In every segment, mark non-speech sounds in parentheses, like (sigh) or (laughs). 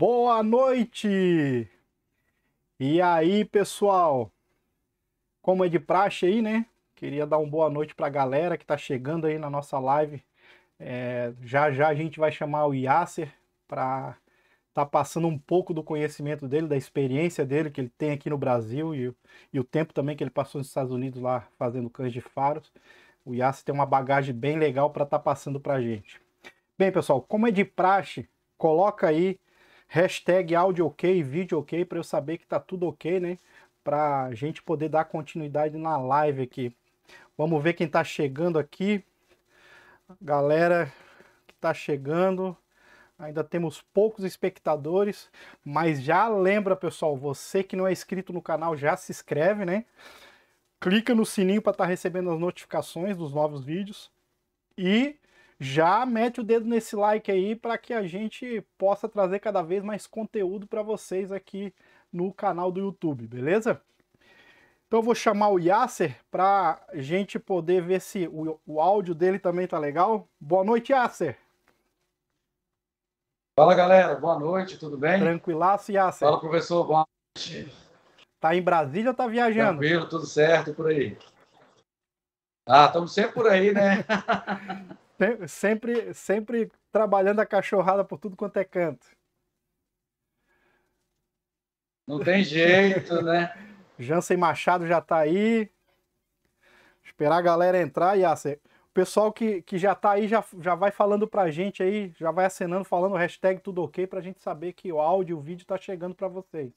Boa noite! E aí, pessoal? Como é de praxe aí, né? Queria dar uma boa noite para a galera que está chegando aí na nossa live. É, já já a gente vai chamar o Yasser para tá passando um pouco do conhecimento dele, da experiência dele que ele tem aqui no Brasil e, e o tempo também que ele passou nos Estados Unidos lá fazendo cães de faros. O Yasser tem uma bagagem bem legal para estar tá passando para gente. Bem, pessoal, como é de praxe, coloca aí hashtag áudio ok, vídeo ok, para eu saber que tá tudo ok, né? Para a gente poder dar continuidade na live aqui. Vamos ver quem tá chegando aqui. Galera que tá chegando. Ainda temos poucos espectadores, mas já lembra, pessoal, você que não é inscrito no canal, já se inscreve, né? Clica no sininho para estar tá recebendo as notificações dos novos vídeos. E já mete o dedo nesse like aí para que a gente possa trazer cada vez mais conteúdo para vocês aqui no canal do YouTube, beleza? Então eu vou chamar o Yasser para gente poder ver se o, o áudio dele também tá legal. Boa noite, Yasser! Fala, galera. Boa noite, tudo bem? Tranquilaço, Yasser. Fala, professor. Boa noite. Tá em Brasília ou tá viajando? Tranquilo, tudo certo por aí. Ah, estamos sempre por aí, né? (laughs) Sempre, sempre trabalhando a cachorrada por tudo quanto é canto. Não tem jeito, né? (laughs) Jansen Machado já tá aí. Esperar a galera entrar, Yasser. O pessoal que, que já tá aí já, já vai falando pra gente aí, já vai acenando, falando hashtag tudo ok pra gente saber que o áudio e o vídeo tá chegando para vocês.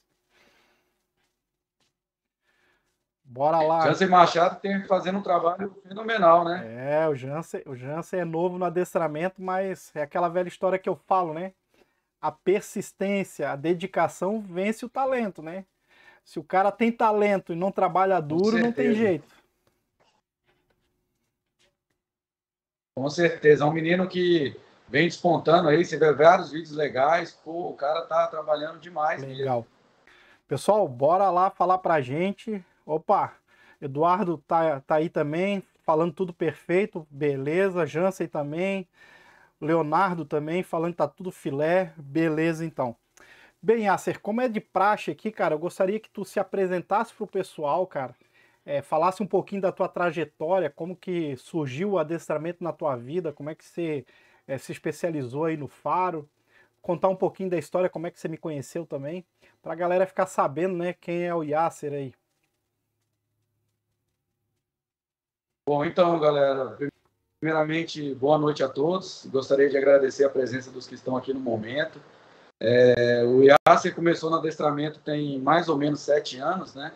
Bora lá. Jansen Machado tem fazendo um trabalho fenomenal, né? É, o Jansen, o Jansen é novo no adestramento, mas é aquela velha história que eu falo, né? A persistência, a dedicação vence o talento, né? Se o cara tem talento e não trabalha duro, não tem jeito. Com certeza. É um menino que vem despontando aí, você vê vários vídeos legais. Pô, o cara tá trabalhando demais. Legal. Mesmo. Pessoal, bora lá falar pra gente Opa, Eduardo tá, tá aí também, falando tudo perfeito, beleza. Jansen também, Leonardo também, falando que tá tudo filé, beleza então. Bem, Acer, como é de praxe aqui, cara, eu gostaria que tu se apresentasse pro pessoal, cara, é, falasse um pouquinho da tua trajetória, como que surgiu o adestramento na tua vida, como é que você é, se especializou aí no faro, contar um pouquinho da história, como é que você me conheceu também, pra galera ficar sabendo, né, quem é o Yasser aí. Bom, então, galera, primeiramente, boa noite a todos. Gostaria de agradecer a presença dos que estão aqui no momento. É, o Yasser começou no adestramento tem mais ou menos sete anos, né?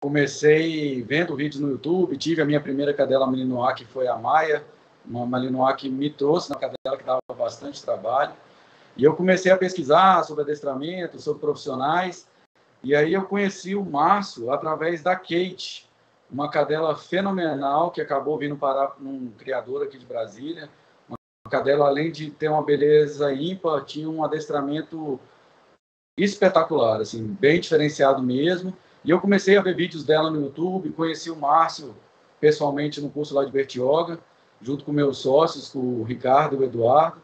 Comecei vendo vídeos no YouTube, tive a minha primeira cadela Malinois, que foi a Maia, uma Malinois que me trouxe na cadela que dava bastante trabalho. E eu comecei a pesquisar sobre adestramento, sobre profissionais, e aí eu conheci o Márcio através da Kate, uma cadela fenomenal que acabou vindo parar num criador aqui de Brasília. Uma cadela, além de ter uma beleza ímpar, tinha um adestramento espetacular, assim, bem diferenciado mesmo. E eu comecei a ver vídeos dela no YouTube, conheci o Márcio pessoalmente no curso lá de Bertioga, junto com meus sócios, com o Ricardo e o Eduardo.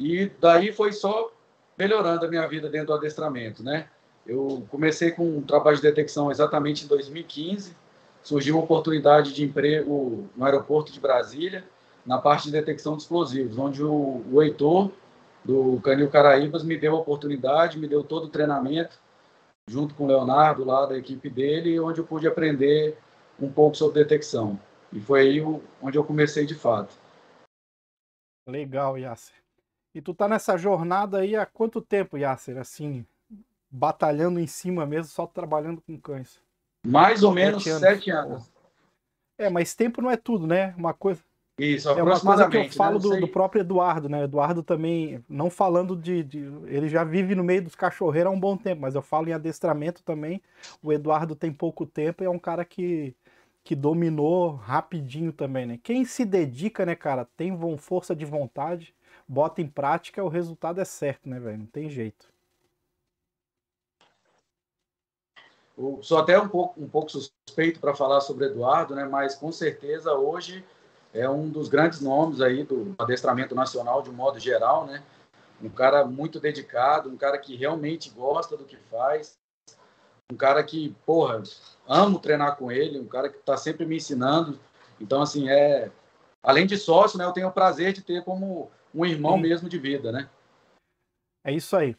E daí foi só melhorando a minha vida dentro do adestramento, né? Eu comecei com um trabalho de detecção exatamente em 2015, surgiu uma oportunidade de emprego no aeroporto de Brasília, na parte de detecção de explosivos, onde o, o Heitor, do Canil Caraíbas, me deu a oportunidade, me deu todo o treinamento, junto com o Leonardo, lá da equipe dele, onde eu pude aprender um pouco sobre detecção. E foi aí onde eu comecei de fato. Legal, Yasser. E tu tá nessa jornada aí há quanto tempo, Yasser? Assim, batalhando em cima mesmo, só trabalhando com cães? Mais ou menos sete anos. sete anos. É, mas tempo não é tudo, né? Uma coisa. Isso, é uma coisa que eu né? falo né? do, do, próprio Eduardo, né? Eduardo também, não falando de, de, Ele já vive no meio dos cachorreiros há um bom tempo, mas eu falo em adestramento também. O Eduardo tem pouco tempo e é um cara que, que dominou rapidinho também, né? Quem se dedica, né, cara, tem força de vontade, bota em prática, o resultado é certo, né, velho? Não tem jeito. sou até um pouco, um pouco suspeito para falar sobre Eduardo, né? mas com certeza hoje é um dos grandes nomes aí do adestramento nacional de um modo geral, né? Um cara muito dedicado, um cara que realmente gosta do que faz, um cara que, porra, amo treinar com ele, um cara que está sempre me ensinando. Então, assim, é além de sócio, né? Eu tenho o prazer de ter como um irmão Sim. mesmo de vida, né? É isso aí.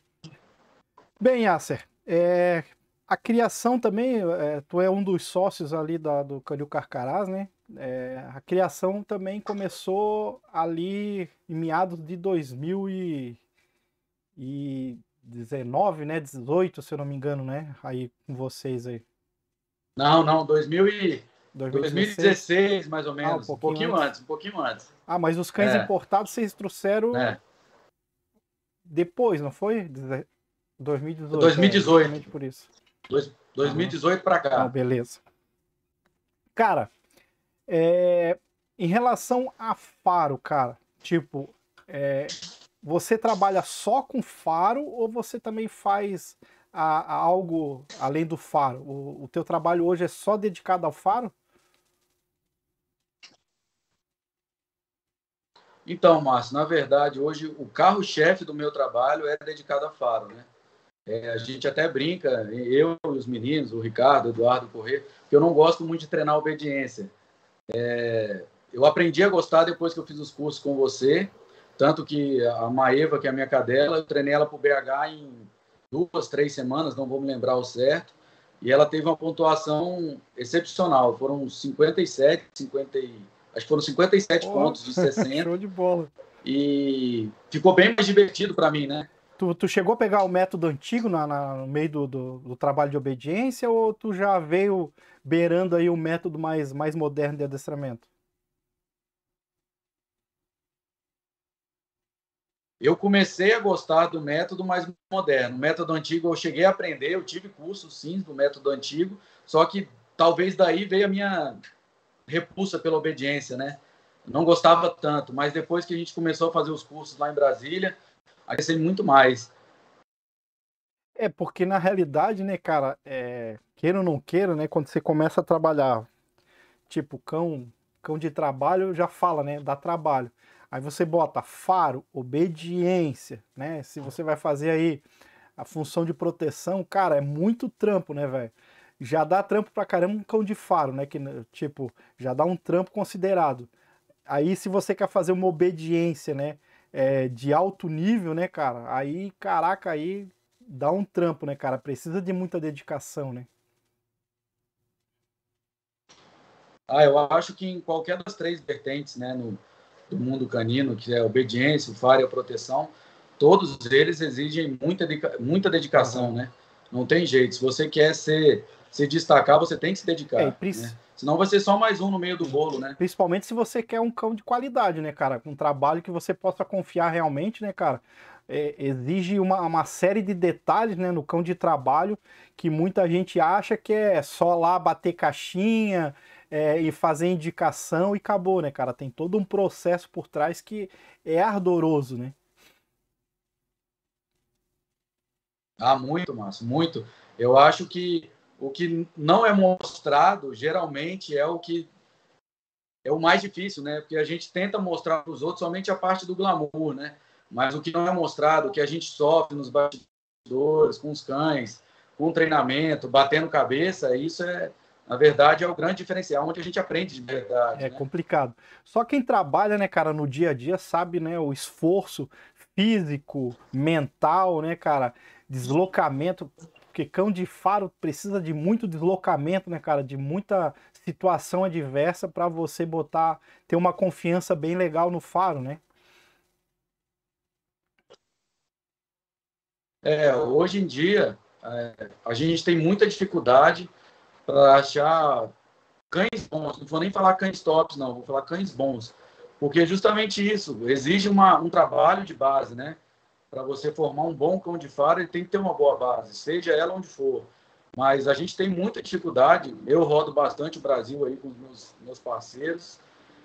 Bem, Yasser, é a criação também, é, tu é um dos sócios ali da, do Calil Carcarás, né? É, a criação também começou ali em meados de 2019, né? 18, se eu não me engano, né? Aí com vocês aí. Não, não, 2000 e... 2016, 2016 mais ou menos. Ah, um, pouquinho um pouquinho, antes. antes. um pouquinho antes. Ah, mas os cães é. importados vocês trouxeram é. depois, não foi? 2018. 2018. É, por isso. Dois, 2018 para cá. Ah, beleza. Cara, é, em relação a faro, cara, tipo, é, você trabalha só com faro ou você também faz a, a algo além do faro? O, o teu trabalho hoje é só dedicado ao faro? Então, Márcio, na verdade, hoje o carro-chefe do meu trabalho é dedicado a faro, né? É, a gente até brinca, eu e os meninos, o Ricardo, o Eduardo Corrêa, que eu não gosto muito de treinar obediência. É, eu aprendi a gostar depois que eu fiz os cursos com você, tanto que a Maeva, que é a minha cadela, eu treinei ela para o BH em duas, três semanas, não vou me lembrar o certo, e ela teve uma pontuação excepcional, foram 57, 50, acho que foram 57 oh, pontos de 60. (laughs) Show de bola. E ficou bem mais divertido para mim, né? Tu, tu chegou a pegar o método antigo na, na no meio do, do, do, trabalho de obediência ou tu já veio beirando aí o método mais, mais moderno de adestramento? Eu comecei a gostar do método mais moderno. O método antigo eu cheguei a aprender, eu tive curso sim do método antigo, só que talvez daí veio a minha repulsa pela obediência, né? não gostava tanto, mas depois que a gente começou a fazer os cursos lá em Brasília, crescer muito mais. É, porque na realidade, né, cara, é, queira ou não queira, né, quando você começa a trabalhar, tipo, cão, cão de trabalho já fala, né, dá trabalho. Aí você bota faro, obediência, né, se você vai fazer aí a função de proteção, cara, é muito trampo, né, velho? Já dá trampo pra caramba um cão de faro, né, que, tipo, já dá um trampo considerado. Aí se você quer fazer uma obediência, né, é, de alto nível, né, cara? Aí, caraca, aí dá um trampo, né, cara? Precisa de muita dedicação, né? Ah, eu acho que em qualquer das três vertentes, né, no, do mundo canino, que é a obediência, o faro e a proteção, todos eles exigem muita, muita dedicação, né? Não tem jeito. Se você quer ser se destacar, você tem que se dedicar. É, princ... né? Senão vai ser é só mais um no meio do bolo, né? Principalmente se você quer um cão de qualidade, né, cara? Um trabalho que você possa confiar realmente, né, cara? É, exige uma, uma, série de detalhes né, no cão de trabalho que muita gente acha que é só lá bater caixinha é, e fazer indicação e acabou, né, cara? Tem todo um processo por trás que é ardoroso, né? Ah, muito, Márcio, muito. Eu acho que o que não é mostrado geralmente é o que é o mais difícil, né? Porque a gente tenta mostrar para os outros somente a parte do glamour, né? Mas o que não é mostrado, o que a gente sofre nos bastidores, com os cães, com o treinamento, batendo cabeça, isso é, na verdade, é o grande diferencial onde a gente aprende de verdade. É né? complicado. Só quem trabalha, né, cara, no dia a dia sabe, né, o esforço físico, mental, né, cara, deslocamento. Porque cão de faro precisa de muito deslocamento, né, cara? De muita situação adversa para você botar, ter uma confiança bem legal no faro, né? É, hoje em dia, é, a gente tem muita dificuldade para achar cães bons. Não vou nem falar cães tops, não. Vou falar cães bons. Porque justamente isso. Exige uma, um trabalho de base, né? para você formar um bom cão de faro, ele tem que ter uma boa base, seja ela onde for. Mas a gente tem muita dificuldade. Eu rodo bastante o Brasil aí com os meus, meus parceiros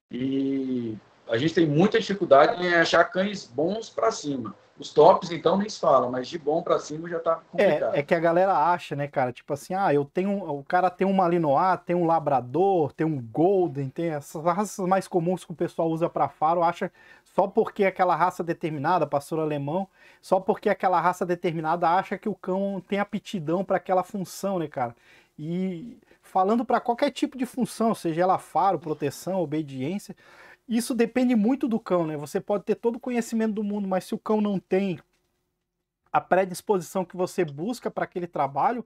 e a gente tem muita dificuldade em achar cães bons para cima. Os tops, então, nem se fala, mas de bom para cima já tá complicado. É, é, que a galera acha, né, cara? Tipo assim, ah, eu tenho. O cara tem um Malinois, tem um Labrador, tem um Golden, tem essas raças mais comuns que o pessoal usa para faro, acha só porque aquela raça determinada, pastor alemão, só porque aquela raça determinada acha que o cão tem aptidão para aquela função, né, cara? E falando para qualquer tipo de função, seja ela faro, proteção, obediência, isso depende muito do cão, né? Você pode ter todo o conhecimento do mundo, mas se o cão não tem a predisposição que você busca para aquele trabalho,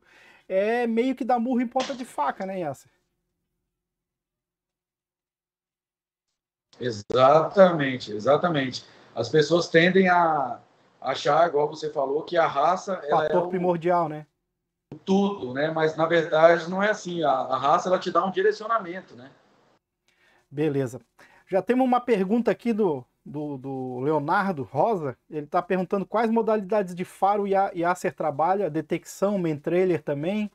é meio que dá murro em ponta de faca, né, Yasser? Exatamente, exatamente. As pessoas tendem a achar, igual você falou, que a raça é fator é primordial, né? Tudo, né? Mas na verdade não é assim. A, a raça ela te dá um direcionamento, né? Beleza. Já temos uma pergunta aqui do, do, do Leonardo Rosa. Ele está perguntando quais modalidades de faro e, a, e Acer trabalha, detecção, trailer também.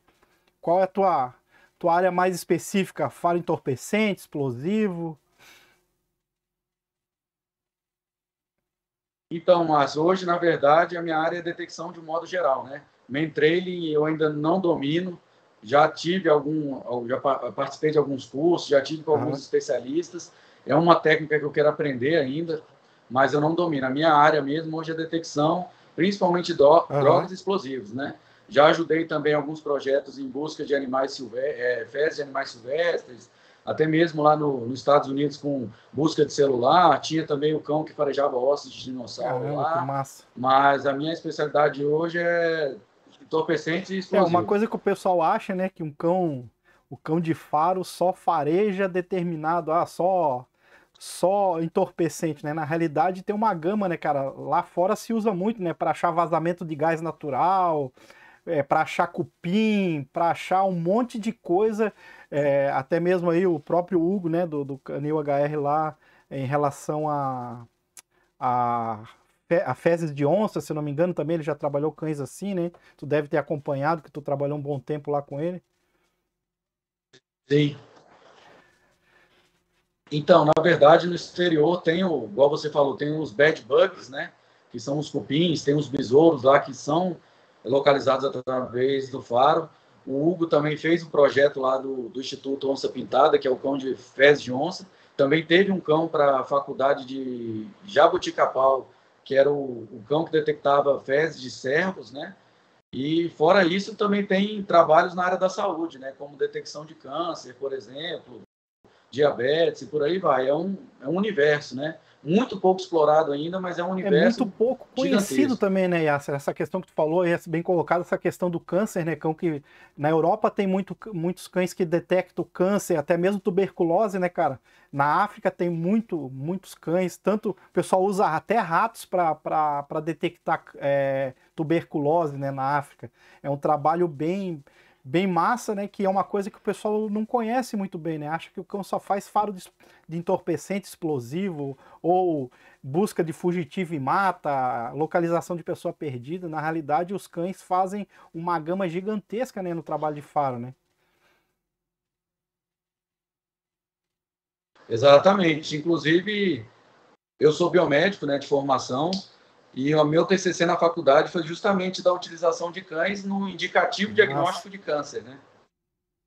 Qual é a tua, tua área mais específica? Faro entorpecente, explosivo? Então, mas hoje, na verdade, a minha área é detecção de modo geral, né? Main trailing eu ainda não domino, já tive algum, já participei de alguns cursos, já tive com uhum. alguns especialistas. É uma técnica que eu quero aprender ainda, mas eu não domino. A minha área mesmo hoje é detecção, principalmente do, uhum. drogas e explosivos, né? Já ajudei também alguns projetos em busca de animais silvestres, é, fezes de animais silvestres, até mesmo lá no, nos Estados Unidos com busca de celular, tinha também o cão que farejava ossos de dinossauro Caramba, lá. Que massa. Mas a minha especialidade hoje é entorpecentes e explosivos. É uma coisa que o pessoal acha, né, que um cão, o cão de faro só fareja determinado, ah, só só entorpecente, né? Na realidade tem uma gama, né, cara? Lá fora se usa muito, né, para achar vazamento de gás natural, é, para achar cupim, para achar um monte de coisa, é, até mesmo aí o próprio Hugo, né, do, do Canil HR lá, em relação a, a, a fezes de onça, se não me engano, também ele já trabalhou cães assim, né? Tu deve ter acompanhado, que tu trabalhou um bom tempo lá com ele. Sim. Então, na verdade, no exterior tem o, igual você falou, tem os bad bugs, né? Que são os cupins, tem os besouros lá que são localizados através do faro. O Hugo também fez um projeto lá do, do Instituto Onça Pintada, que é o cão de fezes de onça. Também teve um cão para a faculdade de Jaboticapau, que era o, o cão que detectava fezes de cervos, né? E fora isso, também tem trabalhos na área da saúde, né? Como detecção de câncer, por exemplo, diabetes e por aí vai. É um, é um universo, né? muito pouco explorado ainda, mas é um universo. É muito pouco gigantesco. conhecido também, né, Yasser? Essa questão que tu falou, é bem colocada, essa questão do câncer, né, cão? Que na Europa tem muito, muitos cães que detectam câncer, até mesmo tuberculose, né, cara? Na África tem muito, muitos cães, tanto o pessoal usa até ratos para detectar é, tuberculose né, na África. É um trabalho bem, bem massa, né? Que é uma coisa que o pessoal não conhece muito bem, né? Acha que o cão só faz faro de, de entorpecente explosivo ou busca de fugitivo e mata, localização de pessoa perdida. Na realidade, os cães fazem uma gama gigantesca né, no trabalho de faro, né? Exatamente. Inclusive, eu sou biomédico né, de formação e o meu TCC na faculdade foi justamente da utilização de cães no indicativo Nossa. diagnóstico de câncer, né?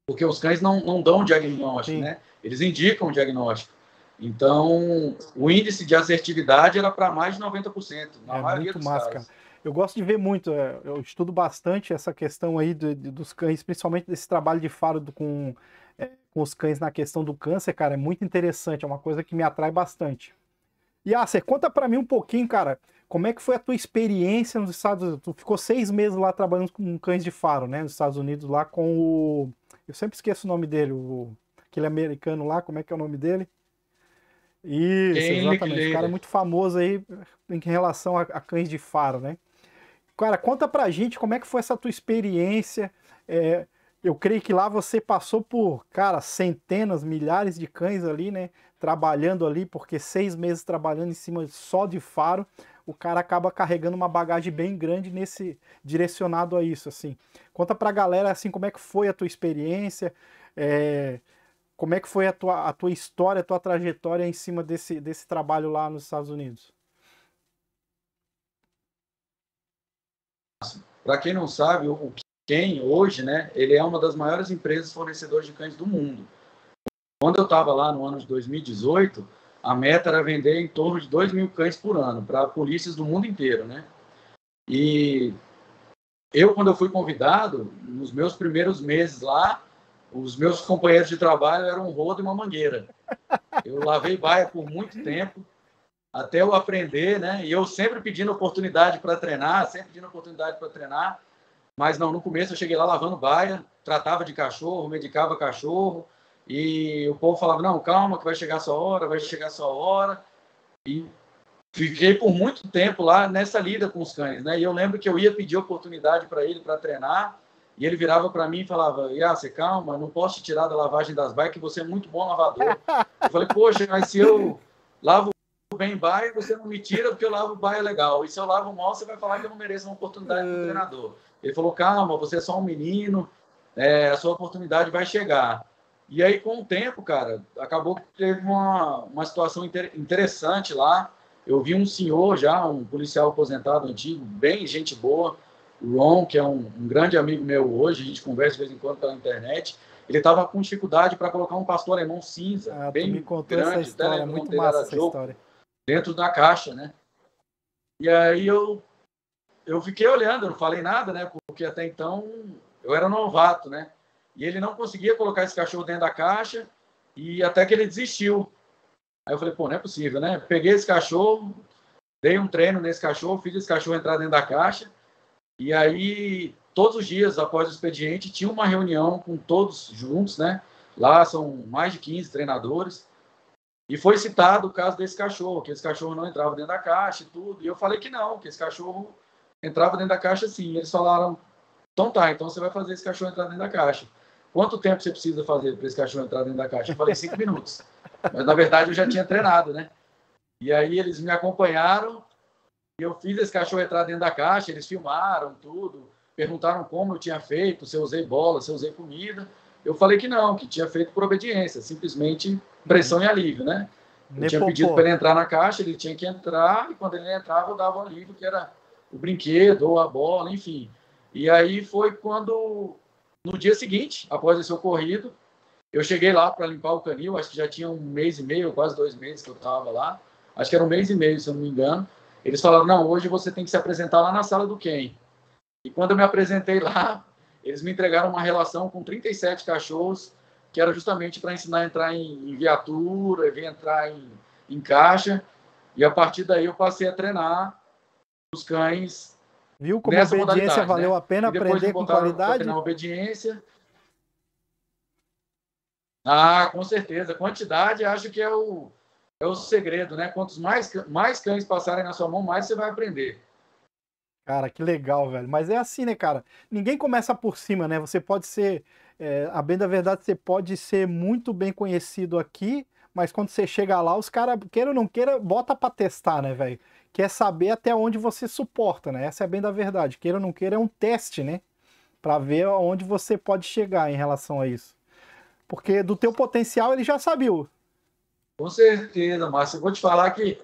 Porque os cães não, não dão diagnóstico, Sim. né? Eles indicam o diagnóstico. Então, o índice de assertividade era para mais de 90%, na é, maioria muito dos casos. Eu gosto de ver muito, é, eu estudo bastante essa questão aí de, de, dos cães, principalmente desse trabalho de faro do, com, é, com os cães na questão do câncer, cara, é muito interessante, é uma coisa que me atrai bastante. E, Acer, conta para mim um pouquinho, cara, como é que foi a tua experiência nos Estados Unidos? Tu ficou seis meses lá trabalhando com cães de faro, né? Nos Estados Unidos, lá com o. Eu sempre esqueço o nome dele, o... aquele americano lá, como é que é o nome dele? Isso, Quem exatamente. O um cara é muito famoso aí em relação a, a, cães de faro, né? Cara, conta pra gente como é que foi essa tua experiência. É, eu creio que lá você passou por, cara, centenas, milhares de cães ali, né? Trabalhando ali, porque seis meses trabalhando em cima só de faro o cara acaba carregando uma bagagem bem grande nesse direcionado a isso, assim. Conta a galera, assim, como é que foi a tua experiência, é, como é que foi a tua, a tua história, a tua trajetória em cima desse, desse trabalho lá nos Estados Unidos. Para quem não sabe, o Ken hoje, né, ele é uma das maiores empresas fornecedoras de cães do mundo. Quando eu estava lá no ano de 2018, a meta era vender em torno de 2 mil cães por ano para polícias do mundo inteiro, né? E eu, quando eu fui convidado, nos meus primeiros meses lá, os meus companheiros de trabalho eram um rodo e uma mangueira. Eu lavei baia por muito tempo, até eu aprender, né? E eu sempre pedindo oportunidade para treinar, sempre pedindo oportunidade para treinar. Mas não, no começo eu cheguei lá lavando baia, tratava de cachorro, medicava cachorro, e o povo falava: não, calma, que vai chegar a sua hora, vai chegar a sua hora. E fiquei por muito tempo lá nessa lida com os cães, né? E eu lembro que eu ia pedir oportunidade para ele para treinar. E ele virava para mim e falava: você calma, não posso te tirar da lavagem das bikes, você é muito bom lavador. Eu falei: Poxa, mas se eu lavo bem baia, você não me tira porque eu lavo baia legal. E se eu lavo mal, você vai falar que eu não mereço uma oportunidade de é. treinador. Ele falou: Calma, você é só um menino, é, a sua oportunidade vai chegar. E aí, com o tempo, cara, acabou que teve uma, uma situação inter, interessante lá. Eu vi um senhor já, um policial aposentado antigo, bem gente boa, o Ron, que é um, um grande amigo meu hoje, a gente conversa de vez em quando pela internet. Ele estava com dificuldade para colocar um pastor alemão cinza, ah, bem me grande, essa história, né? muito massa essa história. dentro da caixa, né? E aí eu, eu fiquei olhando, eu não falei nada, né? Porque até então eu era novato, né? E ele não conseguia colocar esse cachorro dentro da caixa e até que ele desistiu. Aí eu falei, pô, não é possível, né? Peguei esse cachorro, dei um treino nesse cachorro, fiz esse cachorro entrar dentro da caixa. E aí, todos os dias após o expediente, tinha uma reunião com todos juntos, né? Lá são mais de 15 treinadores. E foi citado o caso desse cachorro, que esse cachorro não entrava dentro da caixa e tudo. E eu falei que não, que esse cachorro entrava dentro da caixa sim. Eles falaram, então tá, então você vai fazer esse cachorro entrar dentro da caixa quanto tempo você precisa fazer para esse cachorro entrar dentro da caixa? Eu falei, cinco minutos. Mas, na verdade, eu já tinha treinado, né? E aí eles me acompanharam e eu fiz esse cachorro entrar dentro da caixa, eles filmaram tudo, perguntaram como eu tinha feito, se eu usei bola, se eu usei comida. Eu falei que não, que tinha feito por obediência, simplesmente pressão e alívio, né? Eu tinha pedido para ele entrar na caixa, ele tinha que entrar, e quando ele entrava, eu dava o alívio, que era o brinquedo ou a bola, enfim. E aí foi quando no dia seguinte, após esse ocorrido, eu cheguei lá para limpar o canil, acho que já tinha um mês e meio, quase dois meses que eu estava lá. Acho que era um mês e meio, se eu não me engano. Eles falaram: não, hoje você tem que se apresentar lá na sala do quem. E quando eu me apresentei lá, (laughs) eles me entregaram uma relação com 37 cachorros, que era justamente para ensinar a entrar em, em viatura, entrar em, em caixa. E a partir daí eu passei a treinar os cães Viu como a obediência valeu né? a pena aprender com qualidade? Na obediência. Ah, com certeza. Quantidade acho que é o, é o segredo, né? Quantos mais, mais cães passarem na sua mão, mais você vai aprender. Cara, que legal, velho. Mas é assim, né, cara? Ninguém começa por cima, né? Você pode ser. É, a bem da verdade, você pode ser muito bem conhecido aqui, mas quando você chega lá, os caras, queira ou não queira, bota pra testar, né, velho? que é saber até onde você suporta, né? Essa é bem da verdade. Queira ou não queira, é um teste, né? Para ver aonde você pode chegar em relação a isso. Porque do teu potencial ele já sabia. Com certeza, Márcio. Eu vou te falar que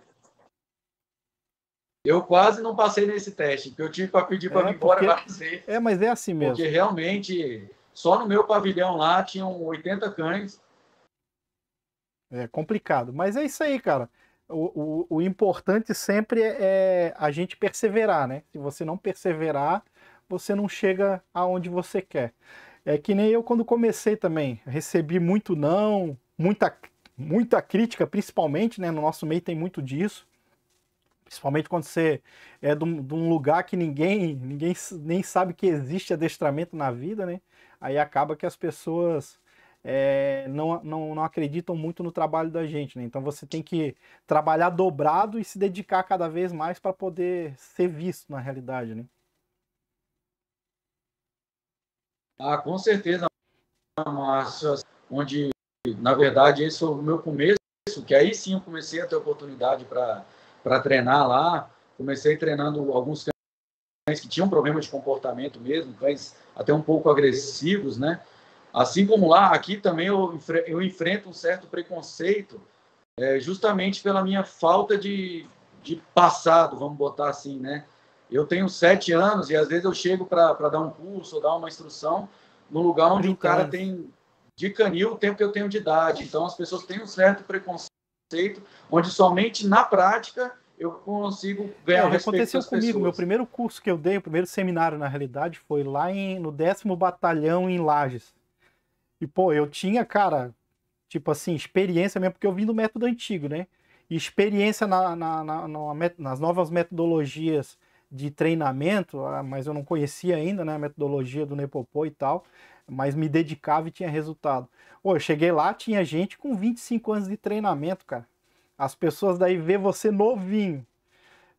eu quase não passei nesse teste, porque eu tive para pedir para é, vir embora fazer. É, mas é assim mesmo. Porque realmente, só no meu pavilhão lá tinham 80 cães. É complicado. Mas é isso aí, cara o, o, importante sempre é, é a gente perseverar, né? Se você não perseverar, você não chega aonde você quer. É que nem eu quando comecei também, recebi muito não, muita, muita crítica, principalmente, né? No nosso meio tem muito disso. Principalmente quando você é de um, de um lugar que ninguém, ninguém nem sabe que existe adestramento na vida, né? Aí acaba que as pessoas é, não, não, não acreditam muito no trabalho da gente, né? Então você tem que trabalhar dobrado e se dedicar cada vez mais para poder ser visto na realidade, né? Ah, com certeza, Márcio, onde, na verdade, esse foi o meu começo, que aí sim eu comecei a ter oportunidade para treinar lá, comecei treinando alguns cães que tinham problemas de comportamento mesmo, cães até um pouco agressivos, né? Assim como lá, aqui também eu, eu enfrento um certo preconceito, é, justamente pela minha falta de, de passado, vamos botar assim, né? Eu tenho sete anos e às vezes eu chego para dar um curso ou dar uma instrução no lugar onde Brincando. o cara tem de canil o tempo que eu tenho de idade. Então as pessoas têm um certo preconceito, onde somente na prática eu consigo ganhar é, o aconteceu comigo. Pessoas. Meu primeiro curso que eu dei, o primeiro seminário na realidade, foi lá em, no décimo batalhão em Lages. E, pô, eu tinha, cara, tipo assim, experiência mesmo, porque eu vim do método antigo, né? E experiência na, na, na, na, nas novas metodologias de treinamento, ah, mas eu não conhecia ainda né, a metodologia do Nepopô e tal, mas me dedicava e tinha resultado. Pô, eu cheguei lá, tinha gente com 25 anos de treinamento, cara. As pessoas daí vê você novinho.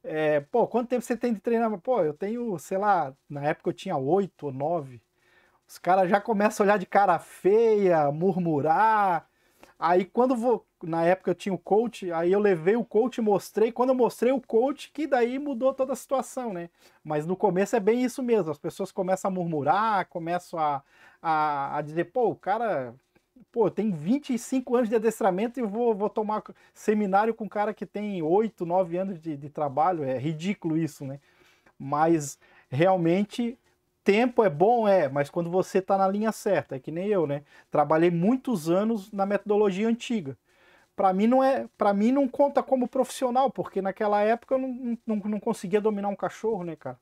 É, pô, quanto tempo você tem de treinamento? Pô, eu tenho, sei lá, na época eu tinha 8 ou 9. Os caras já começam a olhar de cara feia, murmurar. Aí quando vou, na época eu tinha o coach, aí eu levei o coach e mostrei. Quando eu mostrei o coach, que daí mudou toda a situação, né? Mas no começo é bem isso mesmo. As pessoas começam a murmurar, começam a, a, a dizer, pô, o cara, pô, tem 25 anos de adestramento e vou, vou tomar seminário com um cara que tem 8, 9 anos de, de trabalho. É ridículo isso, né? Mas realmente tempo é bom, é, mas quando você está na linha certa, é que nem eu, né? Trabalhei muitos anos na metodologia antiga. Para mim não é, para mim não conta como profissional, porque naquela época eu não, não, não conseguia dominar um cachorro, né, cara?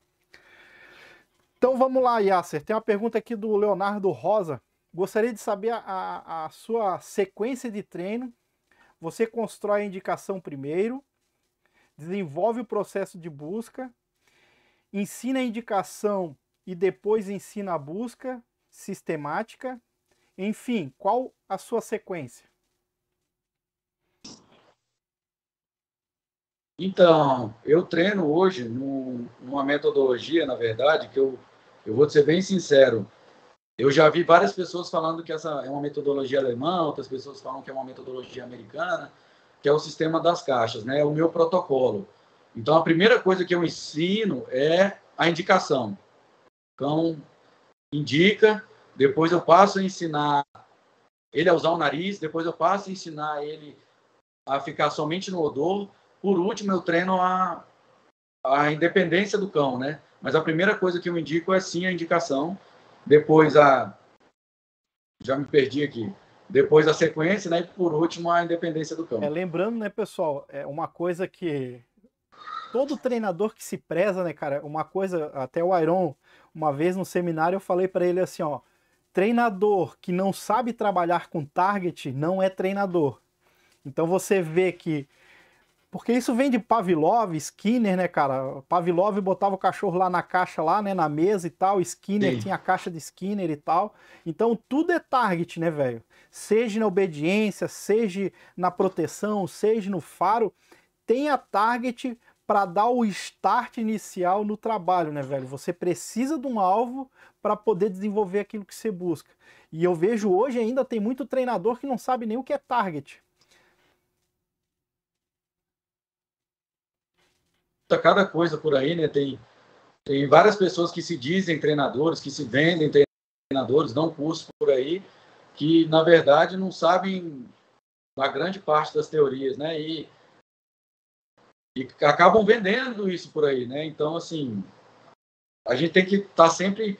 Então vamos lá, Yasser. Tem uma pergunta aqui do Leonardo Rosa. Gostaria de saber a, a sua sequência de treino. Você constrói a indicação primeiro, desenvolve o processo de busca, ensina a indicação e depois ensina a busca sistemática. Enfim, qual a sua sequência? Então, eu treino hoje num, numa metodologia, na verdade, que eu, eu vou ser bem sincero. Eu já vi várias pessoas falando que essa é uma metodologia alemã, outras pessoas falam que é uma metodologia americana, que é o sistema das caixas, né? É o meu protocolo. Então, a primeira coisa que eu ensino é a indicação. Cão então, indica, depois eu passo a ensinar ele a usar o nariz, depois eu passo a ensinar ele a ficar somente no odor. Por último, eu treino a, a independência do cão, né? Mas a primeira coisa que eu indico é sim a indicação, depois a. Já me perdi aqui depois a sequência, né? E por último, a independência do cão. É, lembrando, né, pessoal, é uma coisa que todo treinador que se preza, né, cara? Uma coisa, até o Iron, uma vez no seminário, eu falei para ele assim, ó. Treinador que não sabe trabalhar com target não é treinador. Então você vê que. Porque isso vem de Pavlov, Skinner, né, cara? Pavlov botava o cachorro lá na caixa, lá, né, na mesa e tal. Skinner Sim. tinha a caixa de Skinner e tal. Então tudo é target, né, velho? Seja na obediência, seja na proteção, seja no faro, tem a target para dar o start inicial no trabalho, né, velho? Você precisa de um alvo para poder desenvolver aquilo que você busca. E eu vejo hoje ainda tem muito treinador que não sabe nem o que é target. Tá, Cada coisa por aí, né? Tem, tem várias pessoas que se dizem treinadores, que se vendem treinadores, dão curso por aí, que na verdade não sabem a grande parte das teorias, né? E e acabam vendendo isso por aí, né? Então, assim, a gente tem que estar tá sempre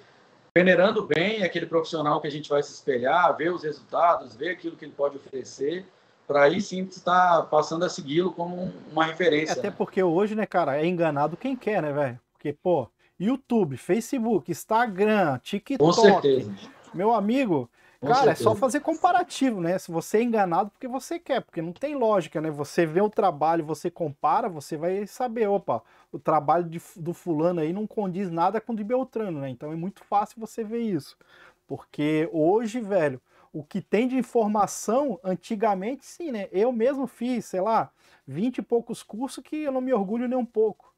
peneirando bem aquele profissional que a gente vai se espelhar, ver os resultados, ver aquilo que ele pode oferecer, para aí sim estar tá passando a segui-lo como uma referência. É, até né? porque hoje, né, cara, é enganado quem quer, né, velho? Porque, pô, YouTube, Facebook, Instagram, TikTok. Com certeza. Meu amigo, Cara, certeza. é só fazer comparativo, né? Se você é enganado porque você quer, porque não tem lógica, né? Você vê o trabalho, você compara, você vai saber, opa, o trabalho de, do fulano aí não condiz nada com o de Beltrano, né? Então é muito fácil você ver isso. Porque hoje, velho, o que tem de informação, antigamente sim, né? Eu mesmo fiz, sei lá, vinte e poucos cursos que eu não me orgulho nem um pouco.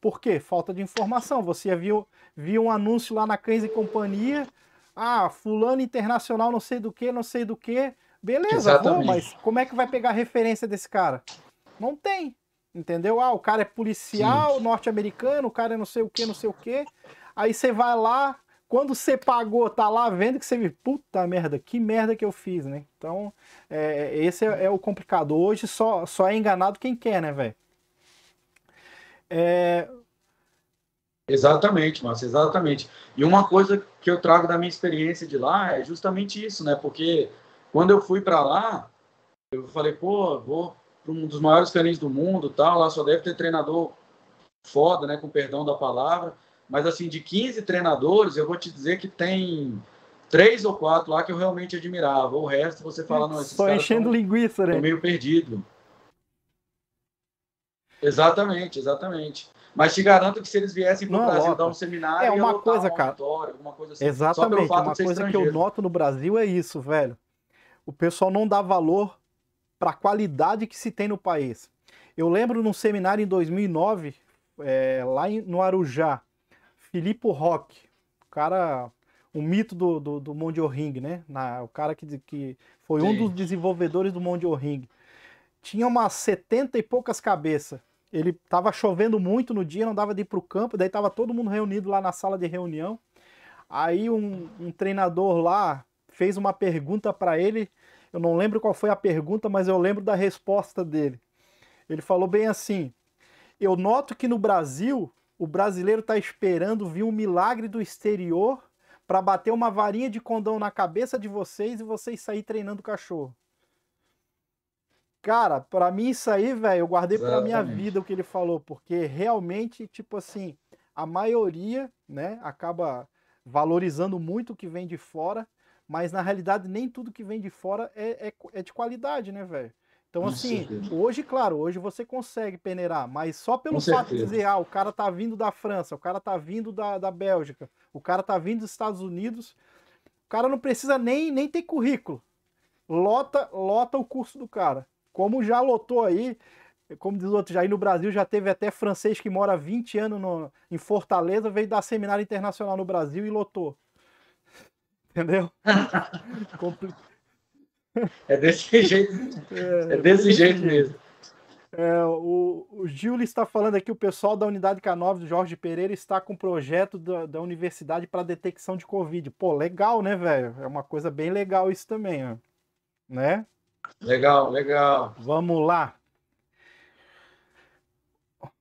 Por quê? Falta de informação. Você viu, viu um anúncio lá na Cães e Companhia, ah, fulano internacional não sei do que, não sei do que. Beleza, pô, mas como é que vai pegar a referência desse cara? Não tem. Entendeu? Ah, o cara é policial norte-americano, o cara é não sei o que, não sei o que. Aí você vai lá, quando você pagou, tá lá vendo que você viu, puta merda, que merda que eu fiz, né? Então, é, esse é, é, o complicado. Hoje só, só é enganado quem quer, né, velho? É, Exatamente, Márcio, exatamente. E uma coisa que eu trago da minha experiência de lá é justamente isso, né? Porque quando eu fui para lá, eu falei, pô, vou para um dos maiores felizes do mundo, tal, lá só deve ter treinador foda, né, com perdão da palavra, mas assim, de 15 treinadores, eu vou te dizer que tem três ou quatro lá que eu realmente admirava. O resto você fala, não, esses Só enchendo tão, linguiça, né? meio perdido. Exatamente, exatamente. Mas te garanto que se eles viessem para o Brasil lota. dar um seminário, é uma coisa, um cara. Alguma coisa assim. Exatamente. uma coisa que eu noto no Brasil é isso, velho. O pessoal não dá valor para a qualidade que se tem no país. Eu lembro num seminário em 2009, é, lá em, no Arujá, Filipe Roque, o cara, o mito do, do, do Mondial Ring, né? Na, o cara que, que foi Sim. um dos desenvolvedores do Mondial Ring. Tinha umas 70 e poucas cabeças. Ele tava chovendo muito no dia, não dava de ir pro campo, daí tava todo mundo reunido lá na sala de reunião. Aí um, um treinador lá fez uma pergunta para ele. Eu não lembro qual foi a pergunta, mas eu lembro da resposta dele. Ele falou bem assim: Eu noto que no Brasil o brasileiro está esperando vir um milagre do exterior para bater uma varinha de condão na cabeça de vocês e vocês sair treinando cachorro. Cara, para mim isso aí, velho, eu guardei para pra minha vida o que ele falou, porque realmente, tipo assim, a maioria, né, acaba valorizando muito o que vem de fora, mas na realidade nem tudo que vem de fora é, é, é de qualidade, né, velho? Então, assim, hoje, claro, hoje você consegue peneirar, mas só pelo Com fato certeza. de dizer, ah, o cara tá vindo da França, o cara tá vindo da, da Bélgica, o cara tá vindo dos Estados Unidos, o cara não precisa nem, nem ter currículo. Lota, lota o curso do cara. Como já lotou aí, como diz o outro, já aí no Brasil já teve até francês que mora 20 anos no, em Fortaleza, veio dar seminário internacional no Brasil e lotou. Entendeu? (laughs) É desse jeito. É, é desse jeito mesmo. É, o, o Gil está falando aqui, o pessoal da unidade K9 do Jorge Pereira está com um projeto da, da universidade para detecção de Covid. Pô, legal, né, velho? É uma coisa bem legal isso também, né? Legal, legal. Vamos lá.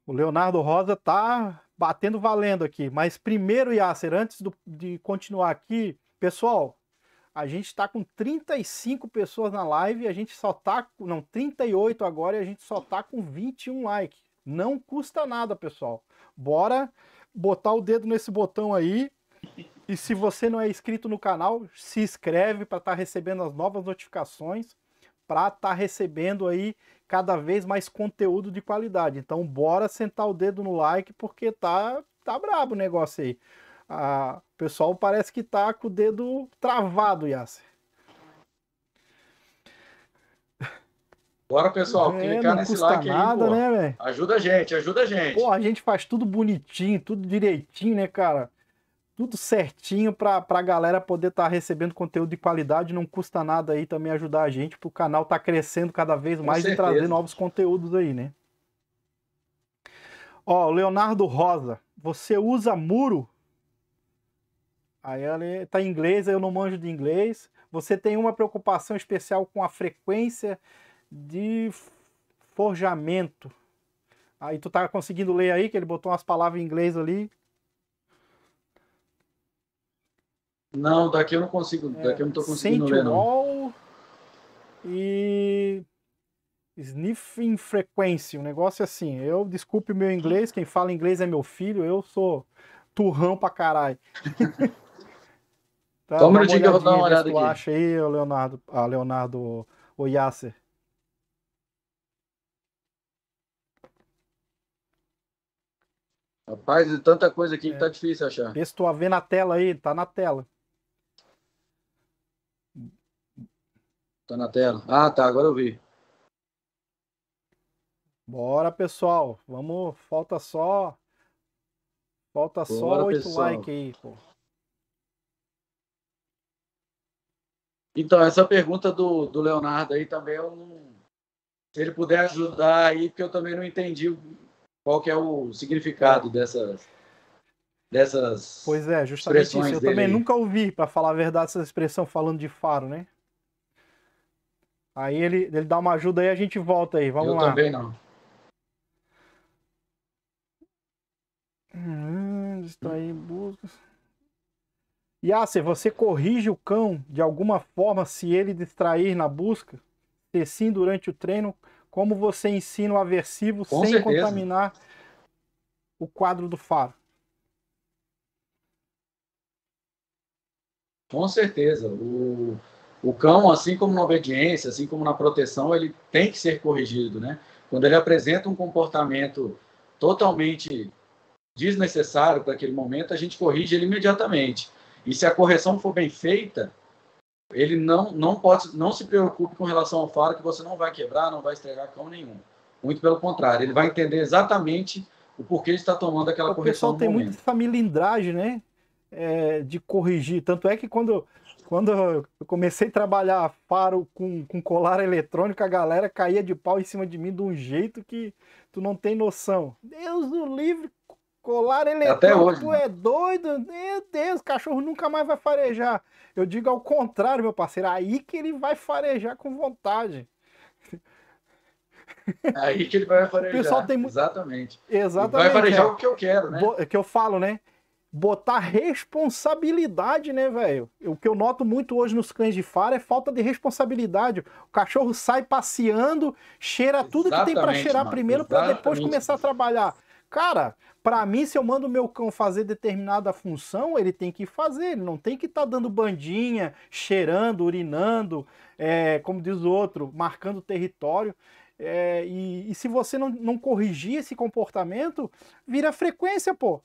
O Leonardo Rosa tá batendo valendo aqui. Mas primeiro, Yasser, antes do, de continuar aqui, pessoal, a gente está com 35 pessoas na live e a gente só tá. Não, 38 agora e a gente só tá com 21 likes. Não custa nada, pessoal. Bora botar o dedo nesse botão aí. E se você não é inscrito no canal, se inscreve para estar tá recebendo as novas notificações para estar tá recebendo aí cada vez mais conteúdo de qualidade. Então bora sentar o dedo no like porque tá tá brabo o negócio aí. Ah, o pessoal parece que tá com o dedo travado, Yasser. Bora, pessoal, é, clicar nesse like nada, aí, né, Ajuda a gente, ajuda a gente. Pô, a gente faz tudo bonitinho, tudo direitinho, né, cara? tudo certinho para a galera poder estar tá recebendo conteúdo de qualidade. Não custa nada aí também ajudar a gente, para o canal tá crescendo cada vez mais e trazer novos conteúdos aí, né? Ó, Leonardo Rosa, você usa muro? Aí ela tá em inglês, eu não manjo de inglês. Você tem uma preocupação especial com a frequência de forjamento. Aí tu tá conseguindo ler aí, que ele botou umas palavras em inglês ali. Não, daqui eu não consigo. É, daqui eu não tô conseguindo Saint ler, não. e Sniffing Frequency, um negócio assim. Eu desculpe meu inglês, quem fala inglês é meu filho, eu sou turrão pra caralho. (laughs) tá, Só um minutinho que eu vou dar uma olhada aqui. acha aí, Leonardo, ah, Leonardo o Yasser? Rapaz, tanta coisa aqui é. que tá difícil achar. Estou vendo a na tela aí, tá na tela. Tá na tela. Ah, tá, agora eu vi. Bora, pessoal. Vamos, falta só falta só oito likes aí, pô. Então, essa pergunta do, do Leonardo aí também eu não... se ele puder ajudar aí, porque eu também não entendi qual que é o significado é. dessas dessas Pois é, justamente isso. Eu dele. também nunca ouvi, para falar a verdade, essa expressão falando de faro, né? Aí ele, ele dá uma ajuda aí, a gente volta aí. Vamos Eu lá. Eu também não. Hum, distrair buscas. Yasser, você corrige o cão de alguma forma se ele distrair na busca? Se sim, durante o treino, como você ensina o aversivo Com sem certeza. contaminar o quadro do faro? Com certeza. O o cão, assim como na obediência, assim como na proteção, ele tem que ser corrigido, né? Quando ele apresenta um comportamento totalmente desnecessário para aquele momento, a gente corrige ele imediatamente. E se a correção for bem feita, ele não não pode não se preocupe com relação ao faro que você não vai quebrar, não vai estragar cão nenhum. Muito pelo contrário, ele vai entender exatamente o porquê está tomando aquela correção. O pessoal tem momento. muita familindragem, né? É, de corrigir. Tanto é que quando quando eu comecei a trabalhar faro com, com colar eletrônico, a galera caía de pau em cima de mim de um jeito que tu não tem noção. Deus do livre, colar eletrônico, Até hoje, né? é doido, meu Deus, o cachorro nunca mais vai farejar. Eu digo ao contrário, meu parceiro, aí que ele vai farejar com vontade. Aí que ele vai farejar. O pessoal tem muito... Exatamente. Exatamente. Ele vai farejar é. o que eu quero, né? O é Que eu falo, né? botar responsabilidade, né, velho? O que eu noto muito hoje nos cães de faro é falta de responsabilidade. O cachorro sai passeando, cheira tudo que tem para cheirar mano, primeiro para depois começar a trabalhar. Cara, para mim, se eu mando o meu cão fazer determinada função, ele tem que fazer. Ele não tem que estar tá dando bandinha, cheirando, urinando, é, como diz o outro, marcando território. É, e, e, se você não, não corrigir esse comportamento, vira frequência, pô.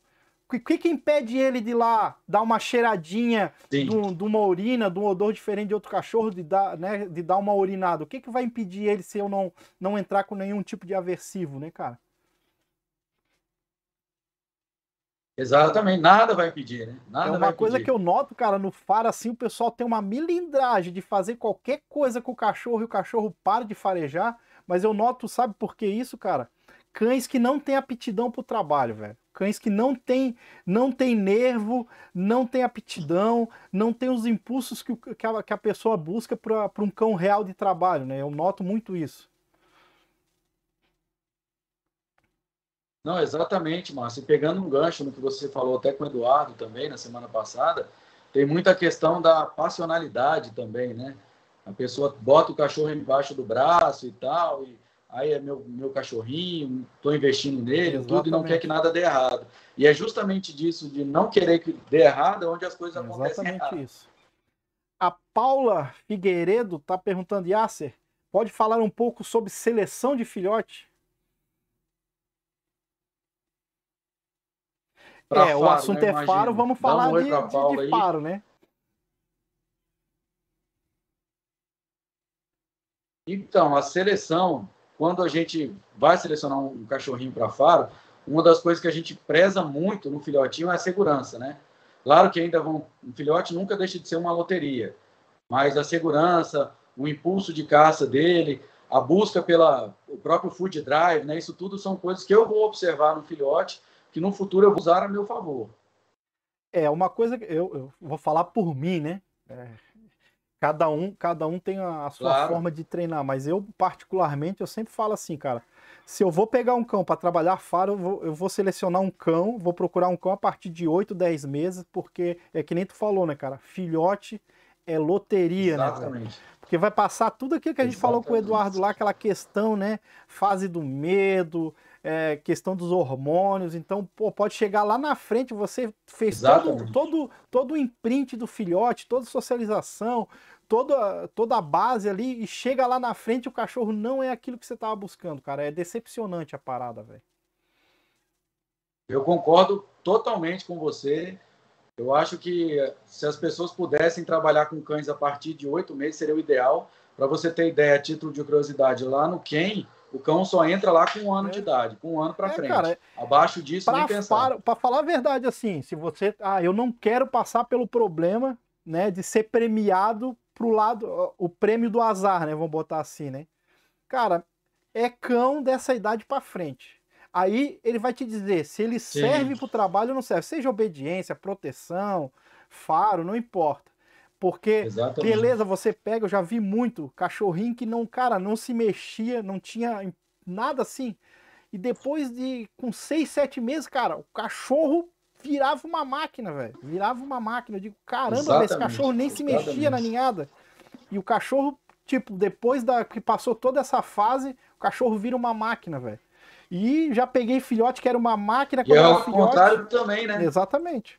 O que, que impede ele de ir lá dar uma cheiradinha de, de, uma urina, de um odor diferente de outro cachorro, de dar, né, de dar uma urinada? O que, que vai impedir ele se eu não, não entrar com nenhum tipo de aversivo, né, cara? Exatamente, nada vai impedir, né? Nada é uma coisa pedir. que eu noto, cara, no faro, assim, o pessoal tem uma milindragem de fazer qualquer coisa com o cachorro e o cachorro para de farejar, mas eu noto, sabe por que isso, cara? cães que não têm aptidão para o trabalho, velho. Cães que não têm não tem nervo, não têm aptidão, não têm os impulsos que, que, a, que a pessoa busca para um cão real de trabalho, né? Eu noto muito isso. Não, exatamente, Márcio. E pegando um gancho no que você falou até com o Eduardo também na semana passada, tem muita questão da passionalidade também, né? A pessoa bota o cachorro embaixo do braço e tal, e aí é meu, meu cachorrinho, estou investindo nele, Exatamente. tudo, e não quer que nada dê errado. E é justamente disso, de não querer que dê errado, é onde as coisas Exatamente acontecem Exatamente isso. A Paula Figueiredo está perguntando, Yasser, pode falar um pouco sobre seleção de filhote? Pra é, faro, o assunto né? é Imagina. faro, vamos falar um de, de, de faro, né? Então, a seleção quando a gente vai selecionar um cachorrinho para faro, uma das coisas que a gente preza muito no filhotinho é a segurança, né? Claro que ainda vão, um filhote nunca deixa de ser uma loteria, mas a segurança, o impulso de caça dele, a busca pela o próprio food drive, né? Isso tudo são coisas que eu vou observar no filhote que no futuro eu vou usar a meu favor. É uma coisa que eu, eu vou falar por mim, né? É, Cada um, cada um tem a, a sua claro. forma de treinar, mas eu particularmente eu sempre falo assim, cara, se eu vou pegar um cão para trabalhar faro, eu vou, eu vou, selecionar um cão, vou procurar um cão a partir de 8, 10 meses, porque é que nem tu falou, né, cara? Filhote é loteria, né, Exatamente. né? Porque vai passar tudo aquilo que a gente Exatamente. falou com o Eduardo lá, aquela questão, né? Fase do medo, é, questão dos hormônios, então pô, pode chegar lá na frente, você fez todo, todo, todo o imprint do filhote, toda a socialização, toda, toda a base ali, e chega lá na frente o cachorro não é aquilo que você estava buscando, cara. É decepcionante a parada, velho. Eu concordo totalmente com você. Eu acho que se as pessoas pudessem trabalhar com cães a partir de oito meses, seria o ideal. Para você ter ideia, título de curiosidade, lá no Ken, o cão só entra lá com um ano é. de idade, com um ano para é, frente. Cara, é Abaixo disso, pra, nem pensar. Para falar a verdade, assim, se você. Ah, eu não quero passar pelo problema, né, de ser premiado pro lado. O prêmio do azar, né? Vamos botar assim, né? Cara, é cão dessa idade para frente. Aí ele vai te dizer se ele Sim. serve pro trabalho ou não serve. Seja obediência, proteção, faro, não importa. Porque, Exatamente. beleza, você pega, eu já vi muito cachorrinho que não, cara, não se mexia, não tinha nada assim. E depois de, com seis, sete meses, cara, o cachorro virava uma máquina, velho. Virava uma máquina. Eu digo, caramba, véio, esse cachorro nem Exatamente. se mexia na ninhada. E o cachorro, tipo, depois da que passou toda essa fase, o cachorro vira uma máquina, velho. E já peguei filhote que era uma máquina. E é o contrário também, né? Exatamente.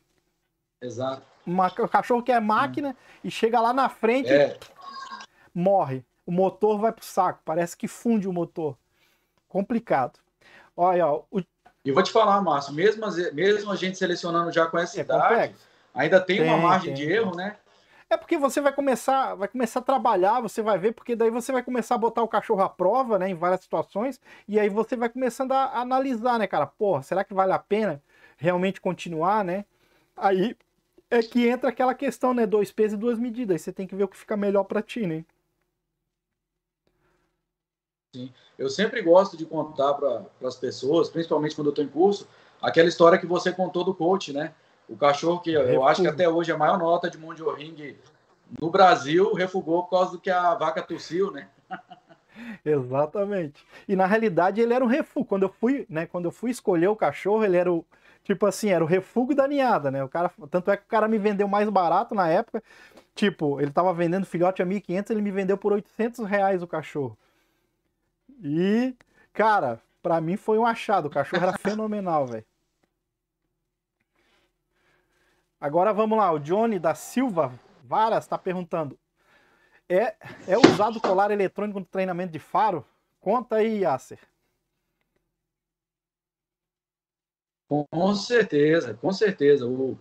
Exato. Uma, o cachorro que é máquina e chega lá na frente é. morre. O motor vai pro saco, parece que funde o motor. Complicado. Olha, ó, o... E vou te falar, Márcio, mesmo, mesmo a gente selecionando já com essa é idade, complexo. ainda tem, tem, uma margem tem, de erro, né? É porque você vai começar, vai começar a trabalhar, você vai ver, porque daí você vai começar a botar o cachorro à prova, né, em várias situações, e aí você vai começando a analisar, né, cara? Porra, será que vale a pena realmente continuar, né? Aí é que entra aquela questão, né? Dois pesos e duas medidas. Você tem que ver o que fica melhor para ti, né? Sim. Eu sempre gosto de contar para as pessoas, principalmente quando eu estou em curso, aquela história que você contou do coach, né? O cachorro que eu acho que até hoje é a maior nota de mundial ring no Brasil refugou por causa do que a vaca tossiu, né? (laughs) Exatamente. E na realidade ele era um refúgio. Quando eu fui, né, quando eu fui escolher o cachorro, ele era o, Tipo assim, era o refúgio da ninhada, né? O cara, tanto é que o cara me vendeu mais barato na época. Tipo, ele tava vendendo filhote a 1.500, ele me vendeu por 800 reais o cachorro. E, cara, para mim foi um achado. O cachorro era (laughs) fenomenal, velho. Agora vamos lá, o Johnny da Silva Varas está perguntando: é, é usado colar eletrônico no treinamento de faro? Conta aí, Yasser. Com certeza, com certeza. O,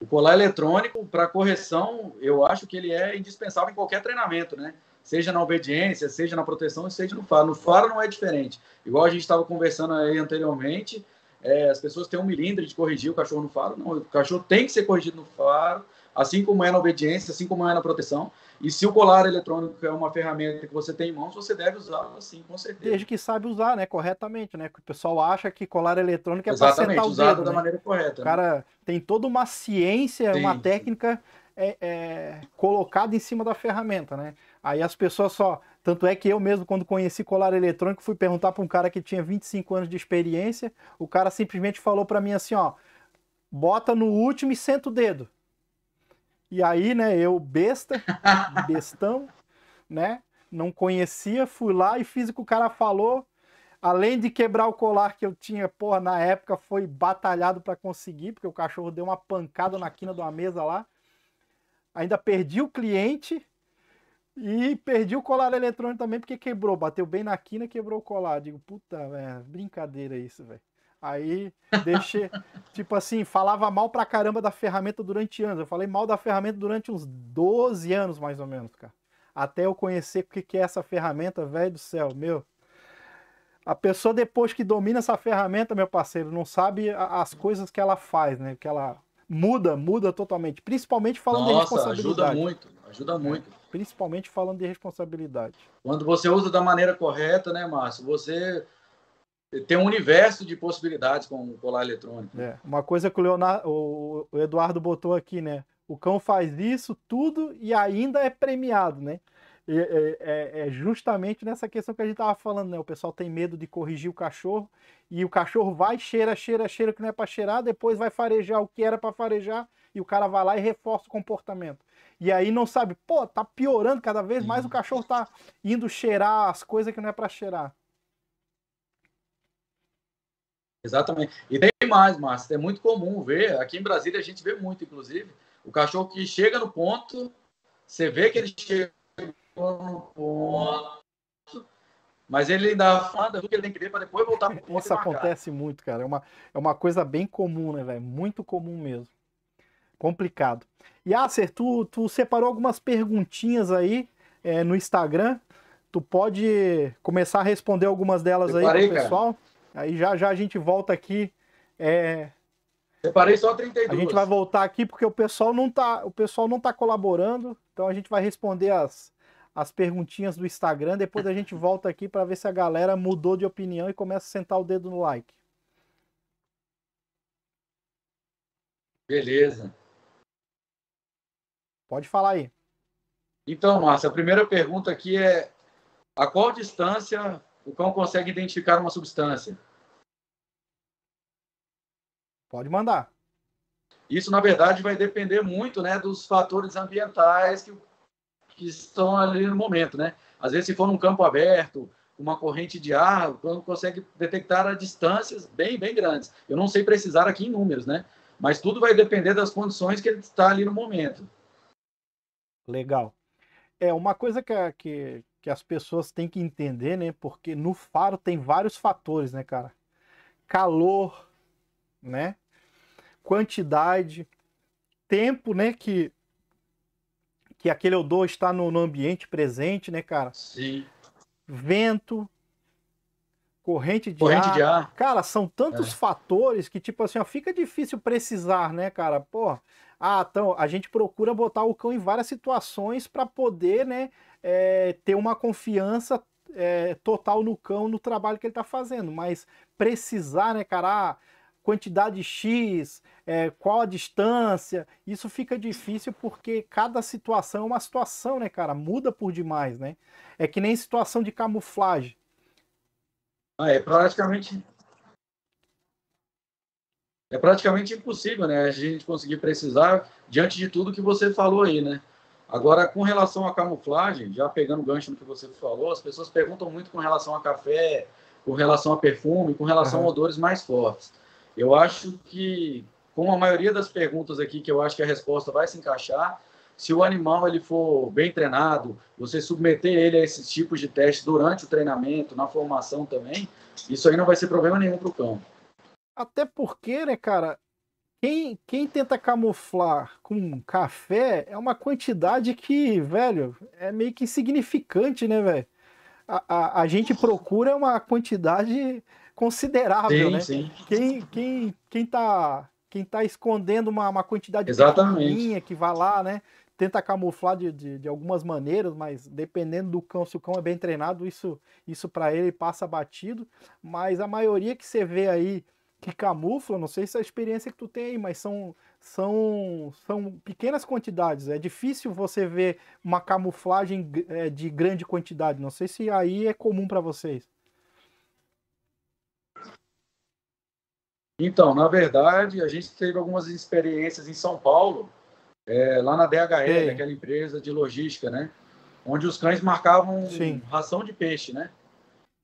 o colar eletrônico, para correção, eu acho que ele é indispensável em qualquer treinamento, né? Seja na obediência, seja na proteção, seja no faro. No faro não é diferente. Igual a gente estava conversando aí anteriormente, é, as pessoas têm um milímetro de corrigir o cachorro no faro. Não, o cachorro tem que ser corrigido no faro, assim como é na obediência, assim como é na proteção. E se o colar eletrônico é uma ferramenta que você tem em mãos, você deve usá-lo assim, com certeza. Desde que sabe usar, né, corretamente, né? Que o pessoal acha que colar eletrônico é para sentar o dedo, da né? maneira correta. O né? cara né? tem toda uma ciência, uma técnica é, é, colocada em cima da ferramenta, né? Aí as pessoas só. Tanto é que eu mesmo, quando conheci colar eletrônico, fui perguntar para um cara que tinha 25 anos de experiência. O cara simplesmente falou para mim assim: ó, bota no último e senta o dedo. E aí, né, eu besta, bestão, né? Não conhecia, fui lá e fiz o que o cara falou. Além de quebrar o colar que eu tinha, porra, na época foi batalhado para conseguir, porque o cachorro deu uma pancada na quina de uma mesa lá. Ainda perdi o cliente e perdi o colar eletrônico também, porque quebrou, bateu bem na quina, quebrou o colar. Digo, puta, velho, é brincadeira isso, velho. Aí deixei, (laughs) tipo assim, falava mal pra caramba da ferramenta durante anos. Eu falei mal da ferramenta durante uns 12 anos, mais ou menos, cara. Até eu conhecer o que é essa ferramenta, velho do céu, meu. A pessoa, depois que domina essa ferramenta, meu parceiro, não sabe as coisas que ela faz, né? Que ela muda, muda totalmente. Principalmente falando Nossa, de responsabilidade. Ajuda muito, ajuda é, muito. É, principalmente falando de responsabilidade. Quando você usa da maneira correta, né, Márcio? Você tem um universo de possibilidades com o colar eletrônico. Né? É, uma coisa que o, Leonardo, o, Eduardo botou aqui, né? O cão faz isso tudo e ainda é premiado, né? E, é, é, justamente nessa questão que a gente tava falando, né? O pessoal tem medo de corrigir o cachorro e o cachorro vai, cheira, cheira, cheira que não é para cheirar, depois vai farejar o que era para farejar e o cara vai lá e reforça o comportamento. E aí não sabe, pô, tá piorando cada vez mais, hum. o cachorro tá indo cheirar as coisas que não é para cheirar. Exatamente. E tem mais, Márcio. É muito comum ver. Aqui em Brasília a gente vê muito, inclusive. O cachorro que chega no ponto, você vê que ele chega no ponto, mas ele ainda fala do que ele tem que ver para depois voltar pro ponto. Isso acontece muito, cara. É uma, é uma coisa bem comum, né, velho? Muito comum mesmo. Complicado. E Acer, tu, tu separou algumas perguntinhas aí é, no Instagram. Tu pode começar a responder algumas delas Separei, aí pro pessoal. Cara. Aí já já a gente volta aqui. É... Separei só 32. A gente vai voltar aqui porque o pessoal não tá, o pessoal não tá colaborando, então a gente vai responder as, as perguntinhas do Instagram, depois a gente volta aqui para ver se a galera mudou de opinião e começa a sentar o dedo no like. Beleza. Pode falar aí. Então, Márcia, a primeira pergunta aqui é a qual distância o cão consegue identificar uma substância? Pode mandar. Isso, na verdade, vai depender muito né, dos fatores ambientais que, que estão ali no momento. Né? Às vezes, se for num campo aberto, uma corrente de ar, o cão consegue detectar a distâncias bem, bem grandes. Eu não sei precisar aqui em números, né? Mas tudo vai depender das condições que ele está ali no momento. Legal. É, uma coisa que, que, que as pessoas têm que entender, né? Porque no faro tem vários fatores, né, cara? Calor, né? Quantidade, tempo, né, que que aquele odor está no, no ambiente presente, né, cara? Sim. Vento, corrente de, corrente ar. de ar. Cara, são tantos é. fatores que tipo assim, ó, fica difícil precisar, né, cara? Pô, ah, então a gente procura botar o cão em várias situações para poder, né, é, ter uma confiança é, total no cão, no trabalho que ele está fazendo, mas precisar, né, cara, ah, quantidade X, é, qual a distância, isso fica difícil porque cada situação é uma situação, né, cara, muda por demais, né? É que nem situação de camuflagem. Ah, é praticamente é praticamente impossível, né? A gente conseguir precisar diante de tudo que você falou aí, né? Agora, com relação à camuflagem, já pegando o gancho no que você falou, as pessoas perguntam muito com relação a café, com relação a perfume, com relação uhum. a odores mais fortes. Eu acho que, com a maioria das perguntas aqui, que eu acho que a resposta vai se encaixar, se o animal ele for bem treinado, você submeter ele a esses tipos de testes durante o treinamento, na formação também, isso aí não vai ser problema nenhum para o cão. Até porque, né, cara, quem, quem tenta camuflar com café é uma quantidade que, velho, é meio que insignificante, né, velho? A, a, a, gente procura uma quantidade considerável, sim, né? Sim. Quem, quem, quem, tá, quem tá escondendo uma, uma quantidade Exatamente. que vai lá, né? Tenta camuflar de, de, de, algumas maneiras, mas dependendo do cão, se o cão é bem treinado, isso, isso para ele passa batido. Mas a maioria que você vê aí que camufla, não sei se é a experiência que tu tem aí, mas são, são, são pequenas quantidades. É difícil você ver uma camuflagem é, de grande quantidade. Não sei se aí é comum para vocês. Então, na verdade, a gente teve algumas experiências em São Paulo, é, lá na DHL, Sim. aquela empresa de logística, né? Onde os cães marcavam Sim. ração de peixe, né?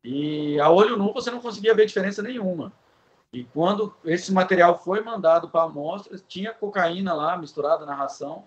E a olho nu você não conseguia ver diferença nenhuma. E quando esse material foi mandado para amostras, tinha cocaína lá misturada na ração.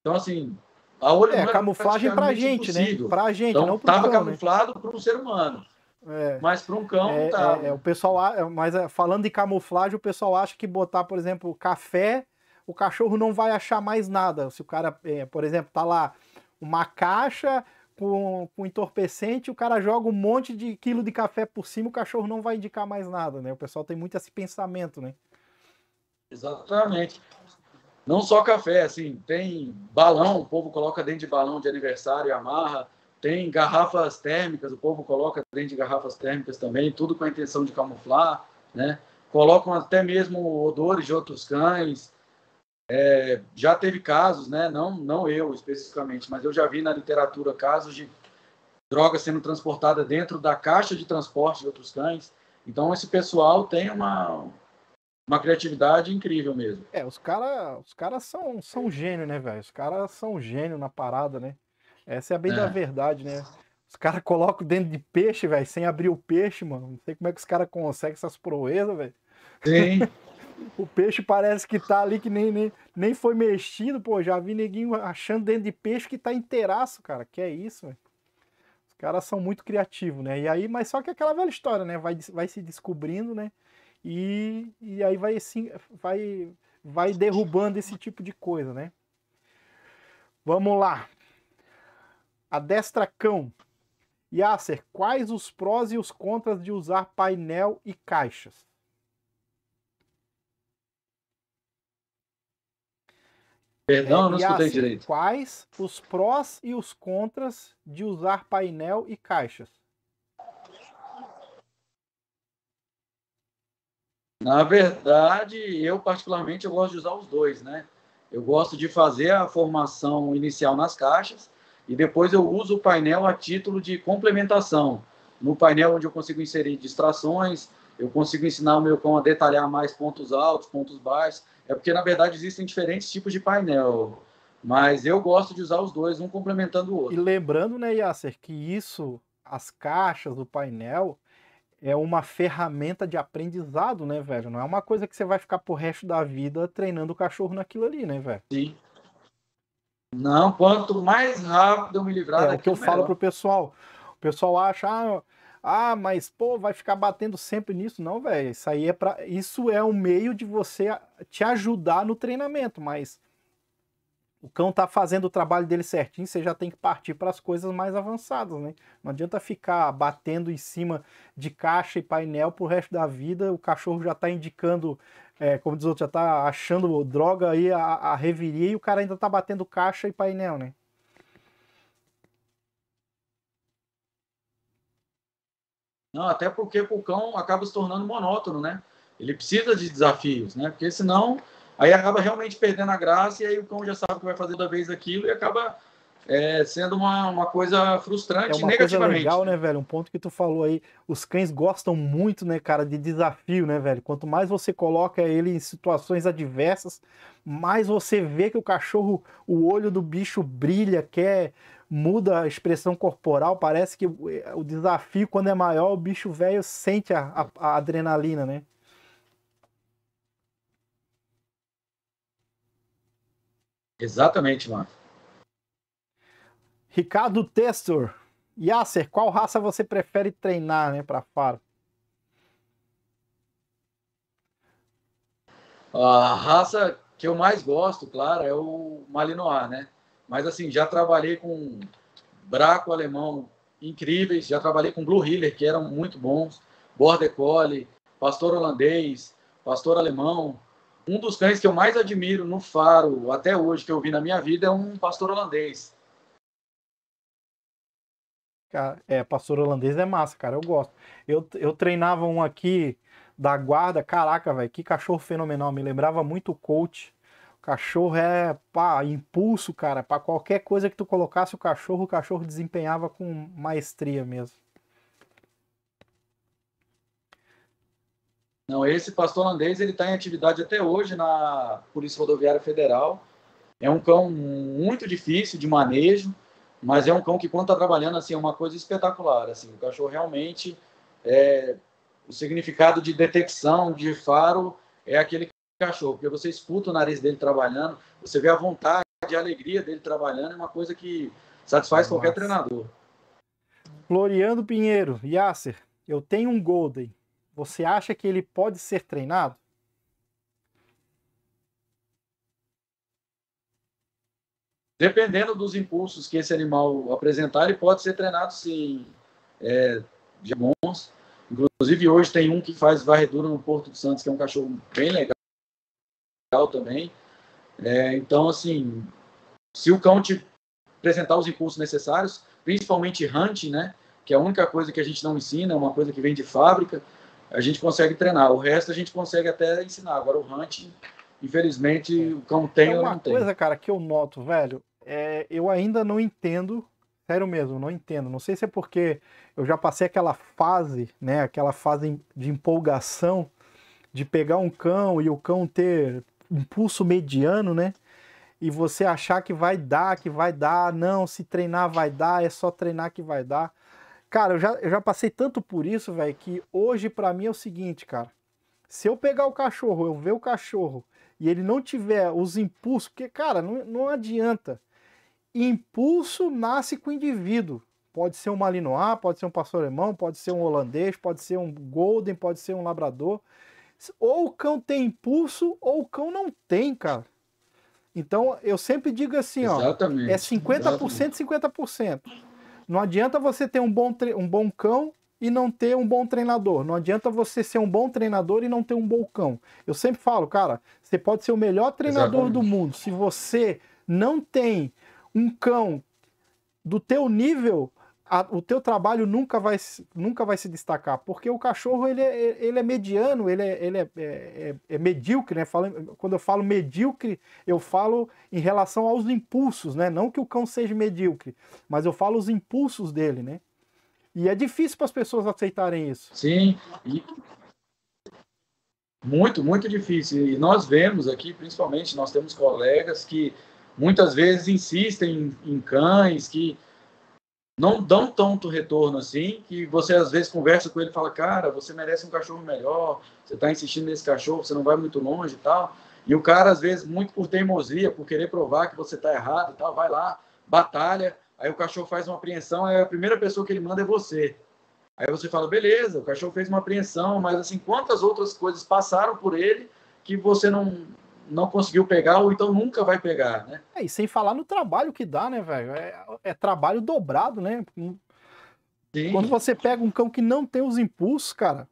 Então, assim, a olho é, camuflagem para gente, né? impossível. né? Para gente, então, não para Estava né? camuflado né? para um ser humano. É, mas para um cão é, tá. É, é, o pessoal, é, mas é, falando de camuflagem, o pessoal acha que botar, por exemplo, café, o cachorro não vai achar mais nada. Se o cara, é, por exemplo, tá lá uma caixa, com, com entorpecente, o cara joga um monte de quilo de café por cima, o cachorro não vai indicar mais nada, né? O pessoal tem muito esse pensamento, né? Exatamente. Não só café, assim, tem balão, o povo coloca dentro de balão de aniversário e amarra, tem garrafas térmicas, o povo coloca dentro de garrafas térmicas também, tudo com a intenção de camuflar, né? Colocam até mesmo odores de outros cães, é, já teve casos, né? Não, não eu especificamente, mas eu já vi na literatura casos de droga sendo transportada dentro da caixa de transporte de outros cães. Então esse pessoal tem uma uma criatividade incrível mesmo. É, os caras os cara são, são gênio, né, velho? Os caras são gênio na parada, né? Essa é a bem é. da verdade, né? Os caras colocam dentro de peixe, velho, sem abrir o peixe, mano. Não sei como é que os caras conseguem essas proezas, velho. Sim. (laughs) O peixe parece que tá ali que nem, nem, nem foi mexido, pô. Já vi neguinho achando dentro de peixe que tá inteiraço, cara. Que é isso, cara? Os caras são muito criativos, né? E aí, mas só que é aquela velha história, né? Vai, vai se descobrindo, né? E, e aí vai assim, vai, vai derrubando esse tipo de coisa, né? Vamos lá. Adestra cão. Yasser, quais os prós e os contras de usar painel e caixas? Perdão, é, não escutei assim, direito. Quais os prós e os contras de usar painel e caixas? Na verdade, eu particularmente eu gosto de usar os dois, né? Eu gosto de fazer a formação inicial nas caixas e depois eu uso o painel a título de complementação. No painel onde eu consigo inserir distrações, eu consigo ensinar o meu cão a detalhar mais pontos altos, pontos baixos. É porque, na verdade, existem diferentes tipos de painel. Mas eu gosto de usar os dois, um complementando o outro. E lembrando, né, Yasser, que isso, as caixas do painel, é uma ferramenta de aprendizado, né, velho? Não é uma coisa que você vai ficar pro resto da vida treinando o cachorro naquilo ali, né, velho? Sim. Não, quanto mais rápido eu me livrar é, daquilo, é o que eu melhor. falo pro pessoal. O pessoal acha, ah, ah, mas pô, vai ficar batendo sempre nisso, não, velho. Isso aí é para, isso é um meio de você te ajudar no treinamento, mas o cão tá fazendo o trabalho dele certinho, você já tem que partir para as coisas mais avançadas, né? Não adianta ficar batendo em cima de caixa e painel pro resto da vida. O cachorro já tá indicando, é, como diz outro, já tá achando droga aí a, a reviria e o cara ainda tá batendo caixa e painel, né? Não, até porque o cão acaba se tornando monótono, né? Ele precisa de desafios, né? Porque senão aí acaba realmente perdendo a graça e aí o cão já sabe que vai fazer da vez aquilo e acaba é, sendo uma, uma coisa frustrante é uma negativamente. Coisa legal, né, velho? Um ponto que tu falou aí, os cães gostam muito, né, cara, de desafio, né, velho? Quanto mais você coloca ele em situações adversas, mais você vê que o cachorro, o olho do bicho brilha, quer muda a expressão corporal, parece que eh, o desafio, quando é maior, o bicho velho sente a, a, a adrenalina, né? Exatamente, mano. Ricardo Testor. Yasser, qual raça você prefere treinar, né, para faro? A raça que eu mais gosto, claro, é o Malinois, né? Mas, assim, já trabalhei com braco alemão incríveis, já trabalhei com Blue Healer, que eram muito bons, Border Collie, pastor holandês, pastor alemão. Um dos cães que eu mais admiro no faro, até hoje, que eu vi na minha vida, é um pastor holandês. Cara, é, pastor holandês é massa, cara, eu gosto. Eu, eu treinava um aqui da guarda, caraca, velho, que cachorro fenomenal, me lembrava muito o coach Cachorro é pá, impulso, cara. Para qualquer coisa que tu colocasse o cachorro, o cachorro desempenhava com maestria mesmo. Não, esse pastor holandês ele está em atividade até hoje na Polícia Rodoviária Federal. É um cão muito difícil de manejo, mas é um cão que quando está trabalhando assim é uma coisa espetacular. Assim, o cachorro realmente é, o significado de detecção, de faro é aquele cachorro, porque você escuta o nariz dele trabalhando, você vê a vontade, a alegria dele trabalhando, é uma coisa que satisfaz Nossa. qualquer treinador. Floriano Pinheiro, Yasser, eu tenho um Golden. Você acha que ele pode ser treinado? Dependendo dos impulsos que esse animal apresentar, ele pode ser treinado sim. É, de bons. Inclusive hoje tem um que faz varredura no Porto dos Santos, que é um cachorro bem legal também. É, então, assim, se o cão te apresentar os impulsos necessários, principalmente hunting, né? Que é a única coisa que a gente não ensina, é uma coisa que vem de fábrica, a gente consegue treinar. O resto a gente consegue até ensinar. Agora, o hunting, infelizmente, é. o cão tem é ou não tem. Uma coisa, cara, que eu noto, velho, é, eu ainda não entendo, sério mesmo, não entendo. Não sei se é porque eu já passei aquela fase, né? Aquela fase de empolgação de pegar um cão e o cão ter impulso mediano, né? E você achar que vai dar, que vai dar, não, se treinar vai dar, é só treinar que vai dar. Cara, eu já, eu já passei tanto por isso, velho, que hoje para mim é o seguinte, cara. Se eu pegar o cachorro, eu ver o cachorro e ele não tiver os impulsos, porque, cara, não, não adianta. Impulso nasce com o indivíduo. Pode ser um malinois, pode ser um pastor alemão, pode ser um holandês, pode ser um golden, pode ser um labrador ou o cão tem impulso ou o cão não tem, cara. Então, eu sempre digo assim, exatamente, ó, é 50% exatamente. 50%. Não adianta você ter um bom, um bom cão e não ter um bom treinador. Não adianta você ser um bom treinador e não ter um bom cão. Eu sempre falo, cara, você pode ser o melhor treinador Exatamente. do mundo. Se você não tem um cão do teu nível, a, o teu trabalho nunca vai, nunca vai se destacar, porque o cachorro ele é, ele é mediano, ele é, ele é, é, é, é medíocre, né? quando eu falo medíocre, eu falo em relação aos impulsos, né? Não que o cão seja medíocre, mas eu falo os impulsos dele, né? E é difícil para as pessoas aceitarem isso. Sim, e... muito, muito difícil. E nós vemos aqui, principalmente, nós temos colegas que muitas vezes insistem em, em cães que não dão tanto retorno assim, que você às vezes conversa com ele e fala, cara, você merece um cachorro melhor, você está insistindo nesse cachorro, você não vai muito longe e tal. E o cara, às vezes, muito por teimosia, por querer provar que você está errado e tal, vai lá, batalha, aí o cachorro faz uma apreensão, aí a primeira pessoa que ele manda é você. Aí você fala, beleza, o cachorro fez uma apreensão, mas assim, quantas outras coisas passaram por ele que você não, não conseguiu pegar ou então nunca vai pegar, né? É, e sem falar no trabalho que dá, né, velho? É, é, trabalho dobrado, né? Hum. Sim. Quando você pega um cão que não tem os impulsos, cara,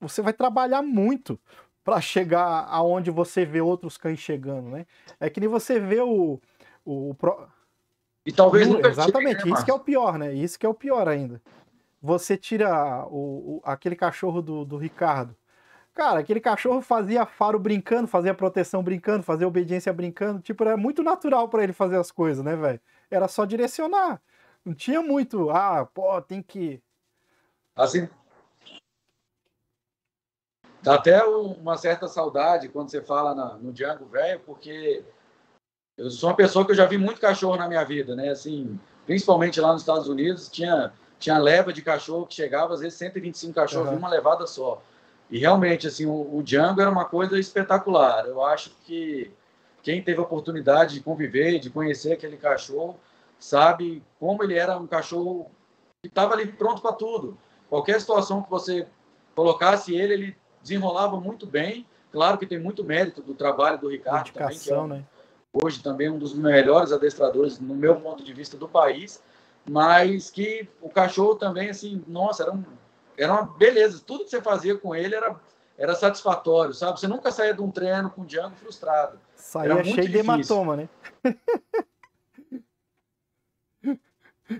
você vai trabalhar muito para chegar aonde você vê outros cães chegando, né? É que nem você vê o. o, pro... E talvez nunca Exatamente, chegue, né, isso que é o pior, né? Isso que é o pior ainda. Você tira o, o aquele cachorro do, do Ricardo Cara, aquele cachorro fazia faro brincando, fazia proteção brincando, fazia obediência brincando. Tipo, era muito natural para ele fazer as coisas, né, velho? Era só direcionar. Não tinha muito, ah, pô, tem que. Assim. Dá até uma certa saudade quando você fala no Django velho, porque eu sou uma pessoa que eu já vi muito cachorro na minha vida, né? Assim, principalmente lá nos Estados Unidos, tinha, tinha leva de cachorro que chegava, às vezes 125 cachorros uhum. em uma levada só. E realmente, assim, o, o Django era uma coisa espetacular. Eu acho que quem teve a oportunidade de conviver, de conhecer aquele cachorro, sabe como ele era um cachorro que estava ali pronto para tudo. Qualquer situação que você colocasse ele, ele desenrolava muito bem. Claro que tem muito mérito do trabalho do Ricardo também, que é um, né? hoje também um dos melhores adestradores, no meu ponto de vista, do país. Mas que o cachorro também, assim, nossa, era um era uma beleza. Tudo que você fazia com ele era, era satisfatório, sabe? Você nunca saía de um treino com o Django frustrado. Saía era cheio de hematoma, né?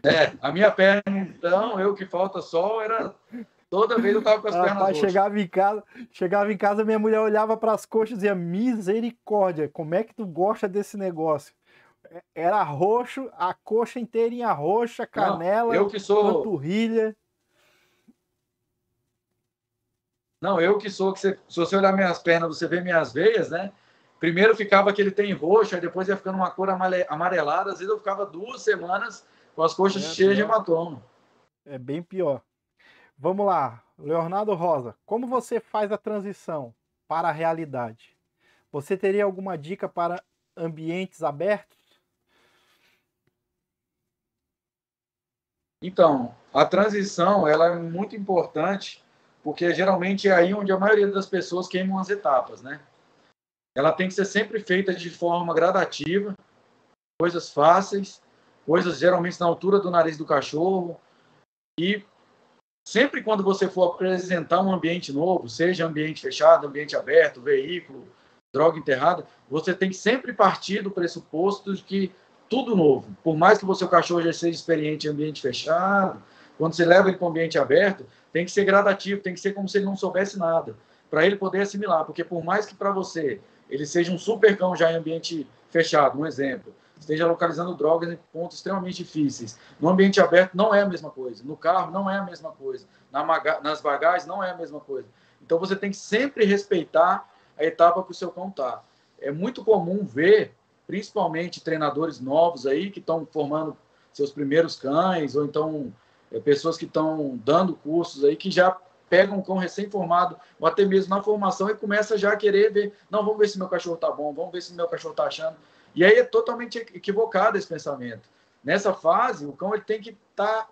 É, a minha perna, então, eu que falta sol, era. Toda vez eu tava com as pernas. Rapaz, chegava em casa, chegava em casa, minha mulher olhava para as coxas e dizia: misericórdia, como é que tu gosta desse negócio? É, era roxo, a coxa inteirinha roxa, canela, Não, eu que sou, panturrilha. Não, eu que sou, que você, se você olhar minhas pernas, você vê minhas veias, né? Primeiro ficava aquele tem roxo, aí depois ia ficando uma cor amarelada. Às vezes eu ficava duas semanas com as coxas é cheias pior. de hematoma. É bem pior. Vamos lá, Leonardo Rosa, como você faz a transição para a realidade? Você teria alguma dica para ambientes abertos? Então, a transição ela é muito importante porque geralmente é aí onde a maioria das pessoas queimam as etapas, né? Ela tem que ser sempre feita de forma gradativa, coisas fáceis, coisas geralmente na altura do nariz do cachorro e sempre quando você for apresentar um ambiente novo, seja ambiente fechado, ambiente aberto, veículo, droga enterrada, você tem que sempre partir do pressuposto de que tudo novo, por mais que o seu cachorro já seja experiente em ambiente fechado, quando você leva ele para um ambiente aberto, tem que ser gradativo, tem que ser como se ele não soubesse nada, para ele poder assimilar, porque por mais que para você ele seja um super cão já em ambiente fechado, um exemplo, esteja localizando drogas em pontos extremamente difíceis. No ambiente aberto não é a mesma coisa, no carro não é a mesma coisa, na nas bagagens não é a mesma coisa. Então você tem que sempre respeitar a etapa que o seu cão está. É muito comum ver, principalmente treinadores novos aí que estão formando seus primeiros cães ou então é, pessoas que estão dando cursos aí que já pegam um cão recém-formado, ou até mesmo na formação, e começa já a querer ver, não, vamos ver se meu cachorro tá bom, vamos ver se meu cachorro tá achando. E aí é totalmente equivocado esse pensamento. Nessa fase, o cão ele tem que estar tá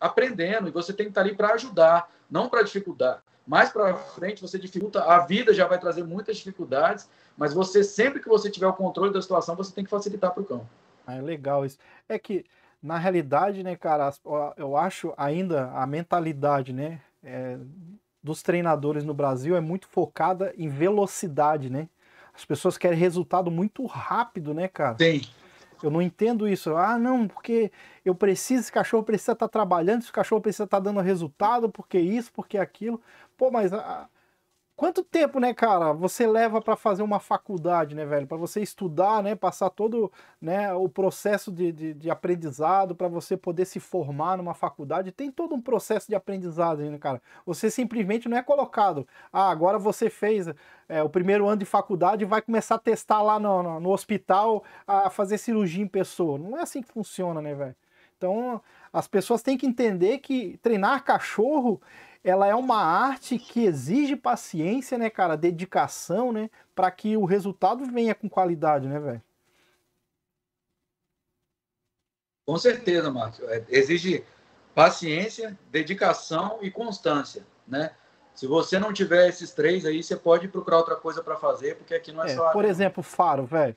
aprendendo e você tem que estar tá ali para ajudar, não para dificultar. Mais para frente você dificulta, a vida já vai trazer muitas dificuldades, mas você sempre que você tiver o controle da situação, você tem que facilitar para o cão. Ah, é legal isso. É que na realidade, né, cara, eu acho ainda a mentalidade, né, é, dos treinadores no Brasil é muito focada em velocidade, né? As pessoas querem resultado muito rápido, né, cara? Tem. Eu não entendo isso. Ah, não, porque eu preciso, esse cachorro precisa estar tá trabalhando, esse cachorro precisa estar tá dando resultado, porque isso, porque aquilo. Pô, mas a, Quanto tempo, né, cara, você leva para fazer uma faculdade, né, velho? Para você estudar, né, passar todo né, o processo de, de, de aprendizado, para você poder se formar numa faculdade. Tem todo um processo de aprendizado, né, cara? Você simplesmente não é colocado. Ah, agora você fez é, o primeiro ano de faculdade e vai começar a testar lá no, no, no hospital a fazer cirurgia em pessoa. Não é assim que funciona, né, velho? Então, as pessoas têm que entender que treinar cachorro ela é uma arte que exige paciência, né, cara, dedicação, né, para que o resultado venha com qualidade, né, velho? Com certeza, Márcio. É, exige paciência, dedicação e constância, né? Se você não tiver esses três aí, você pode procurar outra coisa para fazer, porque aqui não é, é só. Por exemplo, faro, velho.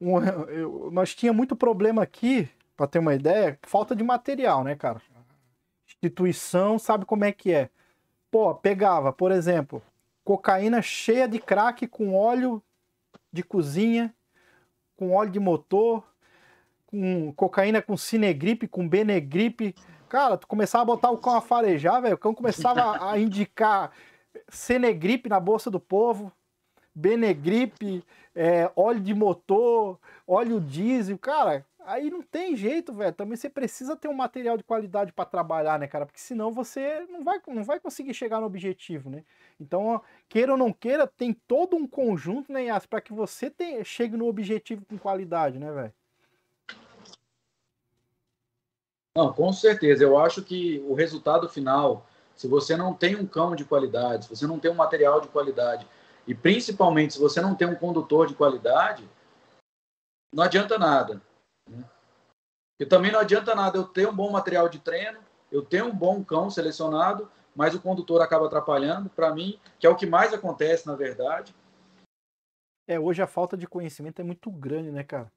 Um, (laughs) nós tinha muito problema aqui, para ter uma ideia, falta de material, né, cara? instituição sabe como é que é. Pô, pegava, por exemplo, cocaína cheia de crack com óleo de cozinha, com óleo de motor, com cocaína com cinegripe, com benegripe. Cara, tu começava a botar o cão a farejar, velho. O cão começava a indicar Senegripe na bolsa do povo, Benegripe, é, óleo de motor, óleo diesel, cara, Aí não tem jeito, velho. Também você precisa ter um material de qualidade para trabalhar, né, cara? Porque senão você não vai, não vai conseguir chegar no objetivo, né? Então, queira ou não queira, tem todo um conjunto, né, Yas, para que você tenha, chegue no objetivo com qualidade, né, velho? Não, com certeza. Eu acho que o resultado final, se você não tem um cão de qualidade, se você não tem um material de qualidade, e principalmente se você não tem um condutor de qualidade, não adianta nada. Né? E também não adianta nada eu ter um bom material de treino, eu ter um bom cão selecionado, mas o condutor acaba atrapalhando, para mim, que é o que mais acontece, na verdade. É, hoje a falta de conhecimento é muito grande, né, cara?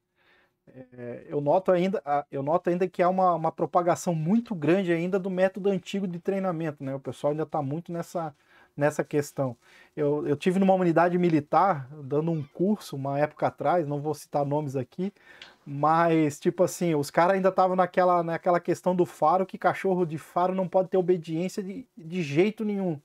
É, eu, noto ainda, eu noto ainda que há uma, uma propagação muito grande ainda do método antigo de treinamento, né? O pessoal ainda está muito nessa, nessa questão. Eu, eu tive numa unidade militar, dando um curso uma época atrás, não vou citar nomes aqui, mas, tipo assim, os caras ainda estavam naquela, naquela questão do faro, que cachorro de faro não pode ter obediência de, de jeito nenhum.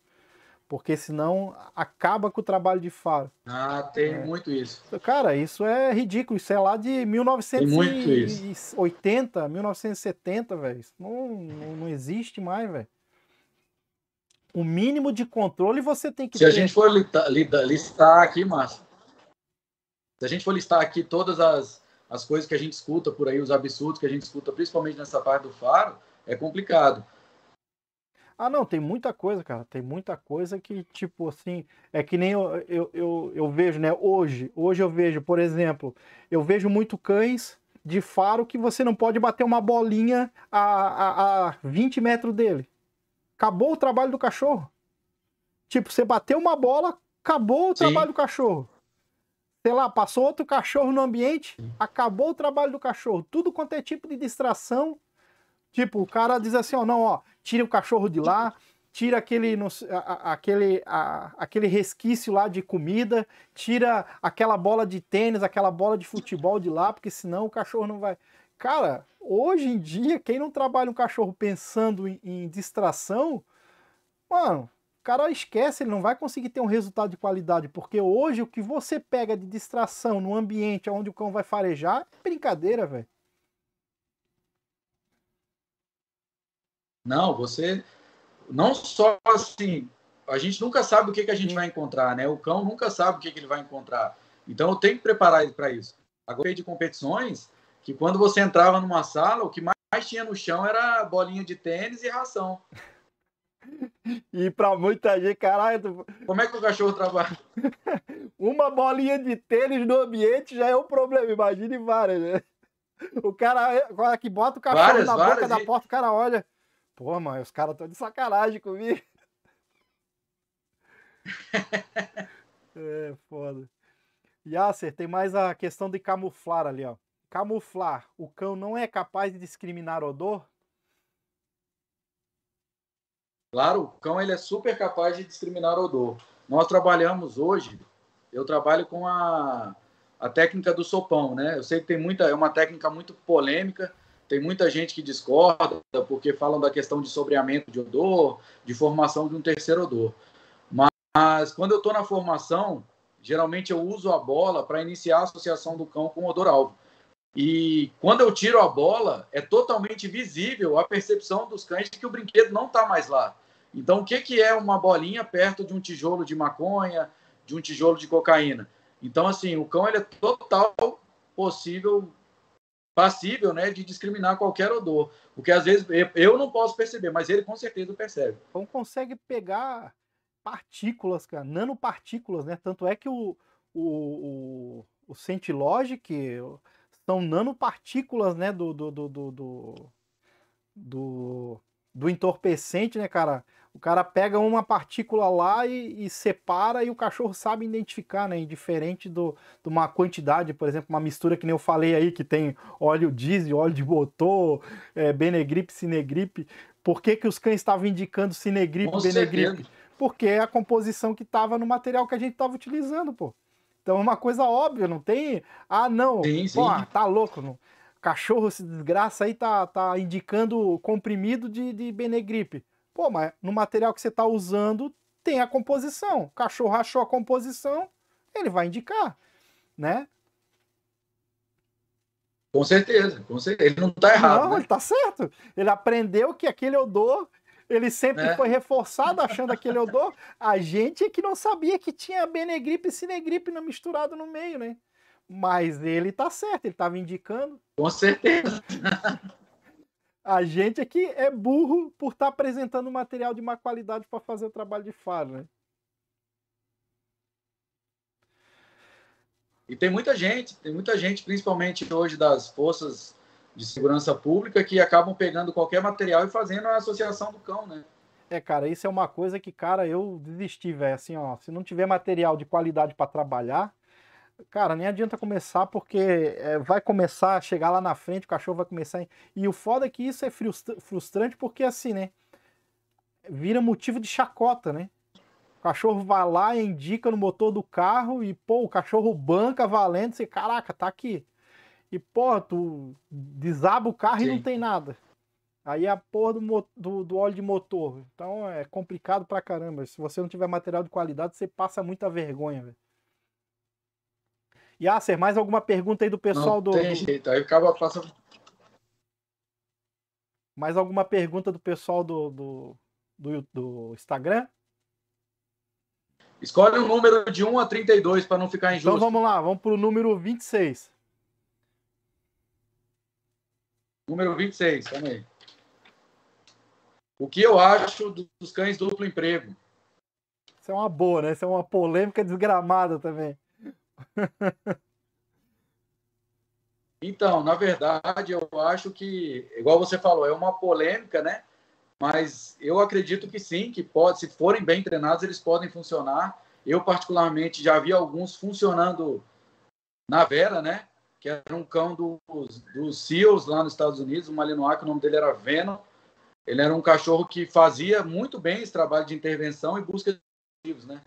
Porque senão acaba com o trabalho de faro. Ah, tem é. muito isso. Cara, isso é ridículo. Isso é lá de 1980, 1970, velho. Não, não, não existe mais, velho o mínimo de controle você tem que se ter. Se a gente for listar, listar aqui, Márcio, se a gente for listar aqui todas as, as coisas que a gente escuta por aí, os absurdos que a gente escuta, principalmente nessa parte do Faro, é complicado. Ah, não, tem muita coisa, cara. Tem muita coisa que, tipo assim, é que nem eu, eu, eu, eu vejo, né? Hoje, hoje eu vejo, por exemplo, eu vejo muito cães de faro que você não pode bater uma bolinha a, a, a 20 metros dele. Acabou o trabalho do cachorro. Tipo, você bateu uma bola, acabou o Sim. trabalho do cachorro sei lá, passou outro cachorro no ambiente, acabou o trabalho do cachorro. Tudo quanto é tipo de distração. Tipo, o cara diz assim, ó, não, ó, tira o cachorro de lá, tira aquele, no, a, aquele, a, aquele resquício lá de comida, tira aquela bola de tênis, aquela bola de futebol de lá, porque senão o cachorro não vai. Cara, hoje em dia, quem não trabalha um cachorro pensando em, em distração, mano, cara esquece, ele não vai conseguir ter um resultado de qualidade, porque hoje o que você pega de distração no ambiente onde o cão vai farejar é brincadeira, velho. Não, você. Não só assim. A gente nunca sabe o que, que a gente vai encontrar, né? O cão nunca sabe o que, que ele vai encontrar. Então eu tenho que preparar ele para isso. Agora, de competições, que quando você entrava numa sala, o que mais tinha no chão era bolinha de tênis e ração. E pra muita gente, caralho. Tu... Como é que o cachorro trabalha? (laughs) Uma bolinha de tênis no ambiente já é um problema, imagine várias, né? O cara, é, agora é que bota o cachorro várias, na várias, boca e... da porta, o cara olha. Pô, mãe, os caras estão de sacanagem comigo. (laughs) é, foda. Yasser, tem mais a questão de camuflar ali, ó. Camuflar. O cão não é capaz de discriminar odor? Claro, o cão ele é super capaz de discriminar odor. Nós trabalhamos hoje, eu trabalho com a, a técnica do sopão, né? Eu sei que tem muita, é uma técnica muito polêmica, tem muita gente que discorda, porque falam da questão de sobreamento de odor, de formação de um terceiro odor. Mas quando eu estou na formação, geralmente eu uso a bola para iniciar a associação do cão com o odor-alvo. E quando eu tiro a bola, é totalmente visível a percepção dos cães de que o brinquedo não está mais lá. Então, o que, que é uma bolinha perto de um tijolo de maconha, de um tijolo de cocaína? Então, assim, o cão ele é total possível, passível, né, de discriminar qualquer odor. O que às vezes eu não posso perceber, mas ele com certeza percebe. Então consegue pegar partículas, cara, nanopartículas, né? Tanto é que o, o, o, o Sentilogic são nanopartículas, né, do, do, do, do, do do entorpecente, né, cara? O cara pega uma partícula lá e, e separa e o cachorro sabe identificar, né? Indiferente do, de uma quantidade, por exemplo, uma mistura que nem eu falei aí, que tem óleo diesel, óleo de motor, é, benegripe, sinegripe. Por que, que os cães estavam indicando sinegripe, Com benegripe? Certeza. Porque é a composição que estava no material que a gente estava utilizando, pô. Então é uma coisa óbvia, não tem. Ah, não. Sim, sim. Pô, ah, tá louco. Não. Cachorro, se desgraça aí, tá, tá indicando comprimido de, de Benegripe. Pô, mas no material que você está usando tem a composição. O cachorro achou a composição, ele vai indicar, né? Com certeza, com certeza. Ele não está errado. Não, né? ele está certo. Ele aprendeu que aquele odor, ele sempre é. foi reforçado achando aquele odor. A gente é que não sabia que tinha benegripe e sinegripe misturado no meio, né? Mas ele está certo, ele estava indicando. Com certeza. A gente aqui é burro por estar tá apresentando material de má qualidade para fazer o trabalho de faro, né? E tem muita gente, tem muita gente, principalmente hoje das forças de segurança pública, que acabam pegando qualquer material e fazendo a associação do cão, né? É, cara, isso é uma coisa que, cara, eu desisti, velho. Assim, ó, se não tiver material de qualidade para trabalhar, Cara, nem adianta começar porque é, vai começar a chegar lá na frente, o cachorro vai começar. E o foda é que isso é frustrante porque assim, né? Vira motivo de chacota, né? O cachorro vai lá e indica no motor do carro e, pô, o cachorro banca valendo, você, caraca, tá aqui. E, pô, tu desaba o carro Sim. e não tem nada. Aí é a porra do, do, do, óleo de motor. Então é complicado pra caramba. Se você não tiver material de qualidade, você passa muita vergonha, velho. Yasser, mais alguma pergunta aí do pessoal Não, do. Tem jeito, aí acaba passando. Mais alguma pergunta do pessoal do, do, do, do Instagram? Escolhe um número de 1 a 32 para não ficar então injusto. Então vamos lá, vamos para o número 26. Número 26, calma aí. O que eu acho dos cães duplo emprego? Isso é uma boa, né? Isso é uma polêmica desgramada também. (laughs) então, na verdade, eu acho que, igual você falou, é uma polêmica, né? Mas eu acredito que sim, que pode, se forem bem treinados, eles podem funcionar. Eu, particularmente, já vi alguns funcionando na Vera, né? Que era um cão dos, dos SEALs lá nos Estados Unidos, um Malinois, que o nome dele era Venom. Ele era um cachorro que fazia muito bem esse trabalho de intervenção e busca de objetivos, né?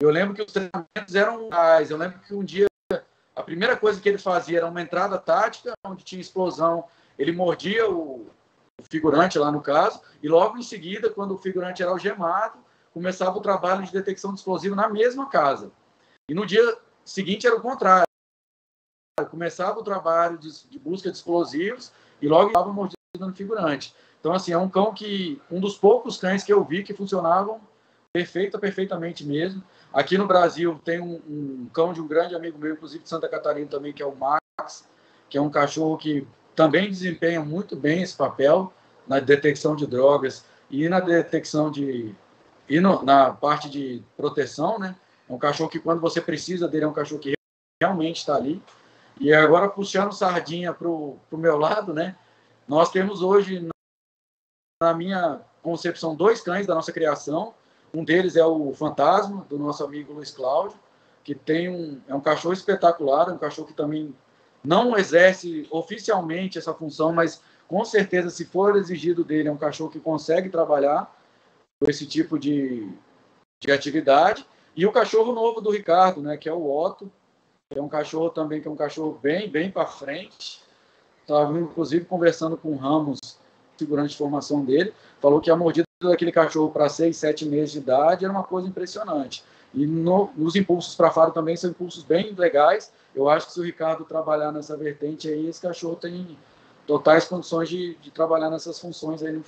Eu lembro que os treinamentos eram reais. Eu lembro que um dia a primeira coisa que ele fazia era uma entrada tática, onde tinha explosão. Ele mordia o, o figurante lá no caso, e logo em seguida, quando o figurante era algemado, começava o trabalho de detecção de explosivo na mesma casa. E no dia seguinte era o contrário. Começava o trabalho de, de busca de explosivos e logo estava mordido no figurante. Então, assim, é um cão que, um dos poucos cães que eu vi que funcionavam perfeita, perfeitamente mesmo. Aqui no Brasil tem um, um, cão de um grande amigo meu, inclusive de Santa Catarina também, que é o Max, que é um cachorro que também desempenha muito bem esse papel na detecção de drogas e na detecção de e no, na parte de proteção, né? É um cachorro que quando você precisa dele é um cachorro que realmente está ali. E agora puxando sardinha para pro meu lado, né? Nós temos hoje na minha concepção dois cães da nossa criação um deles é o Fantasma, do nosso amigo Luiz Cláudio, que tem um, é um cachorro espetacular, um cachorro que também não exerce oficialmente essa função, mas com certeza, se for exigido dele, é um cachorro que consegue trabalhar com esse tipo de, de atividade. E o cachorro novo do Ricardo, né, que é o Otto, é um cachorro também que é um cachorro bem, bem para frente. Estava, inclusive, conversando com o Ramos, figurante de formação dele, falou que a mordida daquele cachorro para seis, sete meses de idade era uma coisa impressionante. E no, nos impulsos para faro também são impulsos bem legais. Eu acho que se o Ricardo trabalhar nessa vertente aí, esse cachorro tem totais condições de, de trabalhar nessas funções aí no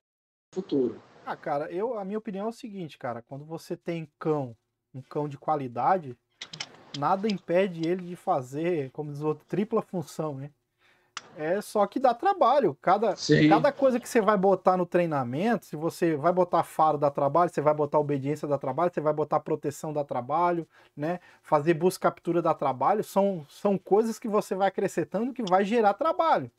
futuro. Ah, cara, eu a minha opinião é o seguinte, cara, quando você tem cão, um cão de qualidade, nada impede ele de fazer, como diz o outro, tripla função, né? É só que dá trabalho. Cada, cada coisa que você vai botar no treinamento, se você vai botar faro dá trabalho, você vai botar obediência dá trabalho, você vai botar proteção dá trabalho, né? Fazer busca captura dá trabalho, são, são coisas que você vai acrescentando que vai gerar trabalho.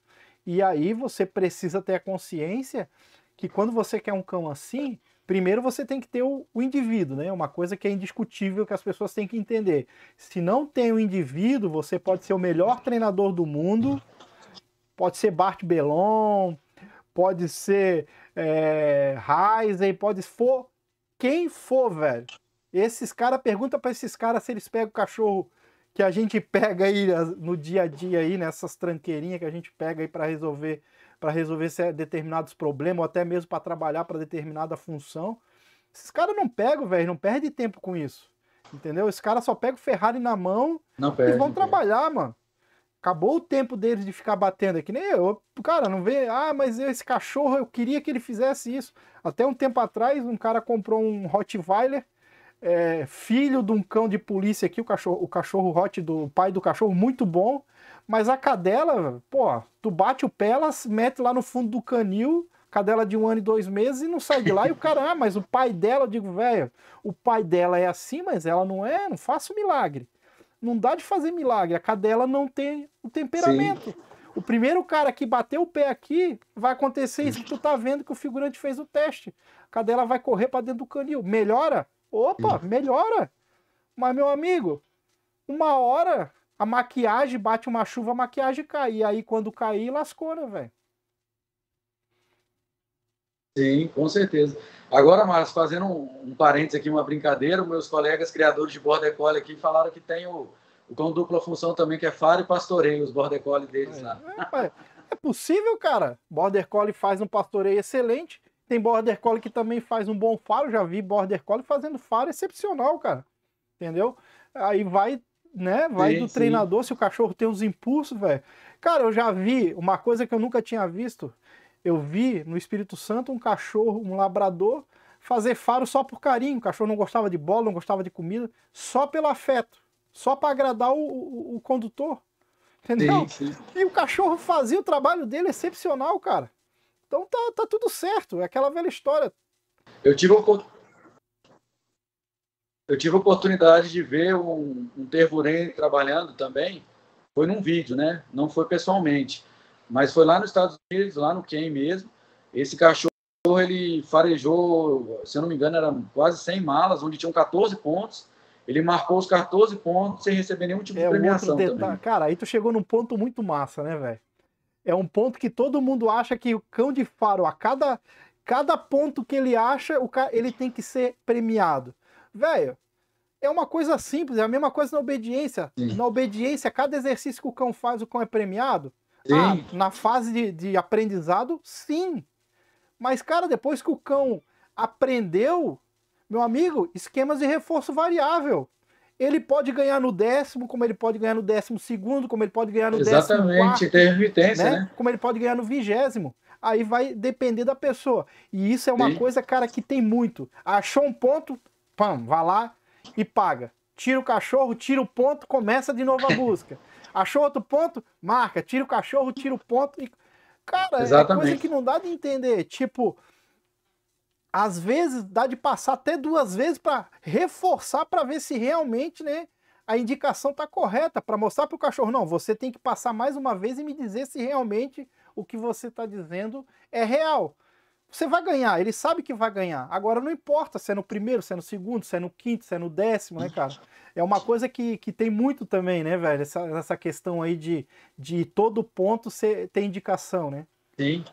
E aí você precisa ter a consciência que quando você quer um cão assim, primeiro você tem que ter o, o, indivíduo, né? Uma coisa que é indiscutível que as pessoas têm que entender. Se não tem o indivíduo, você pode ser o melhor treinador do mundo, Pode ser Bart Belon, pode ser é, Heisen, pode for quem for, velho. Esses caras, pergunta para esses caras se eles pegam o cachorro que a gente (laughs) pega aí no dia a dia aí, nessas né? tranqueirinhas que a gente pega aí para resolver para resolver é determinados problemas, ou até mesmo para trabalhar para determinada função. Esses caras não pegam, velho, não perde tempo com isso. Entendeu? Esses caras só pegam o Ferrari na mão não e vão trabalhar, mano. Acabou o tempo deles de ficar batendo, é que nem eu. Cara, não vê, ah, mas esse cachorro, eu queria que ele fizesse isso. Até um tempo atrás, um cara comprou um Rottweiler, é, filho de um cão de polícia aqui, o cachorro, o cachorro Hot do pai do cachorro, muito bom. Mas a cadela, pô, tu bate o pé, ela mete lá no fundo do canil, cadela de um ano e dois meses e não sai de lá. E o cara, ah, mas o pai dela, eu digo, velho, o pai dela é assim, mas ela não é, não faço milagre não dá de fazer milagre. A cadela não tem o temperamento. Sim. O primeiro cara que bateu o pé aqui, vai acontecer isso que tu tá vendo que o figurante fez o teste. A cadela vai correr para dentro do canil. Melhora? Opa, melhora. Mas, meu amigo, uma hora a maquiagem bate uma chuva, a maquiagem cai. E aí, quando cair, lascou, né, velho? Sim, com certeza. Agora, Márcio, fazendo um, um parênteses aqui, uma brincadeira, meus colegas criadores de Border Collie aqui falaram que tem o, o cão dupla função também, que é faro e pastoreio, os Border Collie deles é, lá. É, é possível, cara. Border Collie faz um pastoreio excelente. Tem Border Collie que também faz um bom faro. Já vi Border Collie fazendo faro excepcional, cara. Entendeu? Aí vai, né? Vai sim, do sim. treinador se o cachorro tem os impulsos, velho. Cara, eu já vi uma coisa que eu nunca tinha visto eu vi no Espírito Santo um cachorro, um labrador, fazer faro só por carinho. O cachorro não gostava de bola, não gostava de comida, só pelo afeto, só para agradar o, o, o, condutor. Entendeu? Sim, sim. E o cachorro fazia o trabalho dele excepcional, cara. Então tá, tá tudo certo, é aquela velha história. Eu tive, um... eu tive a oportunidade de ver um, um trabalhando também, foi num vídeo, né? Não foi pessoalmente. Mas foi lá nos Estados Unidos, lá no Ken mesmo. Esse cachorro, ele farejou, se eu não me engano, eram quase 100 malas, onde tinham 14 pontos. Ele marcou os 14 pontos sem receber nenhum tipo é, de premiação também. Cara, aí tu chegou num ponto muito massa, né, velho? É um ponto que todo mundo acha que o cão de faro, a cada, cada ponto que ele acha, o cara, ele tem que ser premiado. Velho, é uma coisa simples, é a mesma coisa na obediência. Sim. Na obediência, cada exercício que o cão faz, o cão é premiado. Ah, na fase de, de aprendizado, sim. Mas, cara, depois que o cão aprendeu, meu amigo, esquemas de reforço variável ele pode ganhar no décimo, como ele pode ganhar no décimo segundo, como ele pode ganhar no Exatamente, décimo quarto, tem né? né? Como ele pode ganhar no vigésimo. Aí vai depender da pessoa. E isso é uma Sim. coisa, cara, que tem muito. Achou um ponto, pam, vai lá e paga. Tira o cachorro, tira o ponto, começa de novo a busca. Achou outro ponto? Marca, tira o cachorro, tira o ponto. E... Cara, Exatamente. é coisa que não dá de entender. Tipo, às vezes dá de passar até duas vezes para reforçar para ver se realmente, né, a indicação tá correta, para mostrar pro cachorro, não, você tem que passar mais uma vez e me dizer se realmente o que você está dizendo é real. Você vai ganhar, ele sabe que vai ganhar. Agora não importa se é no primeiro, se é no segundo, se é no quinto, se é no décimo, né, cara? É uma coisa que, que tem muito também, né, velho? Essa, essa questão aí de, de todo ponto ser, ter indicação, né? Sim.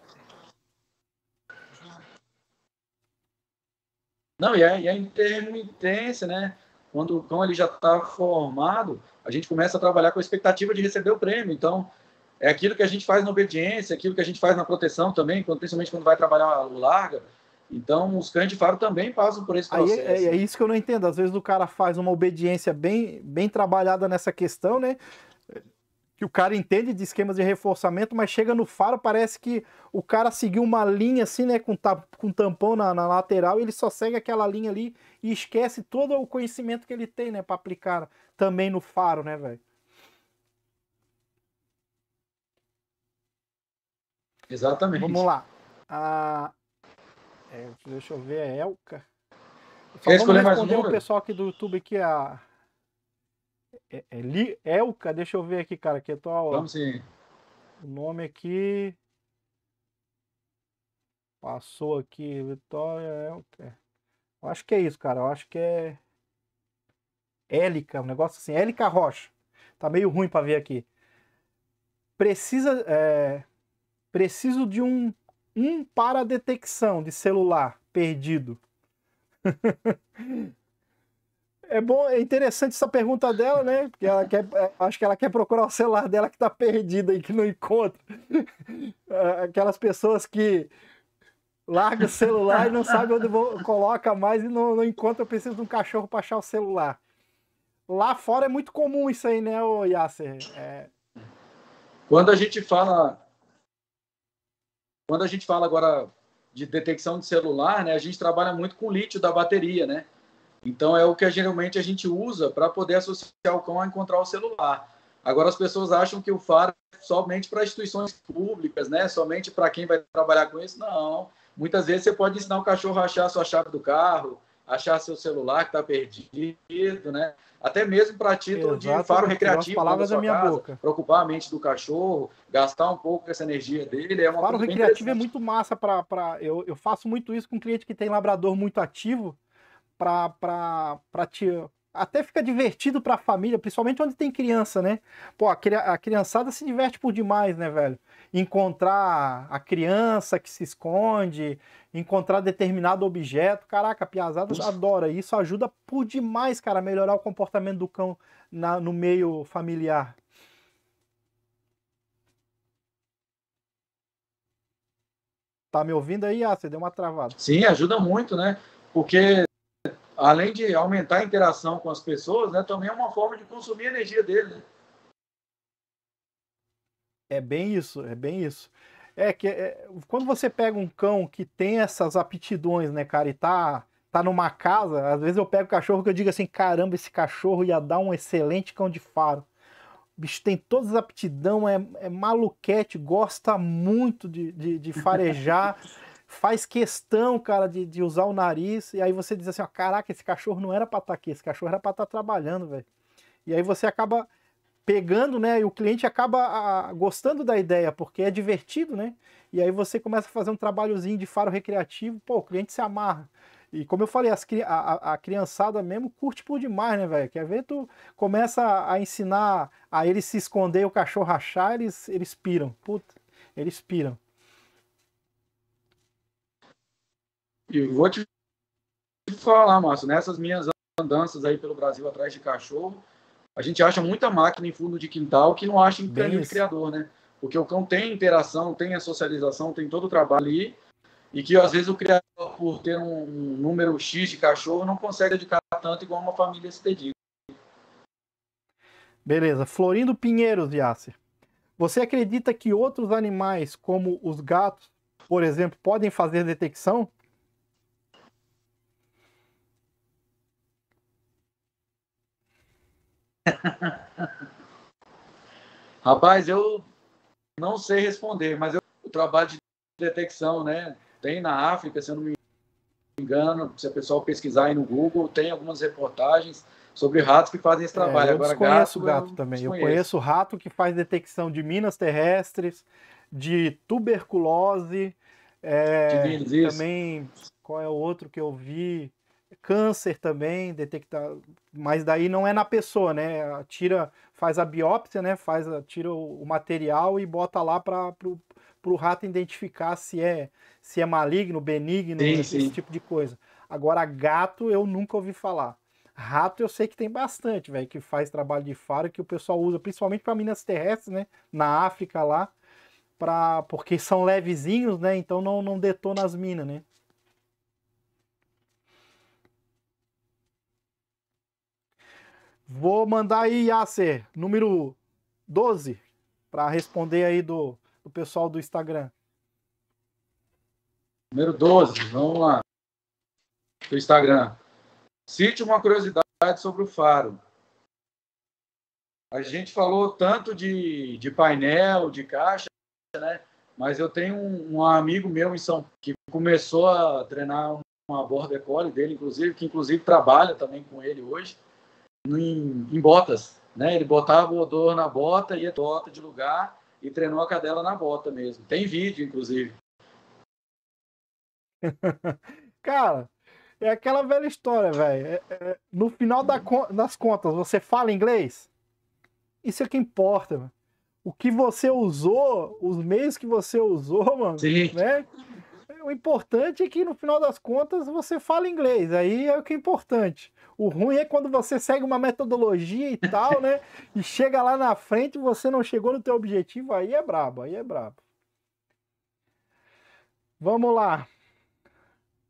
Não, e a, é, e a é intermitência, né? Quando o cão ele já está formado, a gente começa a trabalhar com a expectativa de receber o prêmio. Então, é aquilo que a gente faz na obediência, é aquilo que a gente faz na proteção também, principalmente quando vai trabalhar o larga. Então, os cães de faro também passam por esse é, processo. É, é, isso que eu não entendo. Às vezes o cara faz uma obediência bem, bem trabalhada nessa questão, né? Que o cara entende de esquemas de reforçamento, mas chega no faro, parece que o cara seguiu uma linha assim, né? Com, com tampão na, na lateral, ele só segue aquela linha ali e esquece todo o conhecimento que ele tem, né? Para aplicar também no faro, né, velho? Exatamente. Vamos lá. A... É, deixa eu ver, a Elka. Só Quer vamos responder o pessoal aqui do YouTube que a. É, é Li... Elka, deixa eu ver aqui, cara, que eu Vamos sim. O nome aqui. Passou aqui, Vitória Elka. Eu acho que é isso, cara. Eu acho que é. Élica, um negócio assim. Élica Rocha. Tá meio ruim para ver aqui. Precisa. É... Preciso de um, um para detecção de celular perdido. (laughs) é bom, é interessante essa pergunta dela, né? Porque ela quer, é, acho que ela quer procurar o celular dela que está perdido e que não encontra. (laughs) É, aquelas pessoas que larga o celular e não sabe onde vou, coloca mais e não, não encontra. Eu preciso de um cachorro para achar o celular. Lá fora é muito comum isso aí, né, Yasser? É... Quando a gente fala quando a gente fala agora de detecção de celular, né, a gente trabalha muito com lítio da bateria, né? Então é o que geralmente a gente usa para poder associar o cão a encontrar o celular. Agora as pessoas acham que o faro é somente para instituições públicas, né? Somente para quem vai trabalhar com isso. Não. Muitas vezes você pode ensinar o cachorro a achar a sua chave do carro, achar seu celular que está perdido, né? Até mesmo para título Exato, de faro recreativo palavras da minha casa, boca. preocupar a mente do cachorro, gastar um pouco essa energia dele. É uma faro recreativo é muito massa para. Pra... Eu, eu faço muito isso com um cliente que tem labrador muito ativo para te. Até fica divertido para a família, principalmente onde tem criança, né? Pô, a criançada se diverte por demais, né, velho? encontrar a criança que se esconde, encontrar determinado objeto. Caraca, a Piazada Ufa. adora. Isso ajuda por demais, cara, a melhorar o comportamento do cão na, no meio familiar. Tá me ouvindo aí? Ah, você deu uma travada. Sim, ajuda muito, né? Porque além de aumentar a interação com as pessoas, né, também é uma forma de consumir a energia dele. Né? É bem isso, é bem isso. É que é, quando você pega um cão que tem essas aptidões, né, cara, e tá, tá numa casa, às vezes eu pego o cachorro que eu digo assim: caramba, esse cachorro ia dar um excelente cão de faro. O bicho tem todas as aptidão, é, é maluquete, gosta muito de, de, de farejar, (laughs) faz questão, cara, de, de usar o nariz. E aí você diz assim: ó, caraca, esse cachorro não era pra estar tá aqui, esse cachorro era pra estar tá trabalhando, velho. E aí você acaba pegando, né? E o cliente acaba a, gostando da ideia, porque é divertido, né? E aí você começa a fazer um trabalhozinho de faro recreativo, pô, o cliente se amarra. E como eu falei, as, a, a criançada mesmo curte por demais, né, velho? Quer ver, tu começa a ensinar a eles se esconder o cachorro rachar, eles, eles piram. Puta, eles piram. E vou te falar, Márcio, nessas minhas andanças aí pelo Brasil atrás de cachorro, a gente acha muita máquina em fundo de quintal que não acha em crânio de criador, né? Porque o cão tem interação, tem a socialização, tem todo o trabalho ali, e que às vezes o criador, por ter um, um número X de cachorro, não consegue dedicar tanto igual uma família se dedica. Beleza. Florindo Pinheiros, Yasser. Você acredita que outros animais, como os gatos, por exemplo, podem fazer detecção? (laughs) Rapaz, eu não sei responder, mas eu, o trabalho de detecção, né? Tem na África, se eu não me engano, se o pessoal pesquisar aí no Google, tem algumas reportagens sobre ratos que fazem esse é, trabalho. É, eu Agora, gato, gato eu também. Eu conheço rato que faz detecção de minas terrestres, de tuberculose, é, também qual é o outro que eu vi? câncer também, detectar, mas daí não é na pessoa, né? Tira, faz a biópsia, né? Faz, tira o, o material e bota lá para o rato identificar se é se é maligno, benigno, sim, esse sim. tipo de coisa. Agora gato eu nunca ouvi falar. Rato eu sei que tem bastante, velho, que faz trabalho de faro que o pessoal usa, principalmente para minas terrestres, né? Na África lá, para porque são levezinhos, né? Então não não detona as minas, né? Vou mandar aí, Yasser, número 12, para responder aí do, do pessoal do Instagram. Número 12, vamos lá. Do Instagram. Cite uma curiosidade sobre o Faro. A gente falou tanto de, de painel, de caixa, né? Mas eu tenho um, um amigo meu em São que começou a treinar uma border collie dele, inclusive, que inclusive trabalha também com ele hoje em, em botas, né? Ele botava o odor na bota, ia bota de lugar e treinou a cadela na bota mesmo. Tem vídeo, inclusive. (laughs) Cara, é aquela velha história, velho. É, é, no final da, das contas, você fala inglês? Isso é que importa, mano. O que você usou, os meios que você usou, mano, Sim. né? o importante é que no final das contas você fala inglês, aí é o que é importante. O ruim é quando você segue uma metodologia e tal, né? (laughs) e chega lá na frente e você não chegou no teu objetivo, aí é brabo, aí é brabo. Vamos lá.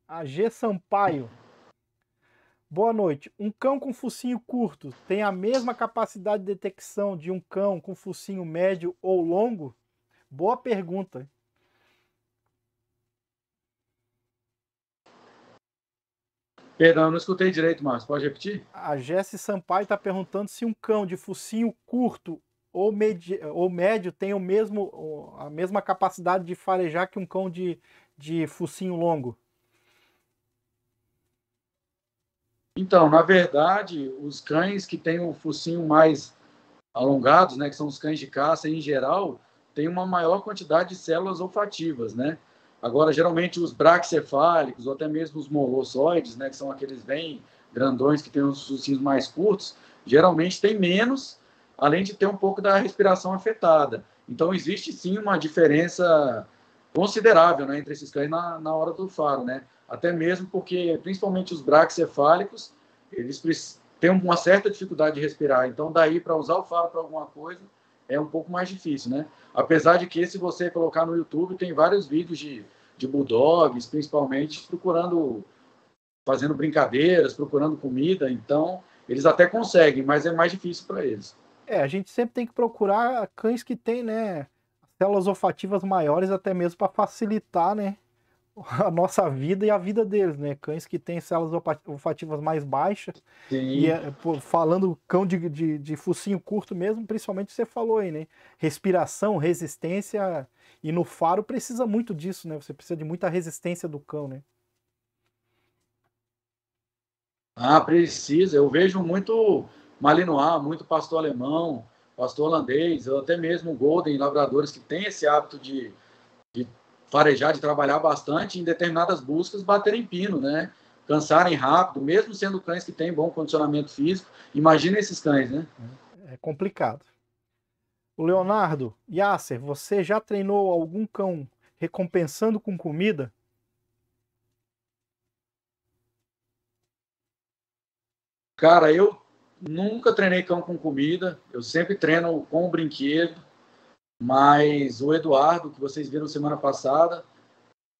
A G Sampaio. Boa noite. Um cão com focinho curto tem a mesma capacidade de detecção de um cão com focinho médio ou longo? Boa pergunta. Perdão, não escutei direito, Márcio. Pode repetir? A Jesse Sampaio está perguntando se um cão de focinho curto ou, ou médio tem o mesmo, a mesma capacidade de farejar que um cão de, de focinho longo. Então, na verdade, os cães que têm o focinho mais alongado, né, que são os cães de caça em geral, têm uma maior quantidade de células olfativas, né? Agora, geralmente, os braxcefálicos ou até mesmo os molossoides, né, que são aqueles bem grandões que têm os focinhos mais curtos, geralmente tem menos, além de ter um pouco da respiração afetada. Então, existe sim uma diferença considerável né, entre esses cães na, na hora do faro, né? Até mesmo porque, principalmente os braxcefálicos, eles têm uma certa dificuldade de respirar. Então, daí para usar o faro para alguma coisa, é um pouco mais difícil, né? Apesar de que, se você colocar no YouTube, tem vários vídeos de, de bulldogs, principalmente, procurando, fazendo brincadeiras, procurando comida. Então, eles até conseguem, mas é mais difícil para eles. É, a gente sempre tem que procurar cães que têm, né, células olfativas maiores, até mesmo para facilitar, né, (laughs) a nossa vida e a vida deles, né? Cães que têm células olfativas mais baixas. Sim. E é, pô, falando cão de, de, de focinho curto mesmo, principalmente você falou aí, né? Respiração, resistência. E no faro precisa muito disso, né? Você precisa de muita resistência do cão, né? Ah, precisa. Eu vejo muito malinois, muito pastor alemão, pastor holandês, até mesmo golden, lavradores que têm esse hábito de, de farejar de trabalhar bastante em determinadas buscas baterem pino, né? Cansarem rápido, mesmo sendo cães que têm bom condicionamento físico. Imagina esses cães, né? É complicado. O Leonardo, Yasser, você já treinou algum cão recompensando com comida? Cara, eu nunca treinei cão com comida. Eu sempre treino com brinquedo mas o Eduardo, que vocês viram semana passada,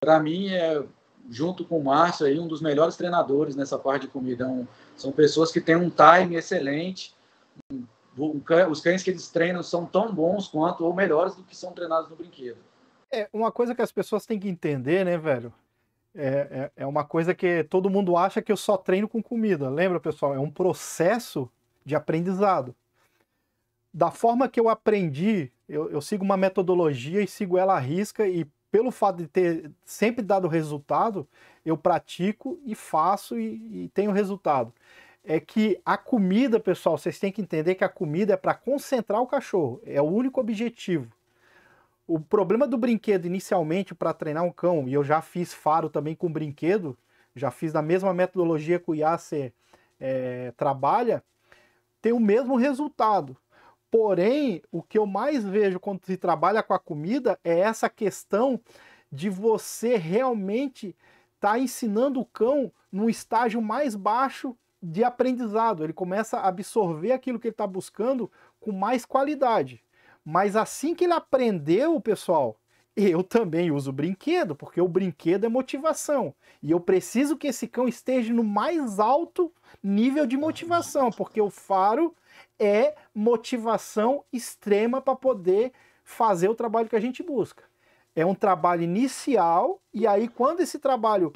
para mim é junto com o Márcio aí um dos melhores treinadores nessa parte de comida. Então, são pessoas que têm um time excelente. os cães que eles treinam são tão bons quanto ou melhores do que são treinados no brinquedo. É uma coisa que as pessoas têm que entender, né, velho? É, é, é uma coisa que todo mundo acha que eu só treino com comida. Lembra, pessoal? É um processo de aprendizado. Da forma que eu aprendi eu, eu sigo uma metodologia e sigo ela à risca e pelo fato de ter sempre dado resultado, eu pratico e faço e, e tenho resultado. É que a comida, pessoal, vocês têm que entender que a comida é para concentrar o cachorro, é o único objetivo. O problema do brinquedo inicialmente para treinar um cão, e eu já fiz faro também com brinquedo, já fiz na mesma metodologia que o Yasser é, trabalha, tem o mesmo resultado. Porém, o que eu mais vejo quando se trabalha com a comida é essa questão de você realmente estar tá ensinando o cão no estágio mais baixo de aprendizado. Ele começa a absorver aquilo que ele está buscando com mais qualidade. Mas assim que ele aprendeu, pessoal, eu também uso brinquedo, porque o brinquedo é motivação. E eu preciso que esse cão esteja no mais alto nível de motivação, porque o faro é motivação extrema para poder fazer o trabalho que a gente busca. É um trabalho inicial, e aí quando esse trabalho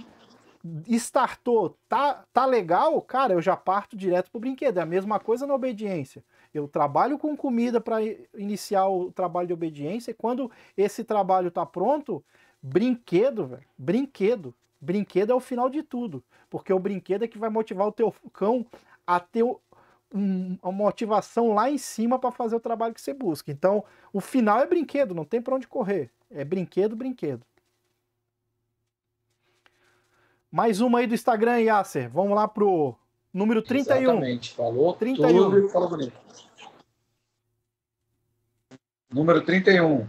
startou, tá, tá legal, cara, eu já parto direto pro brinquedo. É a mesma coisa na obediência. Eu trabalho com comida para iniciar o trabalho de obediência, e quando esse trabalho tá pronto, brinquedo, velho, brinquedo. Brinquedo é o final de tudo, porque o brinquedo é que vai motivar o teu cão a ter um, uma motivação lá em cima para fazer o trabalho que você busca. Então, o final é brinquedo, não tem para onde correr. É brinquedo, brinquedo. Mais uma aí do Instagram, Yasser. Vamos lá pro número 31. Exatamente, falou 31. tudo falou bonito. Número 31.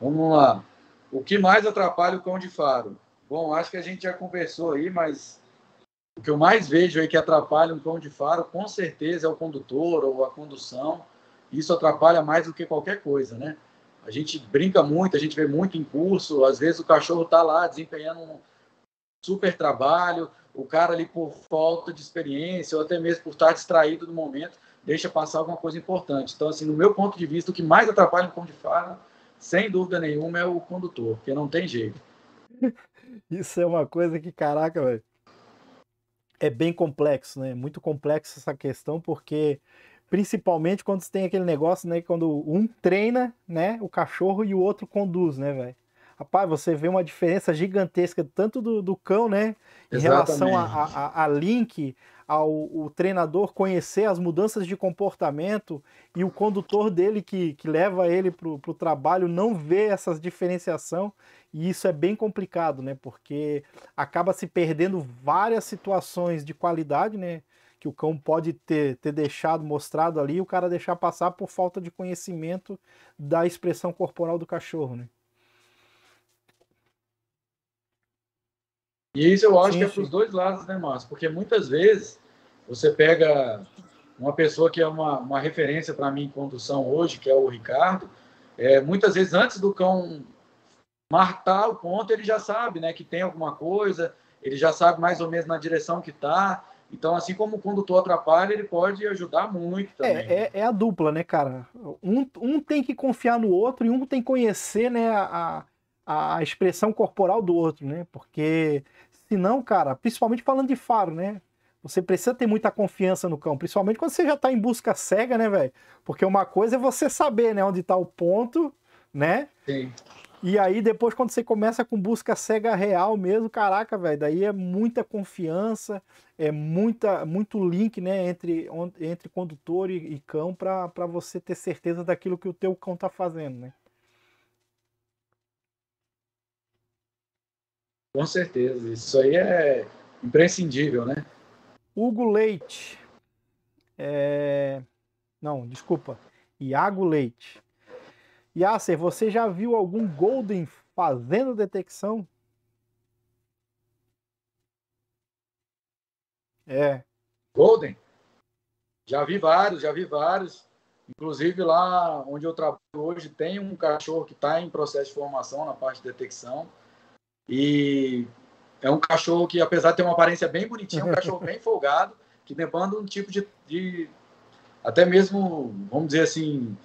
Vamos lá. O que mais atrapalha o cão de faro? Bom, acho que a gente já conversou aí, mas o que eu mais vejo aí que atrapalha um cão de faro, com certeza, é o condutor ou a condução. Isso atrapalha mais do que qualquer coisa, né? A gente brinca muito, a gente vê muito em curso. Às vezes o cachorro está lá desempenhando um super trabalho, o cara ali por falta de experiência ou até mesmo por estar distraído no momento deixa passar alguma coisa importante. Então, assim, no meu ponto de vista, o que mais atrapalha um cão de faro, sem dúvida nenhuma, é o condutor, porque não tem jeito. (laughs) Isso é uma coisa que, caraca, velho é bem complexo, né? Muito complexa essa questão, porque principalmente quando você tem aquele negócio, né? Quando um treina, né? O cachorro e o outro conduz, né, velho? Rapaz, você vê uma diferença gigantesca, tanto do, do cão, né? Em Exatamente. relação a, a, a Link, ao, o treinador conhecer as mudanças de comportamento e o condutor dele que, que leva ele para o trabalho não vê essas diferenciação. E isso é bem complicado, né? Porque acaba se perdendo várias situações de qualidade, né? Que o cão pode ter, ter deixado, mostrado ali, e o cara deixar passar por falta de conhecimento da expressão corporal do cachorro, né? E isso eu acho sim, sim. que é para os dois lados, né, Márcio? Porque muitas vezes você pega uma pessoa que é uma, uma referência para mim em condução hoje, que é o Ricardo, é, muitas vezes antes do cão marcar o ponto, ele já sabe né, que tem alguma coisa, ele já sabe mais ou menos na direção que está. Então, assim como o condutor atrapalha, ele pode ajudar muito é, também. É, é, é, a dupla, né, cara? Um, um tem que confiar no outro e um tem que conhecer né, a, a expressão corporal do outro, né? Porque senão, cara, principalmente falando de faro, né? Você precisa ter muita confiança no cão, principalmente quando você já está em busca cega, né, velho? Porque uma coisa é você saber, né, onde está o ponto, né? Sim. E aí depois quando você começa com busca cega real mesmo, caraca, velho, daí é muita confiança, é muita muito link, né, entre entre condutor e, e cão para você ter certeza daquilo que o teu cão tá fazendo, né? Com certeza, isso aí é imprescindível, né? Hugo Leite. É... Não, desculpa. Iago Leite. Yasser, você já viu algum Golden fazendo detecção? É. Golden? Já vi vários, já vi vários. Inclusive lá onde eu trabalho hoje tem um cachorro que está em processo de formação na parte de detecção. E é um cachorro que, apesar de ter uma aparência bem bonitinha, é um cachorro bem (laughs) folgado, que demanda um tipo de, de até mesmo, vamos dizer assim,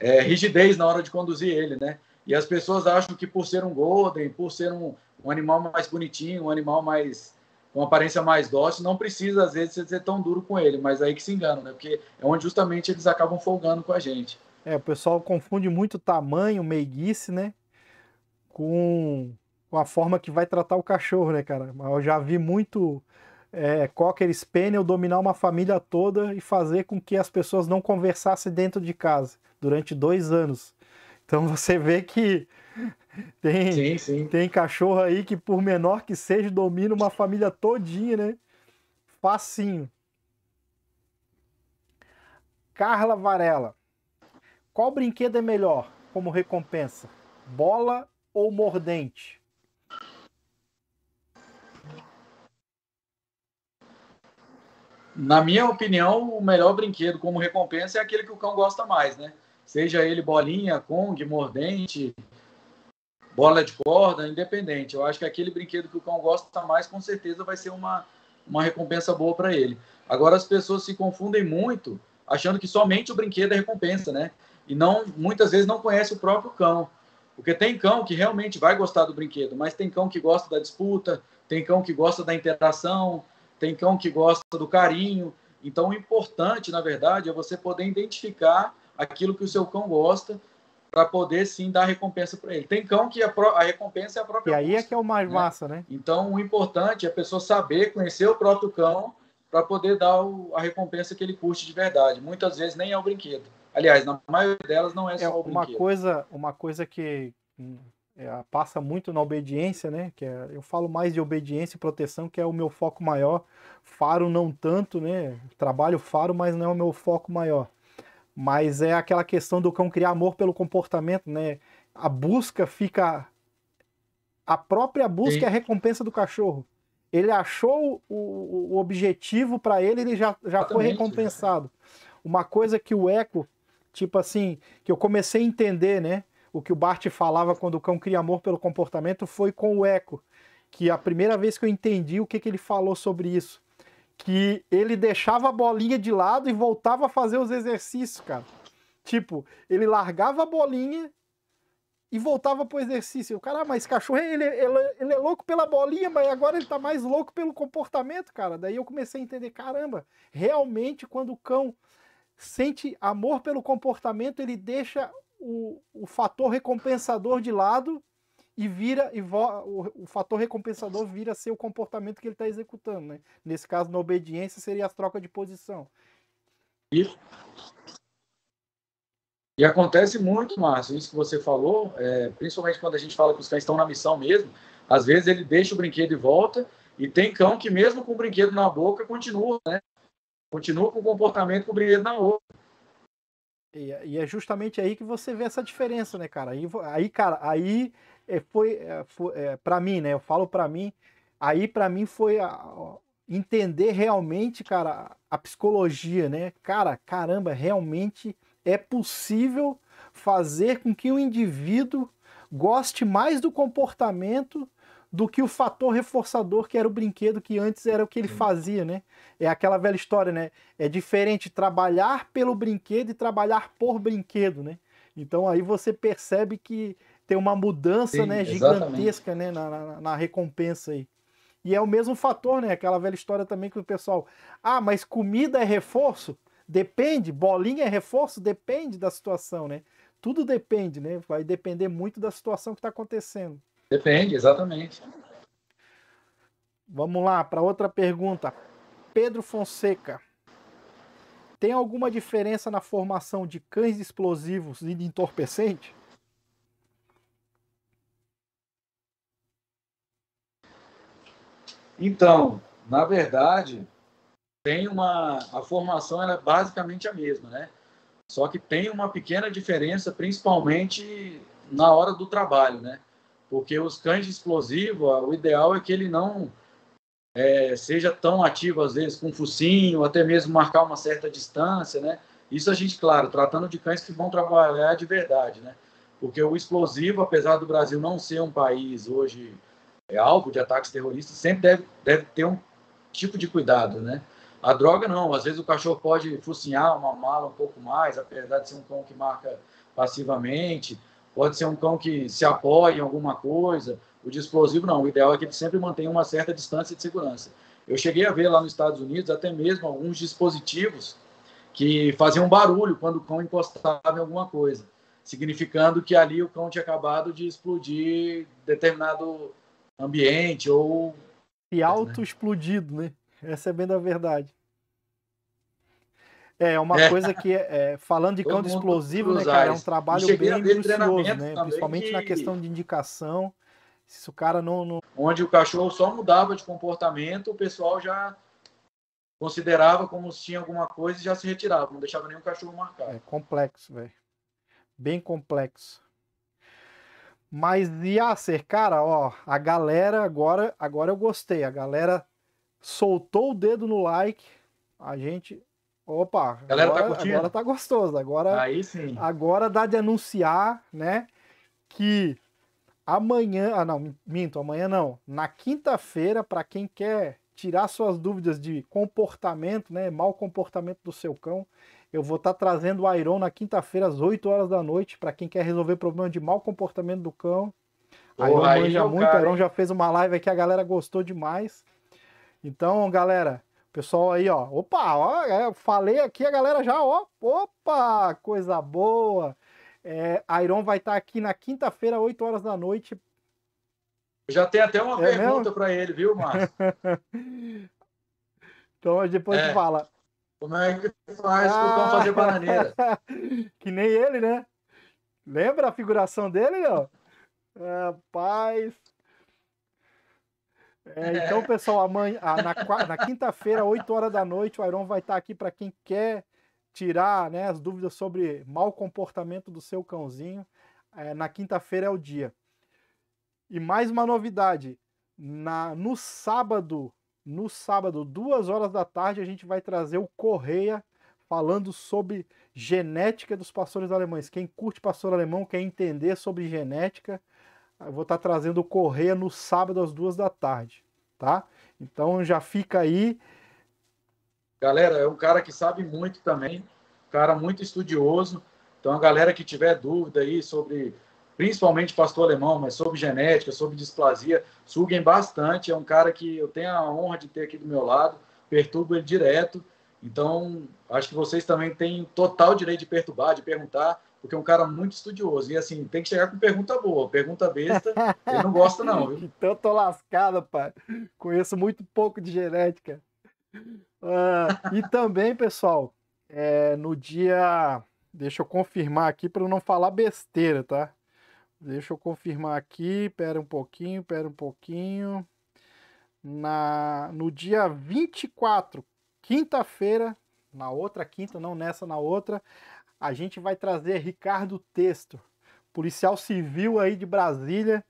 é, rigidez na hora de conduzir ele, né? E as pessoas acham que por ser um golden, por ser um, um animal mais bonitinho, um animal mais com aparência mais dócil, não precisa às vezes ser tão duro com ele, mas aí que se enganam, né? Porque é onde justamente eles acabam folgando com a gente. É, o pessoal confunde muito tamanho, meiguice, né? Com com a forma que vai tratar o cachorro, né, cara? Eu já vi muito é, Cocker Spaniel dominar uma família toda e fazer com que as pessoas não conversassem dentro de casa durante dois anos. Então (laughs) você vê que tem, sim, sim. tem cachorro aí que, por menor que seja, domina uma família todinha, né? Facinho. Carla Varela. Qual brinquedo é melhor como recompensa? Bola ou mordente? na minha opinião, o melhor brinquedo como recompensa é aquele que o cão gosta mais, né? Seja ele bolinha, Kong, mordente, bola de corda, independente. Eu acho que aquele brinquedo que o cão gosta mais, com certeza, vai ser uma, uma recompensa boa para ele. Agora, as pessoas se confundem muito, achando que somente o brinquedo é recompensa, né? E não, muitas vezes não conhece o próprio cão. Porque tem cão que realmente vai gostar do brinquedo, mas tem cão que gosta da disputa, tem cão que gosta da interação, tem cão que gosta do carinho. Então, o importante, na verdade, é você poder identificar aquilo que o seu cão gosta para poder sim dar recompensa para ele. Tem cão que a, a, recompensa é a própria. E aí é que é o mais né? massa, né? Então, o importante é a pessoa saber conhecer o próprio cão para poder dar o, a recompensa que ele curte de verdade. Muitas vezes nem é o brinquedo. Aliás, na maioria delas não é só é o brinquedo. Uma coisa, uma coisa que hum, é, passa muito na obediência, né? Que é, eu falo mais de obediência e proteção, que é o meu foco maior. Faro não tanto, né? Trabalho faro, mas não é o meu foco maior. Mas é aquela questão do cão criar amor pelo comportamento, né? A busca fica. A própria busca é a recompensa do cachorro. Ele achou o, o objetivo para ele, ele já, já foi recompensado. Uma coisa que o eco, tipo assim, que eu comecei a entender, né? o que o Bart falava quando o cão cria amor pelo comportamento foi com o Eco, que a primeira vez que eu entendi o que, que ele falou sobre isso, que ele deixava a bolinha de lado e voltava a fazer os exercícios, cara. Tipo, ele largava a bolinha e voltava pro exercício. O cara, ah, mas cachorro, ele, ele, ele, é louco pela bolinha, mas agora ele tá mais louco pelo comportamento, cara. Daí eu comecei a entender, caramba, realmente quando o cão sente amor pelo comportamento, ele deixa o, o fator recompensador de lado e vira e vo, o, o, fator recompensador vira ser o comportamento que ele está executando, né? Nesse caso, na obediência seria a troca de posição. Isso. E acontece muito, Márcio, isso que você falou, é, principalmente quando a gente fala que os cães estão na missão mesmo, às vezes ele deixa o brinquedo e volta, e tem cão que mesmo com o brinquedo na boca continua, né? Continua com o comportamento com o brinquedo na boca. E, e, é justamente aí que você vê essa diferença, né, cara? Aí, aí cara, aí foi, é, foi é, é para mim, né? Eu falo para mim, aí para mim foi a, entender realmente, cara, a psicologia, né? Cara, caramba, realmente é possível fazer com que o indivíduo goste mais do comportamento do que o fator reforçador que era o brinquedo que antes era o que ele fazia, né? É aquela velha história, né? É diferente trabalhar pelo brinquedo e trabalhar por brinquedo, né? Então aí você percebe que tem uma mudança, Sim, né, gigantesca, exatamente. né, na, na, na recompensa aí. E é o mesmo fator, né? Aquela velha história também que o pessoal, ah, mas comida é reforço? Depende, bolinha é reforço? Depende da situação, né? Tudo depende, né? Vai depender muito da situação que está acontecendo. Depende, exatamente. Vamos lá para outra pergunta. Pedro Fonseca. Tem alguma diferença na formação de cães explosivos e de entorpecente? Então, na verdade, tem uma a formação é basicamente a mesma, né? Só que tem uma pequena diferença, principalmente na hora do trabalho, né? porque os cães de explosivo, ah, o ideal é que ele não é, seja tão ativo, às vezes, com focinho, até mesmo marcar uma certa distância, né? Isso a gente, claro, tratando de cães que vão trabalhar de verdade, né? Porque o explosivo, apesar do Brasil não ser um país hoje é alvo de ataques terroristas, sempre deve, deve ter um tipo de cuidado, né? A droga não, às vezes o cachorro pode focinhar uma mala um pouco mais, apesar de ser um cão que marca passivamente, Pode ser um cão que se apoia em alguma coisa. O de explosivo, não. O ideal é que ele sempre mantenha uma certa distância de segurança. Eu cheguei a ver lá nos Estados Unidos até mesmo alguns dispositivos que faziam barulho quando o cão encostava em alguma coisa, significando que ali o cão tinha acabado de explodir determinado ambiente ou. E né? auto-explodido, né? Essa é bem da verdade. É, é, uma é. coisa que, é, falando de canto explosivo, né, cara, é um trabalho bem minucioso, né? Principalmente na questão de indicação. Se o cara não, não, Onde o cachorro só mudava de comportamento, o pessoal já considerava como se tinha alguma coisa e já se retirava, não deixava nenhum cachorro marcar. É complexo, velho. Bem complexo. Mas Yasser, cara, ó, a galera agora, agora eu gostei. A galera soltou o dedo no like. A gente Opa, galera tá agora, tá curtindo? Agora tá gostoso. Agora, Aí sim. Agora dá de anunciar, né? Que amanhã. Ah, não, minto, amanhã não. Na quinta-feira, para quem quer tirar suas dúvidas de comportamento, né? Mal comportamento do seu cão. Eu vou estar tá trazendo o Iron na quinta-feira, às 8 horas da noite, para quem quer resolver problema de mau comportamento do cão. Pô, Iron manja é muito, cara, Iron já fez uma live aqui, a galera gostou demais. Então, galera, Pessoal aí, ó. Opa, ó, é, eu falei aqui a galera já, ó. Opa, coisa boa. É, Iron vai estar tá aqui na quinta-feira, 8 horas da noite. Já tem até uma é pergunta para ele, viu, Márcio? (laughs) então depois é. fala. Como é que faz ah, o cão fazer bananeira? (laughs) que nem ele, né? Lembra a figuração dele, ó? Rapaz. É, então, pessoal, amanhã, na, na quinta-feira, 8 horas da noite, o Iron vai estar aqui para quem quer tirar né, as dúvidas sobre mau comportamento do seu cãozinho. É, na quinta-feira é o dia. E mais uma novidade: na, no sábado, no sábado, duas horas da tarde, a gente vai trazer o Correia falando sobre genética dos pastores alemães. Quem curte pastor alemão, quer entender sobre genética eu vou estar trazendo o Correia no sábado às duas da tarde, tá? Então já fica aí. Galera, é um cara que sabe muito também, cara muito estudioso. Então a galera que tiver dúvida aí sobre, principalmente pastor alemão, mas sobre genética, sobre displasia, suguem bastante. É um cara que eu tenho a honra de ter aqui do meu lado, perturbo ele direto. Então, acho que vocês também têm total direito de perturbar, de perguntar porque é um cara muito estudioso. E assim, tem que chegar com pergunta boa, pergunta besta, ele não gosta, não. Viu? (laughs) então eu tô lascado, pai. Conheço muito pouco de genética. Uh, e também, pessoal, é, no dia. Deixa eu confirmar aqui para não falar besteira, tá? Deixa eu confirmar aqui, pera um pouquinho, pera um pouquinho. Na, no dia 24, quinta-feira, na outra quinta, não nessa, na outra, a gente vai trazer Ricardo Texto, policial civil aí de Brasília,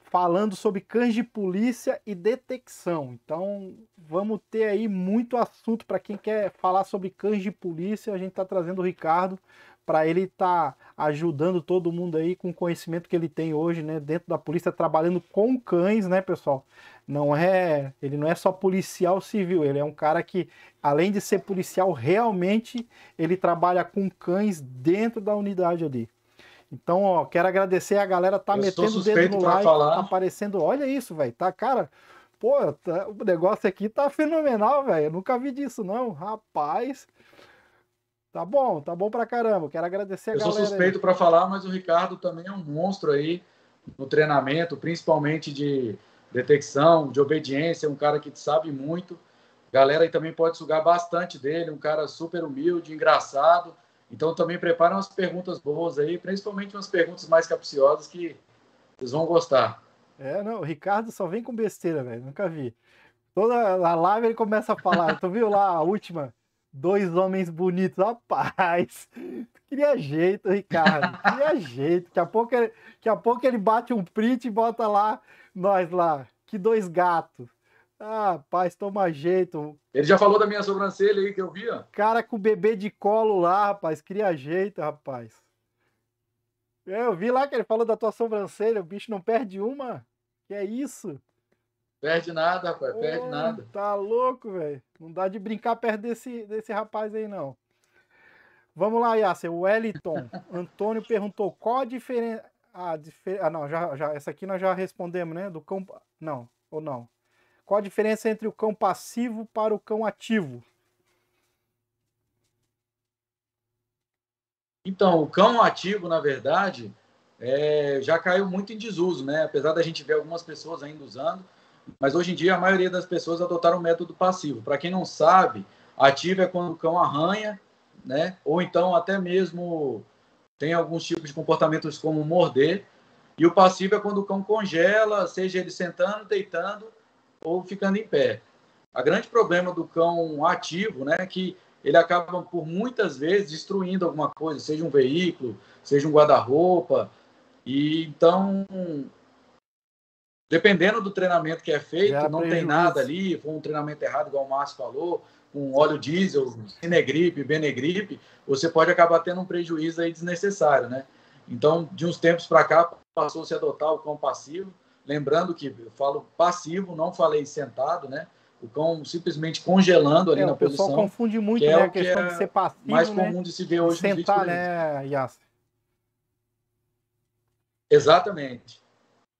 falando sobre cães de polícia e detecção. Então, vamos ter aí muito assunto para quem quer falar sobre cães de polícia. A gente está trazendo o Ricardo para ele estar tá ajudando todo mundo aí com o conhecimento que ele tem hoje, né, dentro da polícia, trabalhando com cães, né, pessoal? Não é, ele não é só policial civil, ele é um cara que além de ser policial, realmente ele trabalha com cães dentro da unidade ali. Então, ó, quero agradecer a galera tá Eu metendo o dedo no like, falar. tá aparecendo. Olha isso, velho, tá cara. Pô, tá, o negócio aqui tá fenomenal, velho. Eu nunca vi disso não, rapaz. Tá bom, tá bom pra caramba. Quero agradecer a eu galera. Eu sou suspeito para falar, mas o Ricardo também é um monstro aí no treinamento, principalmente de detecção, de obediência, um cara que sabe muito. Galera aí também pode sugar bastante dele, um cara super humilde, engraçado. Então também prepara umas perguntas boas aí, principalmente umas perguntas mais capciosas que vocês vão gostar. É, não, o Ricardo só vem com besteira, velho, nunca vi. Toda a live ele começa a falar, tu viu lá a última? dois homens bonitos, rapaz. Cria jeito, Ricardo. Cria (laughs) jeito. Daqui a, pouco ele, a pouco ele bate um print e bota lá, nós lá. Que dois gatos. Ah, rapaz, toma jeito. Ele já falou da minha sobrancelha aí que eu ó. Cara com bebê de colo lá, rapaz. Cria jeito, rapaz. Eu vi lá que ele falou da tua sobrancelha. O bicho não perde uma. Que é isso? Perde nada, rapaz, Ô, perde nada. Tá louco, velho. Não dá de brincar perto desse, desse rapaz aí, não. Vamos lá, Yasser. O Wellington (laughs) Antônio perguntou qual a diferença. Ah, difer... ah, não, já, já, essa aqui nós já respondemos, né? Do cão. Não, ou não? Qual a diferença entre o cão passivo para o cão ativo? Então, o cão ativo, na verdade, é, já caiu muito em desuso, né? Apesar da gente ver algumas pessoas ainda usando, mas hoje em dia a maioria das pessoas adotaram o método passivo. Para quem não sabe, ativo é quando o cão arranha, né? Ou então até mesmo tem alguns tipos de comportamentos como morder. E o passivo é quando o cão congela, seja ele sentando, deitando ou ficando em pé. A grande problema do cão ativo, né, é que ele acaba por muitas vezes destruindo alguma coisa, seja um veículo, seja um guarda-roupa. E então Dependendo do treinamento que é feito, Já não tem nada ali, foi um treinamento errado, igual o Márcio falou, com óleo diesel, Cinegripe, Benegripe, você pode acabar tendo um prejuízo aí desnecessário, né? Então, de uns tempos para cá, passou-se a adotar o cão passivo, lembrando que eu falo passivo, não falei sentado, né? O cão simplesmente congelando ali é, na posição. O pessoal confunde muito, que é né? É a questão que é de ser passivo, mais né, comum de se ver hoje Sentar, nos né, Yas? Exatamente.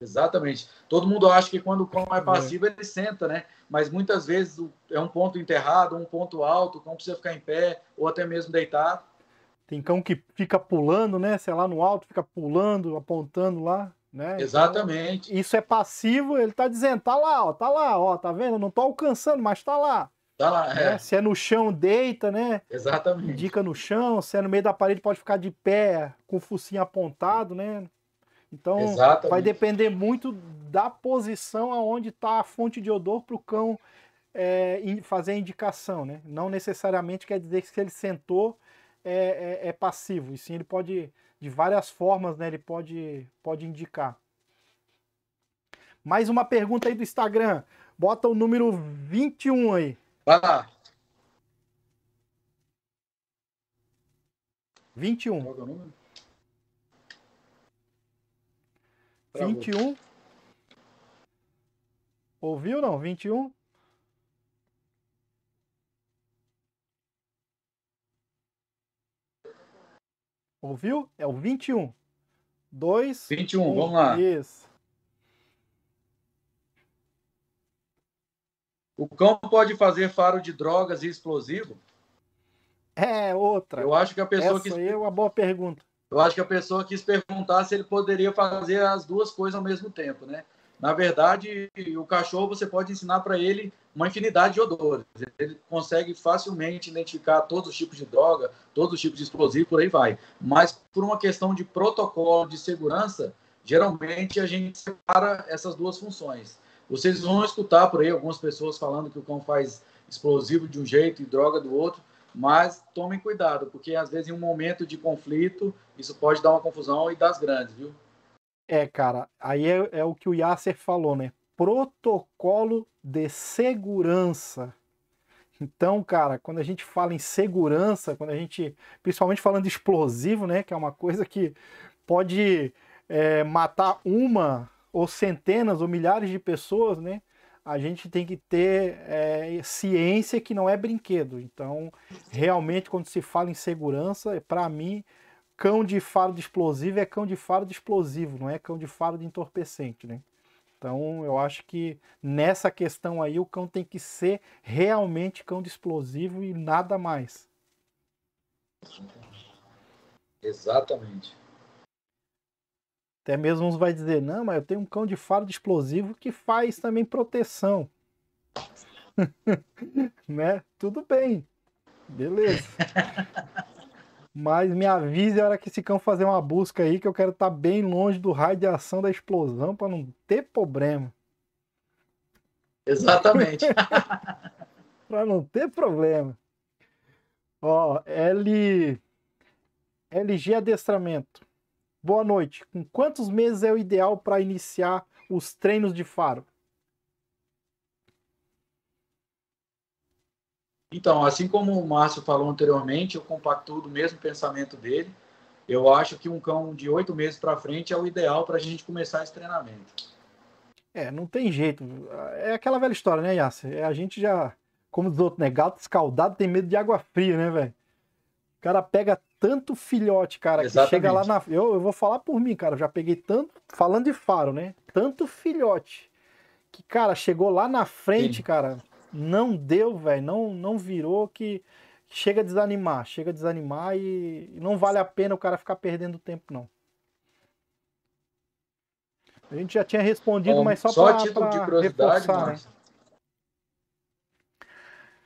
Exatamente. Todo mundo acha que quando o cão é, é passivo, ele senta, né? Mas muitas vezes é um ponto enterrado, um ponto alto, o cão precisa ficar em pé ou até mesmo deitado. Tem cão que fica pulando, né? Sei lá, no alto, fica pulando, apontando lá, né? Então, Exatamente. Então, isso é passivo, ele tá dizendo, tá lá, ó, tá lá, ó, tá vendo? Não tô alcançando, mas tá lá. Tá lá, né? é. Né? Se é no chão, deita, né? Exatamente. Indica no chão, se é no meio da parede, pode ficar de pé, com o focinho apontado, né? Então Exatamente. vai depender muito da posição aonde está a fonte de odor para o cão é, fazer a indicação, né? Não necessariamente quer dizer que se ele sentou é, é, é, passivo, e sim ele pode, de várias formas, né? Ele pode, pode indicar. Mais uma pergunta aí do Instagram. Bota o número 21 aí. Vai lá. 21. Qual é o número? Travou. 21. Ouviu não? 21? Ouviu? É o 21. 2. 21, um, vamos lá. Isso. O cão pode fazer faro de drogas e explosivo? É, outra. Eu acho que a pessoa Essa que. Aí é uma boa pergunta. Eu acho que a pessoa quis perguntar se ele poderia fazer as duas coisas ao mesmo tempo, né? Na verdade, o cachorro você pode ensinar para ele uma infinidade de odores. Ele consegue facilmente identificar todos os tipos de droga, todos os tipos de explosivo, por aí vai. Mas por uma questão de protocolo de segurança, geralmente a gente separa essas duas funções. Vocês vão escutar por aí algumas pessoas falando que o cão faz explosivo de um jeito e droga do outro. Mas tomem cuidado, porque às vezes em um momento de conflito, isso pode dar uma confusão e das grandes, viu? É, cara, aí é, é o que o Yasser falou, né? Protocolo de segurança. Então, cara, quando a gente fala em segurança, quando a gente, principalmente falando de explosivo, né, que é uma coisa que pode é, matar uma ou centenas ou milhares de pessoas, né? a gente tem que ter é, ciência que não é brinquedo. Então, realmente, quando se fala em segurança, é, para mim, cão de faro de explosivo é cão de faro de explosivo, não é cão de faro de entorpecente, né? Então, eu acho que nessa questão aí, o cão tem que ser realmente cão de explosivo e nada mais. Exatamente. Até mesmo uns vai dizer, não, mas eu tenho um cão de faro de explosivo que faz também proteção. (laughs) né? Tudo bem. Beleza. (laughs) mas me avise a hora que esse cão fazer uma busca aí, que eu quero estar tá bem longe do raio de ação da explosão para não ter problema. Exatamente. (laughs) para não ter problema. Ó, L... LG Adestramento. Boa noite. Com quantos meses é o ideal para iniciar os treinos de faro? Então, assim como o Márcio falou anteriormente, eu compacto do mesmo pensamento dele. Eu acho que um cão de oito meses para frente é o ideal para a gente começar esse treinamento. É, não tem jeito. É aquela velha história, né, Yasser? É, a gente já, como os outros, né? Gato escaldado tem medo de água fria, né, velho? O cara pega tanto filhote, cara, Exatamente. que chega lá na. Eu, eu vou falar por mim, cara. Eu já peguei tanto. Falando de faro, né? Tanto filhote. Que, cara, chegou lá na frente, Sim. cara. Não deu, velho. Não, não virou que. Chega a desanimar, chega a desanimar e não vale a pena o cara ficar perdendo tempo, não. A gente já tinha respondido, Bom, mas só, só para. Só título pra de curiosidade, reforçar, mas... né? né?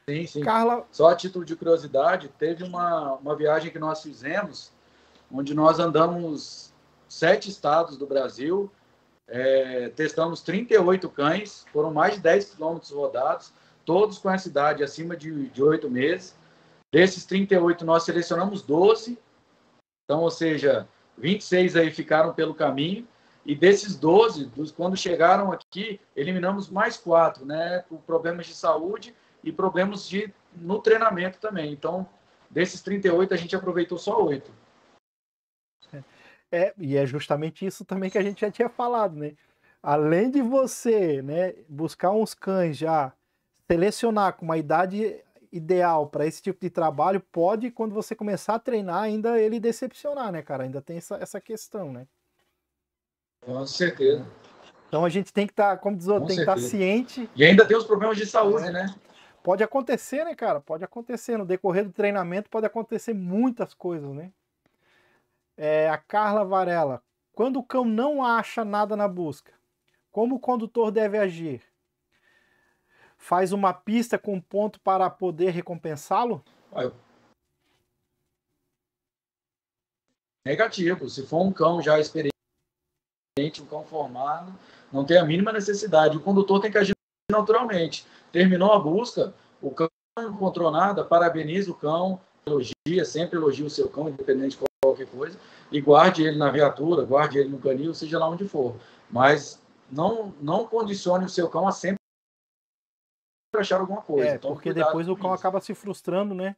Sim, sim. Carla... Só a título de curiosidade, teve uma, uma viagem que nós fizemos, onde nós andamos sete estados do Brasil, é, testamos 38 cães, foram mais de 10 quilômetros rodados, todos com a idade acima de, de meses. Desses 38, nós selecionamos 12, então, ou seja, 26 aí ficaram pelo caminho. E desses 12, dos, quando chegaram aqui, eliminamos mais quatro, né? Por problemas de saúde e problemas de, no treinamento também. Então, desses 38, a gente aproveitou só oito. É, e é justamente isso também que a gente já tinha falado, né? Além de você né, buscar uns cães já, selecionar com uma idade ideal para esse tipo de trabalho, pode, quando você começar a treinar, ainda ele decepcionar, né, cara? Ainda tem essa, essa questão, né? Com certeza. Então a gente tem que estar, tá, como diz o outro, tem que estar tá ciente. E ainda tem os problemas de saúde, né? Pode acontecer, né, cara? Pode acontecer. No decorrer do treinamento pode acontecer muitas coisas, né? É, a Carla Varela. Quando o cão não acha nada na busca, como o condutor deve agir? Faz uma pista com ponto para poder recompensá-lo? É negativo. Se for um cão já experiente, um cão formado, não tem a mínima necessidade. O condutor tem que agir naturalmente. Terminou a busca, o cão não encontrou nada, parabeniza o cão, elogia, sempre elogia o seu cão, independente de qualquer coisa, e guarde ele na viatura, guarde ele no canil, seja lá onde for. Mas não, não condicione o seu cão a sempre achar alguma coisa. É, então, porque depois o cão isso. acaba se frustrando, né?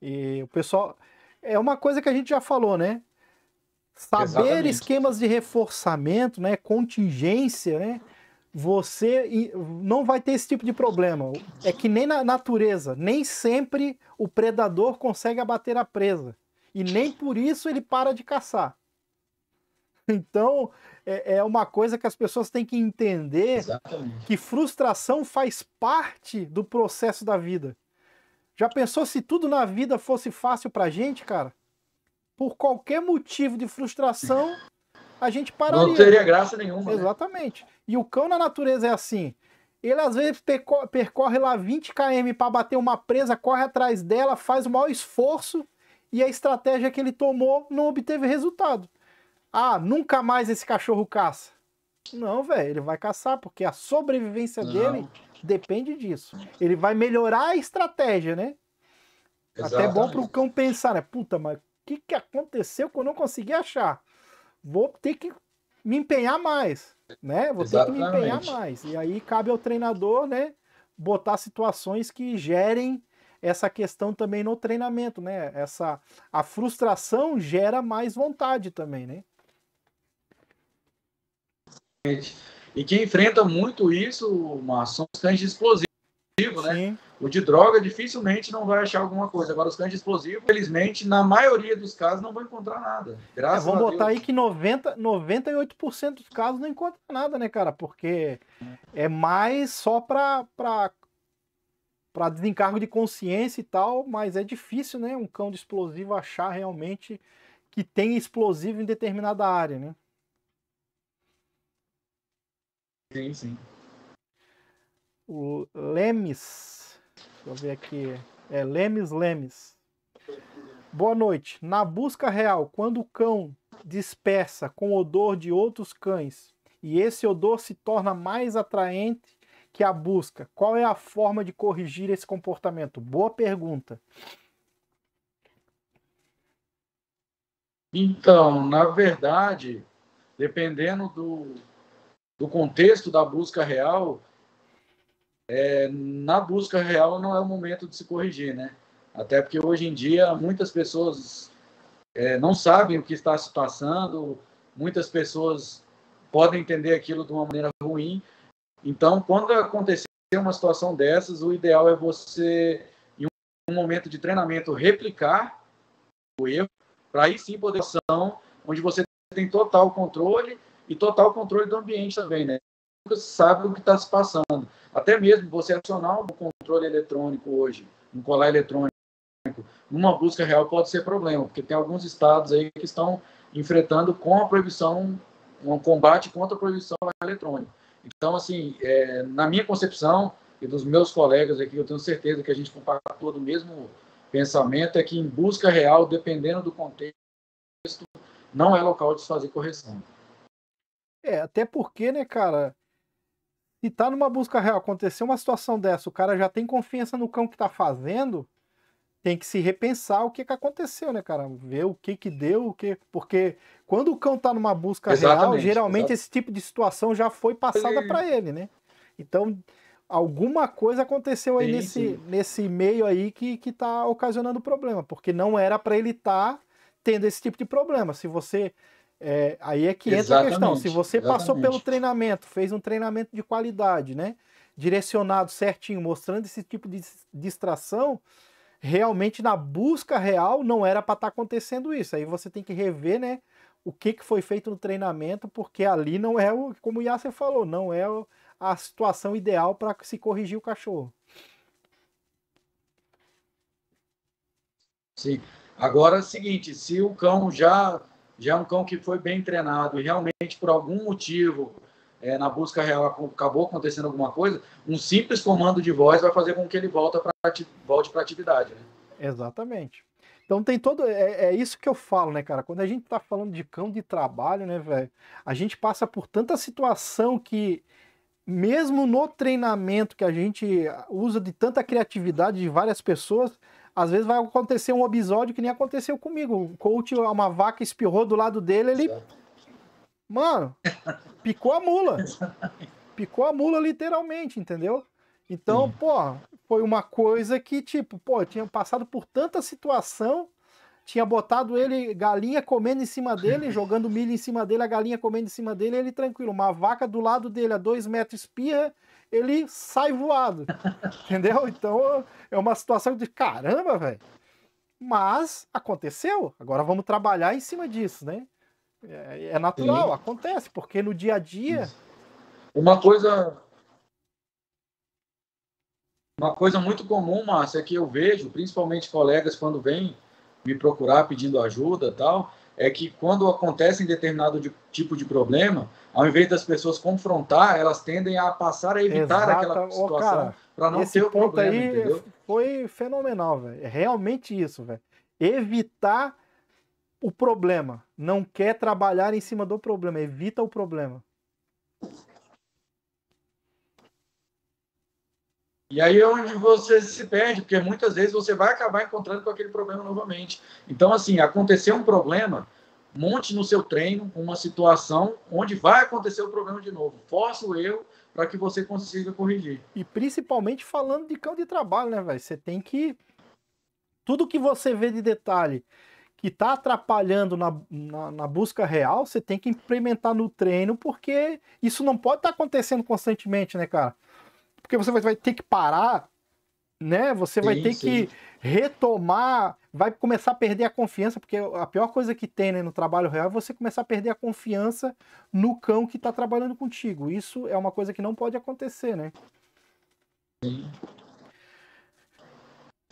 E o pessoal. É uma coisa que a gente já falou, né? Saber Exatamente. esquemas de reforçamento, né? Contingência, né? você não vai ter esse tipo de problema. É que nem na natureza, nem sempre o predador consegue abater a presa. E nem por isso ele para de caçar. (laughs) Então, é, é, uma coisa que as pessoas têm que entender Exatamente. que frustração faz parte do processo da vida. Já pensou se tudo na vida fosse fácil pra gente, cara? Por qualquer motivo de frustração, a gente pararia. Não teria graça nenhuma. Né? Exatamente. Né? E o cão na natureza é assim. Ele às vezes percorre lá 20 km para bater uma presa, corre atrás dela, faz o maior esforço e a estratégia que ele tomou não obteve resultado. Ah, nunca mais esse cachorro caça. Não, velho, ele vai caçar porque a sobrevivência não. dele depende disso. Ele vai melhorar a estratégia, né? É Exatamente. Até bom para o cão pensar, né? Puta, mas o que, que aconteceu que eu não consegui achar? Vou ter que me empenhar mais, né? Vou Exatamente. ter que me empenhar mais. E aí cabe ao treinador, né, botar situações que gerem essa questão também no treinamento, né? Essa a frustração gera mais vontade também, né? E quem enfrenta muito isso, Márcio, são os cães de explosivo, né? Sim. né? O de droga dificilmente não vai achar alguma coisa. Agora, os cães de explosivo, felizmente, na maioria dos casos, não vão encontrar nada. Graças é, vamos botar Deus. aí que 90, 98% dos casos não encontra nada, né, cara? Porque é mais só para para desencargo de consciência e tal, mas é difícil, né, um cão de explosivo achar realmente que tem explosivo em determinada área, né? Sim, sim. O Lemes Deixa eu ver aqui. É Lemes Lemes. Boa noite. Na busca real, quando o cão dispersa com odor de outros cães e esse odor se torna mais atraente que a busca, qual é a forma de corrigir esse comportamento? Boa pergunta. Então, na verdade, dependendo do, do contexto da busca real, é, na busca real não é o momento de se corrigir, né? Até porque hoje em dia muitas pessoas é, não sabem o que está se passando, muitas pessoas podem entender aquilo de uma maneira ruim. Então, quando acontecer uma situação dessas, o ideal é você, em um momento de treinamento, replicar o erro, para aí sim poder ação, onde você tem total controle e total controle do ambiente também, né? sabe o que está se passando. Até mesmo você acionar um controle eletrônico hoje, um colar eletrônico, numa busca real pode ser problema, porque tem alguns estados aí que estão enfrentando com a proibição, um combate contra a proibição eletrônica. Então, assim, é, na minha concepção e dos meus colegas aqui, eu tenho certeza que a gente compartilha todo o mesmo pensamento, é que em busca real, dependendo do contexto, não é local de se fazer correção. É, até porque, né, cara, se tá numa busca real, aconteceu uma situação dessa, o cara já tem confiança no cão que tá fazendo, tem que se repensar o que que aconteceu, né, cara? Ver o que que deu, o que... Porque quando o cão tá numa busca exatamente, real, geralmente exatamente. esse tipo de situação já foi passada para ele, né? Então, alguma coisa aconteceu aí sim, nesse, sim. nesse meio aí que, que tá ocasionando problema, porque não era para ele estar tá tendo esse tipo de problema. Se você é, aí é que entra exatamente, a questão. Se você exatamente. passou pelo treinamento, fez um treinamento de qualidade, né? Direcionado certinho, mostrando esse tipo de distração, realmente na busca real não era para estar tá acontecendo isso. Aí você tem que rever, né? O que, que foi feito no treinamento, porque ali não é o, como o Yasser falou, não é a situação ideal para se corrigir o cachorro. Sim. Agora é o seguinte, se o cão já já é um cão que foi bem treinado e realmente por algum motivo é, na busca real acabou acontecendo alguma coisa, um simples comando de voz vai fazer com que ele volte para volte para atividade, né? Exatamente. Então tem todo é, é, isso que eu falo, né, cara? Quando a gente tá falando de cão de trabalho, né, velho? A gente passa por tanta situação que mesmo no treinamento que a gente usa de tanta criatividade de várias pessoas, às vezes vai acontecer um episódio que nem aconteceu comigo. O coach, uma vaca espirrou do lado dele, ele. Mano, (laughs) picou a mula. Picou a mula literalmente, entendeu? Então, pô, foi uma coisa que, tipo, pô, eu tinha passado por tanta situação, tinha botado ele, galinha comendo em cima dele, (laughs) jogando milho em cima dele, a galinha comendo em cima dele, ele tranquilo. Uma vaca do lado dele a dois metros espirra, ele sai voado. (laughs) entendeu? Então é uma situação de caramba, velho. Mas aconteceu, agora vamos trabalhar em cima disso, né? É, é natural, Sim. acontece, porque no dia a dia. Uma coisa. Uma coisa muito comum, Márcia, é que eu vejo, principalmente colegas quando vêm me procurar pedindo ajuda tal, é que quando acontece em determinado de, tipo de problema, ao invés das pessoas confrontar, elas tendem a passar a evitar Exato. aquela situação para não ter o problema, aí entendeu? Foi fenomenal, velho. É realmente isso, velho. Evitar o problema, não quer trabalhar em cima do problema, evita o problema. E aí é onde você se perde, porque muitas vezes você vai acabar encontrando com aquele problema novamente. Então, assim, aconteceu um problema, monte no seu treino uma situação onde vai acontecer o problema de novo. Força o erro para que você consiga corrigir. E principalmente falando de campo de trabalho, né, velho? Você tem que. Tudo que você vê de detalhe que tá atrapalhando na, na, na, busca real, você tem que implementar no treino, porque isso não pode estar tá acontecendo constantemente, né, cara? porque você vai ter que parar, né? Você vai sim, ter sim. que retomar, vai começar a perder a confiança, porque a pior coisa que tem né, no trabalho real é você começar a perder a confiança no cão que está trabalhando contigo. Isso é uma coisa que não pode acontecer, né? Sim.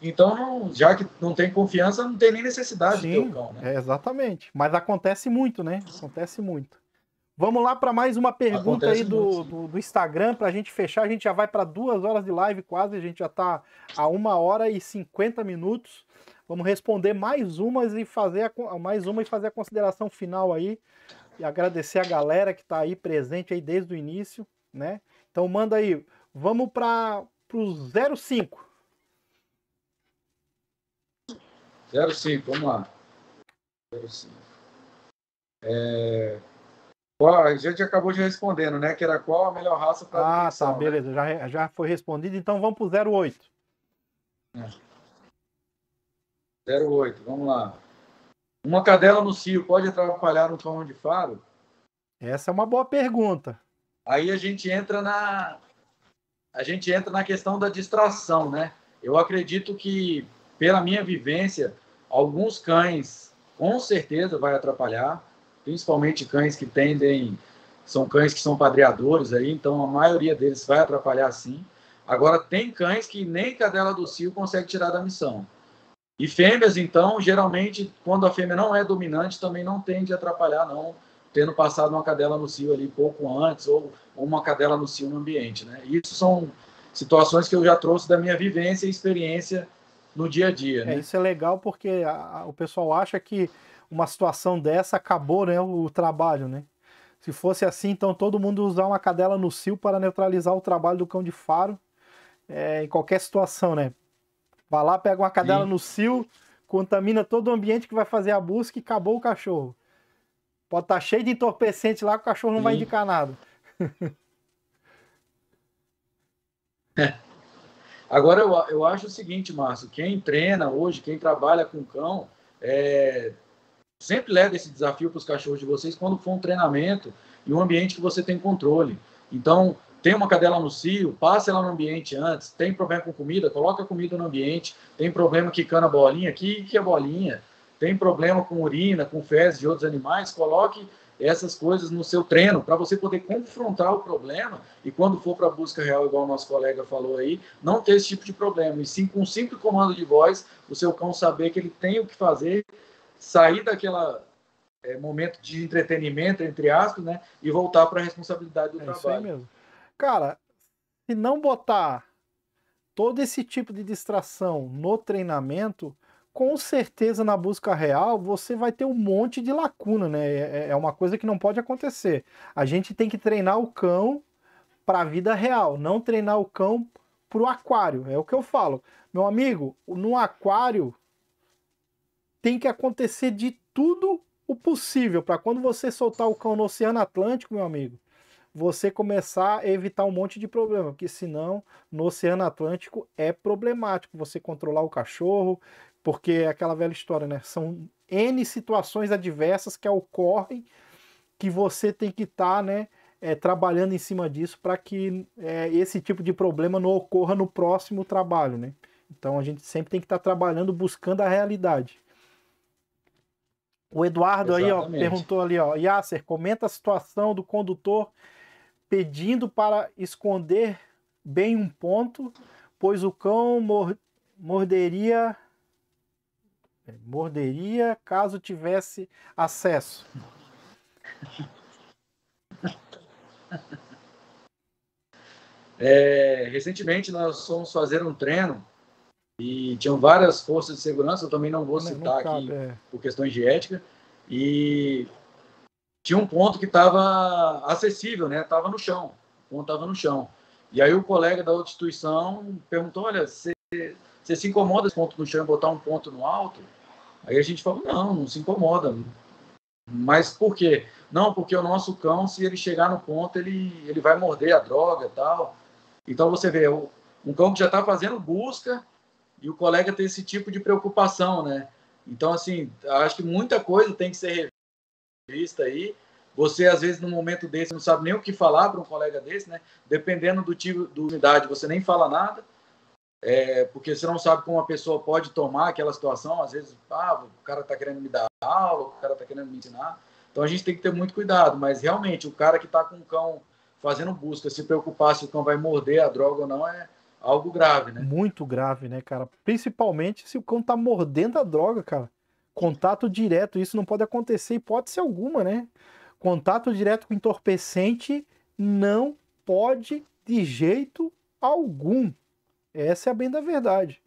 Então, já que não tem confiança, não tem nem necessidade Sim, de ter o cão, né? É exatamente. Mas acontece muito, né? Acontece muito. Vamos lá para mais uma pergunta Acontece aí do, do, do, Instagram para a gente fechar. A gente já vai para duas horas de live quase, a gente já está a uma hora e cinquenta minutos. Vamos responder mais umas e fazer a, mais uma e fazer a consideração final aí e agradecer a galera que está aí presente aí desde o início, né? Então manda aí, vamos para o 05. 05, vamos lá. 05. É a gente acabou de respondendo, né? Que era qual a melhor raça para. Ah, tá, né? beleza. Já, já foi respondido. Então vamos para o 08. É. 08, vamos lá. Uma cadela no cio pode atrapalhar no tom de faro? Essa é uma boa pergunta. Aí a gente entra na a gente entra na questão da distração, né? Eu acredito que pela minha vivência, alguns cães com certeza vai atrapalhar, principalmente cães que tendem, são cães que são padreadores aí, então a maioria deles vai atrapalhar sim. Agora, tem cães que nem cadela do cio consegue tirar da missão. E fêmeas, então, geralmente, quando a fêmea não é dominante, também não tende a atrapalhar, não, tendo passado uma cadela no cio ali pouco antes, ou, uma cadela no cio no ambiente, né? Isso são situações que eu já trouxe da minha vivência e experiência no dia a dia. É, né? É, isso é legal porque a, a, o pessoal acha que uma situação dessa, acabou né, o trabalho, né? Se fosse assim, então todo mundo usar uma cadela no cio para neutralizar o trabalho do cão de faro é, em qualquer situação, né? Vai lá, pega uma cadela Sim. no cio, contamina todo o ambiente que vai fazer a busca e acabou o cachorro. Pode estar tá cheio de entorpecente lá que o cachorro não Sim. vai indicar nada. (laughs) É. Agora eu, eu acho o seguinte, Márcio, quem treina hoje, quem trabalha com cão, é, sempre leva esse desafio para os cachorros de vocês quando for um treinamento e um ambiente que você tem controle. Então, tem uma cadela no cio, passe ela no ambiente antes, tem problema com comida, coloca a comida no ambiente, tem problema quicando a bolinha, que a bolinha, tem problema com urina, com fezes de outros animais, coloque essas coisas no seu treino, para você poder confrontar o problema e quando for para a busca real, igual o nosso colega falou aí, não ter esse tipo de problema, e sim com um simples comando de voz, o seu cão saber que ele tem o que fazer sair daquela é, momento de entretenimento, entre aspas, né? E voltar para a responsabilidade do é trabalho. Isso aí mesmo. Cara, se não botar todo esse tipo de distração no treinamento, com certeza na busca real você vai ter um monte de lacuna, né? É, é, é uma coisa que não pode acontecer. A gente tem que treinar o cão para a vida real, não treinar o cão para o aquário. É o que eu falo. Meu amigo, no aquário tem que acontecer de tudo o possível para quando você soltar o cão no Oceano Atlântico, meu amigo, você começar a evitar um monte de problema, porque senão no Oceano Atlântico é problemático você controlar o cachorro, porque é aquela velha história, né? São N situações adversas que ocorrem que você tem que estar, tá, né? É, trabalhando em cima disso para que é, esse tipo de problema não ocorra no próximo trabalho, né? Então a gente sempre tem que estar tá trabalhando buscando a realidade. O Eduardo Exatamente. aí, ó, perguntou ali, ó, Yasser, comenta a situação do condutor pedindo para esconder bem um ponto, pois o cão mor morderia morderia caso tivesse acesso. (laughs) É, recentemente nós fomos fazer um treino e tinham várias forças de segurança, eu também não vou citar aqui é. por questões de ética. E tinha um ponto que estava acessível, né? Estava no chão. O ponto estava no chão. E aí o colega da outra instituição perguntou: olha, você se incomoda esse ponto no chão e botar um ponto no alto? Aí a gente falou: não, não se incomoda. Mas por quê? Não, porque o nosso cão, se ele chegar no ponto, ele, ele vai morder a droga e tal. Então você vê, um cão que já está fazendo busca, e o colega tem esse tipo de preocupação, né? Então, assim, acho que muita coisa tem que ser revista aí. Você, às vezes, no momento desse, não sabe nem o que falar para um colega desse, né? Dependendo do tipo de unidade, você nem fala nada, é, porque você não sabe como a pessoa pode tomar aquela situação. Às vezes, ah, o cara está querendo me dar aula, o cara está querendo me ensinar. Então, a gente tem que ter muito cuidado. Mas, realmente, o cara que está com um cão fazendo busca, se preocupar se o cão vai morder a droga ou não, é, algo grave, né? Muito grave, né, cara? Principalmente se o cão tá mordendo a droga, cara. Contato direto, isso não pode acontecer hipótese alguma, né? Contato direto com entorpecente não pode de jeito algum. Essa é a bem da verdade.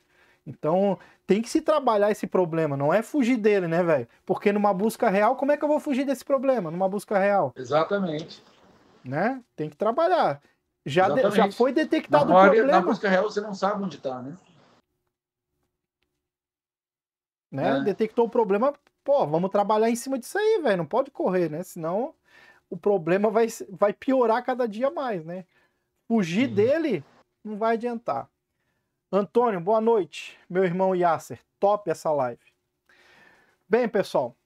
Então, tem que se trabalhar esse problema, não é fugir dele, né, velho? Porque numa busca real, como é que eu vou fugir desse problema numa busca real? Exatamente. Né? Tem que trabalhar. Já, de, já foi detectado na o problema. problema. Na música real, você não sabe onde está, né? né? É. Detectou o problema, pô, vamos trabalhar em cima disso aí, velho. Não pode correr, né? Senão o problema vai, vai piorar cada dia mais, né? Fugir hum. dele não vai adiantar. Antônio, boa noite. Meu irmão Yasser, top essa live. Bem, pessoal,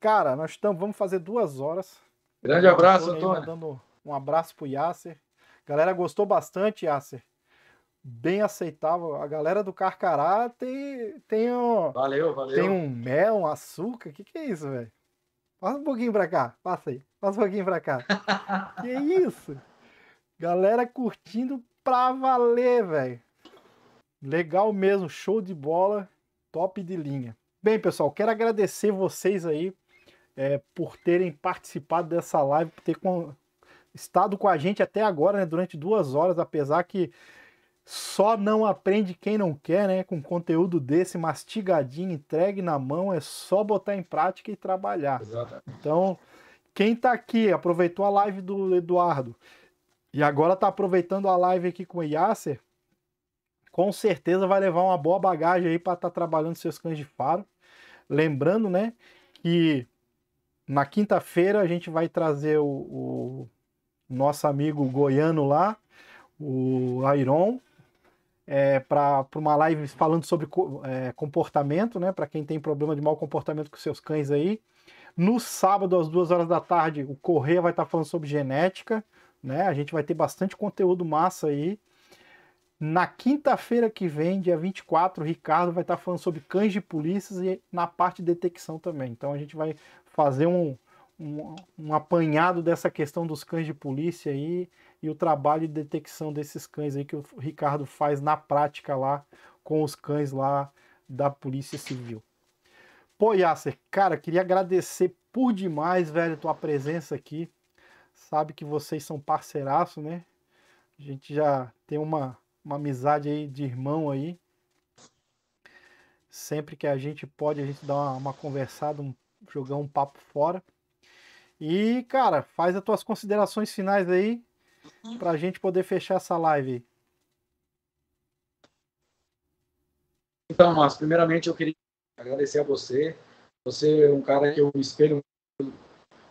cara, nós estamos, vamos fazer duas horas. Grande abraço, Antônio. Antônio. Dando um abraço pro Yasser. A galera gostou bastante, Acer. Bem aceitável. A galera do Carcará tem, tem um. Valeu, valeu. Tem um mel, um açúcar. O que, que é isso, velho? Passa um pouquinho pra cá. Passa aí. Passa um pouquinho pra cá. (laughs) que isso? Galera curtindo pra valer, velho. Legal mesmo. Show de bola. Top de linha. Bem, pessoal, quero agradecer vocês aí é, por terem participado dessa live, por ter estado com a gente até agora, né, durante duas horas, apesar que só não aprende quem não quer, né? Com conteúdo desse mastigadinho, entregue na mão, é só botar em prática e trabalhar. Exatamente. Então, quem tá aqui, aproveitou a live do Eduardo e agora tá aproveitando a live aqui com o Yasser, com certeza vai levar uma boa bagagem aí para estar tá trabalhando seus cães de faro. Lembrando, né, que na quinta-feira a gente vai trazer o, o nosso amigo goiano lá, o Airon, é, para uma live falando sobre é, comportamento, né? Para quem tem problema de mau comportamento com seus cães aí. No sábado, às duas horas da tarde, o Correia vai estar tá falando sobre genética, né? A gente vai ter bastante conteúdo massa aí. Na quinta-feira que vem, dia 24, o Ricardo vai estar tá falando sobre cães de polícias e na parte de detecção também. Então a gente vai fazer um, um, um, apanhado dessa questão dos cães de polícia aí e o trabalho de detecção desses cães aí que o Ricardo faz na prática lá com os cães lá da Polícia Civil. Pô, Yasser, cara, queria agradecer por demais, velho, tua presença aqui. Sabe que vocês são parceiraço, né? A gente já tem uma, uma amizade aí de irmão aí. Sempre que a gente pode, a gente dá uma, uma conversada, um, jogar um papo fora. E, cara, faz as tuas considerações finais aí pra gente poder fechar essa live. Então, Márcio, primeiramente eu queria agradecer a você. Você é um cara que eu me espelho muito.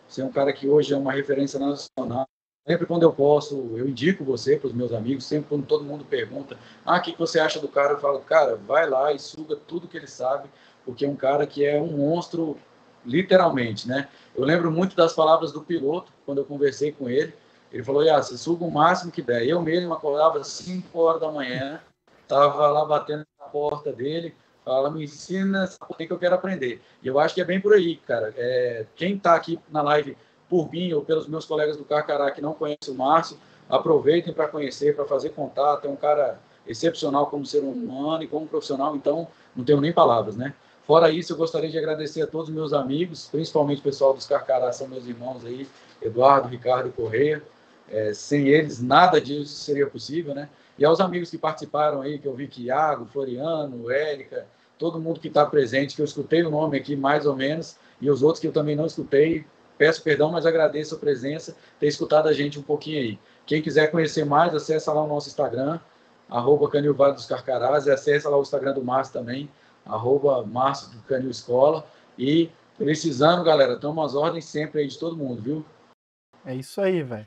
Você é um cara que hoje é uma referência nacional. Sempre quando eu posso, eu indico você para os meus amigos. Sempre quando todo mundo pergunta, ah, o que você acha do cara? Eu falo, cara, vai lá e suga tudo que ele sabe, porque é um cara que é um monstro literalmente, né? Eu lembro muito das palavras do piloto, quando eu conversei com ele. Ele falou, ah, você suga o máximo que der. Eu mesmo acordava às 5 horas da manhã, estava lá batendo na porta dele, fala, me ensina o que eu quero aprender. E eu acho que é bem por aí, cara. É, quem está aqui na live por mim ou pelos meus colegas do Carcará que não conhece o Márcio, aproveitem para conhecer, para fazer contato. É um cara excepcional como ser humano e como profissional, então não tenho nem palavras, né? Fora isso, eu gostaria de agradecer a todos os meus amigos, principalmente o pessoal dos Carcará, são meus irmãos aí, Eduardo, Ricardo Correia. É, sem eles, nada disso seria possível, né? E aos amigos que participaram aí, que eu vi que Iago, Floriano, Érica, todo mundo que está presente, que eu escutei o nome aqui mais ou menos, e os outros que eu também não escutei, peço perdão, mas agradeço a presença, ter escutado a gente um pouquinho aí. Quem quiser conhecer mais, acessa lá o nosso Instagram, arroba Canil Vale dos Carcarás, e acessa lá o Instagram do Márcio também, arroba Márcio do Canil Escola. E precisando, galera, toma as ordens sempre aí de todo mundo, viu? É isso aí, velho.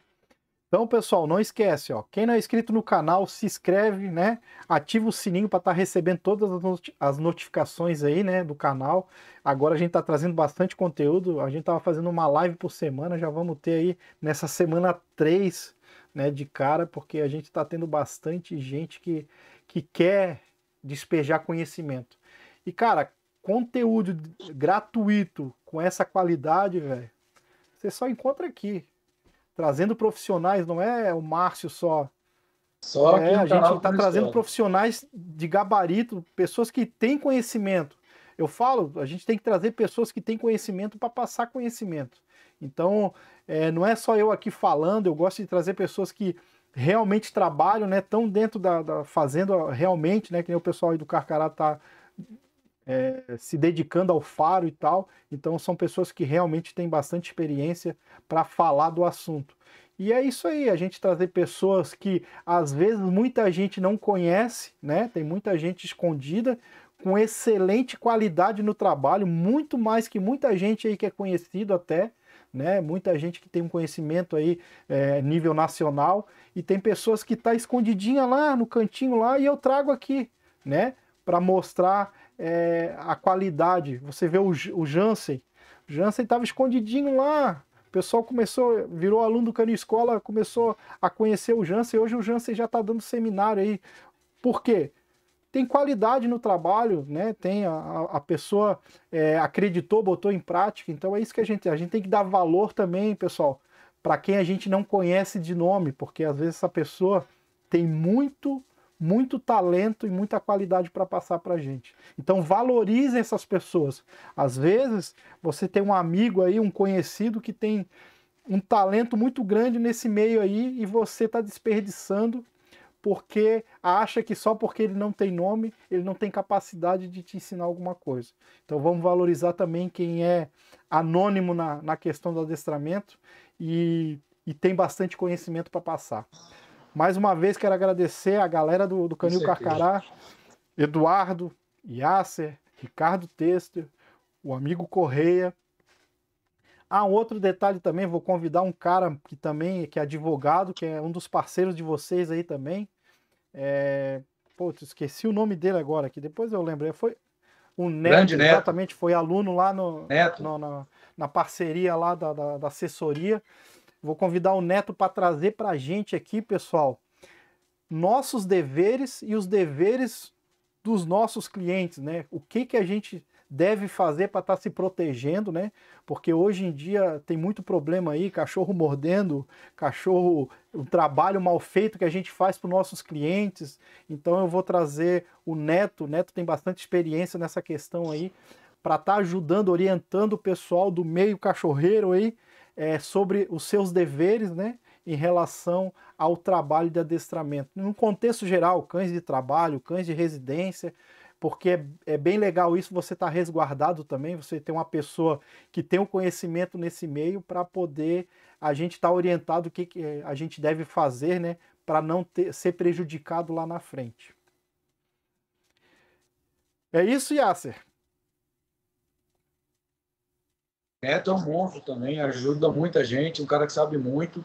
Então, pessoal, não esquece, ó. Quem não é inscrito no canal, se inscreve, né? Ativa o sininho para estar tá recebendo todas as, notificações aí, né, do canal. Agora a gente tá trazendo bastante conteúdo. A gente tava fazendo uma live por semana, já vamos ter aí nessa semana três, né, de cara, porque a gente tá tendo bastante gente que que quer despejar conhecimento. E, cara, conteúdo gratuito com essa qualidade, velho, você só encontra aqui. Trazendo profissionais, não é o Márcio só. Só é, a gente está trazendo profissionais de gabarito, pessoas que têm conhecimento. Eu falo, a gente tem que trazer pessoas que têm conhecimento para passar conhecimento. Então, é, não é só eu aqui falando, eu gosto de trazer pessoas que realmente trabalham, né? Estão dentro da, da fazenda realmente, né? Que nem o pessoal aí do Carcará tá é, se dedicando ao faro e tal. Então são pessoas que realmente têm bastante experiência para falar do assunto. E é isso aí, a gente trazer pessoas que às vezes muita gente não conhece, né? Tem muita gente escondida com excelente qualidade no trabalho, muito mais que muita gente aí que é conhecido até, né? Muita gente que tem um conhecimento aí é, nível nacional e tem pessoas que tá escondidinha lá no cantinho lá e eu trago aqui, né? Para mostrar é, a qualidade. Você vê o, o Jansen. O Jansen estava escondidinho lá. O pessoal começou, virou aluno do Cano Escola, começou a conhecer o Jansen. Hoje o Jansen já está dando seminário aí. Por quê? Tem qualidade no trabalho, né? Tem a, a pessoa é, acreditou, botou em prática. Então é isso que a gente a gente tem que dar valor também, pessoal, para quem a gente não conhece de nome, porque às vezes essa pessoa tem muito muito talento e muita qualidade para passar para gente. Então valorize essas pessoas. Às vezes você tem um amigo aí, um conhecido que tem um talento muito grande nesse meio aí e você está desperdiçando porque acha que só porque ele não tem nome, ele não tem capacidade de te ensinar alguma coisa. Então vamos valorizar também quem é anônimo na, na questão do adestramento e, e tem bastante conhecimento para passar. Mais uma vez quero agradecer a galera do, do Canil Carcará, Eduardo, Yasser, Ricardo Tester, o amigo Correia. Ah, um outro detalhe também, vou convidar um cara que também que é advogado, que é um dos parceiros de vocês aí também. É... Putz, esqueci o nome dele agora, aqui. depois eu lembrei. Foi o Neto, exatamente, foi aluno lá no, no na, na, parceria lá da, da, da assessoria. Vou convidar o Neto para trazer para a gente aqui, pessoal, nossos deveres e os deveres dos nossos clientes, né? O que, que a gente deve fazer para estar tá se protegendo, né? Porque hoje em dia tem muito problema aí, cachorro mordendo, cachorro, o trabalho mal feito que a gente faz para os nossos clientes. Então eu vou trazer o Neto, o Neto tem bastante experiência nessa questão aí, para estar tá ajudando, orientando o pessoal do meio cachorreiro aí é, sobre os seus deveres né, em relação ao trabalho de adestramento. Num contexto geral, cães de trabalho, cães de residência, porque é, é bem legal isso, você está resguardado também, você tem uma pessoa que tem o um conhecimento nesse meio para poder a gente estar tá orientado o que, que é, a gente deve fazer né, para não ter, ser prejudicado lá na frente. É isso, Yasser. Neto é um monstro também, ajuda muita gente, um cara que sabe muito.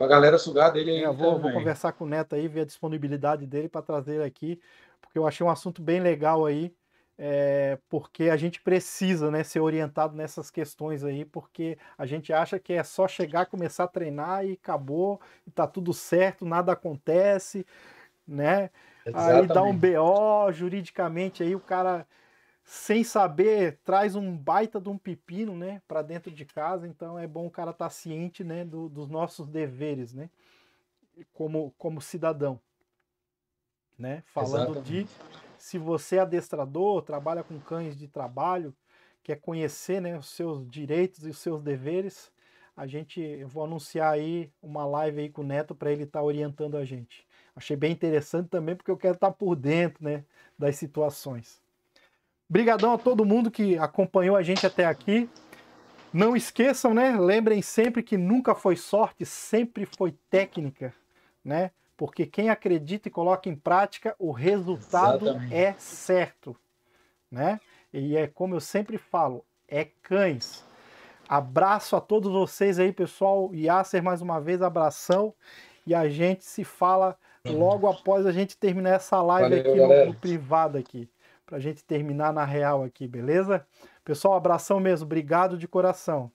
A galera sugar dele aí. É, eu vou, vou, conversar com o Neto aí, ver a disponibilidade dele para trazer ele aqui, porque eu achei um assunto bem legal aí, é, porque a gente precisa né, ser orientado nessas questões aí, porque a gente acha que é só chegar, começar a treinar e acabou, e tá tudo certo, nada acontece, né? Exatamente. Aí dá um BO juridicamente aí, o cara sem saber, traz um baita de um pepino, né, para dentro de casa. Então é bom o cara estar tá ciente, né, do, dos nossos deveres, né, como, como cidadão, né? Falando Exatamente. de se você é adestrador, trabalha com cães de trabalho, quer conhecer, né, os seus direitos e os seus deveres, a gente eu vou anunciar aí uma live aí com o Neto para ele estar tá orientando a gente. Achei bem interessante também porque eu quero estar tá por dentro, né, das situações. Brigadão a todo mundo que acompanhou a gente até aqui. Não esqueçam, né? Lembrem sempre que nunca foi sorte, sempre foi técnica, né? Porque quem acredita e coloca em prática, o resultado Exatamente. é certo, né? E é como eu sempre falo, é cães. Abraço a todos vocês aí, pessoal. Yasser, mais uma vez, abração. E a gente se fala uhum. logo após a gente terminar essa live Valeu, aqui no, no privado aqui para a gente terminar na real aqui, beleza? Pessoal, abração mesmo, obrigado de coração.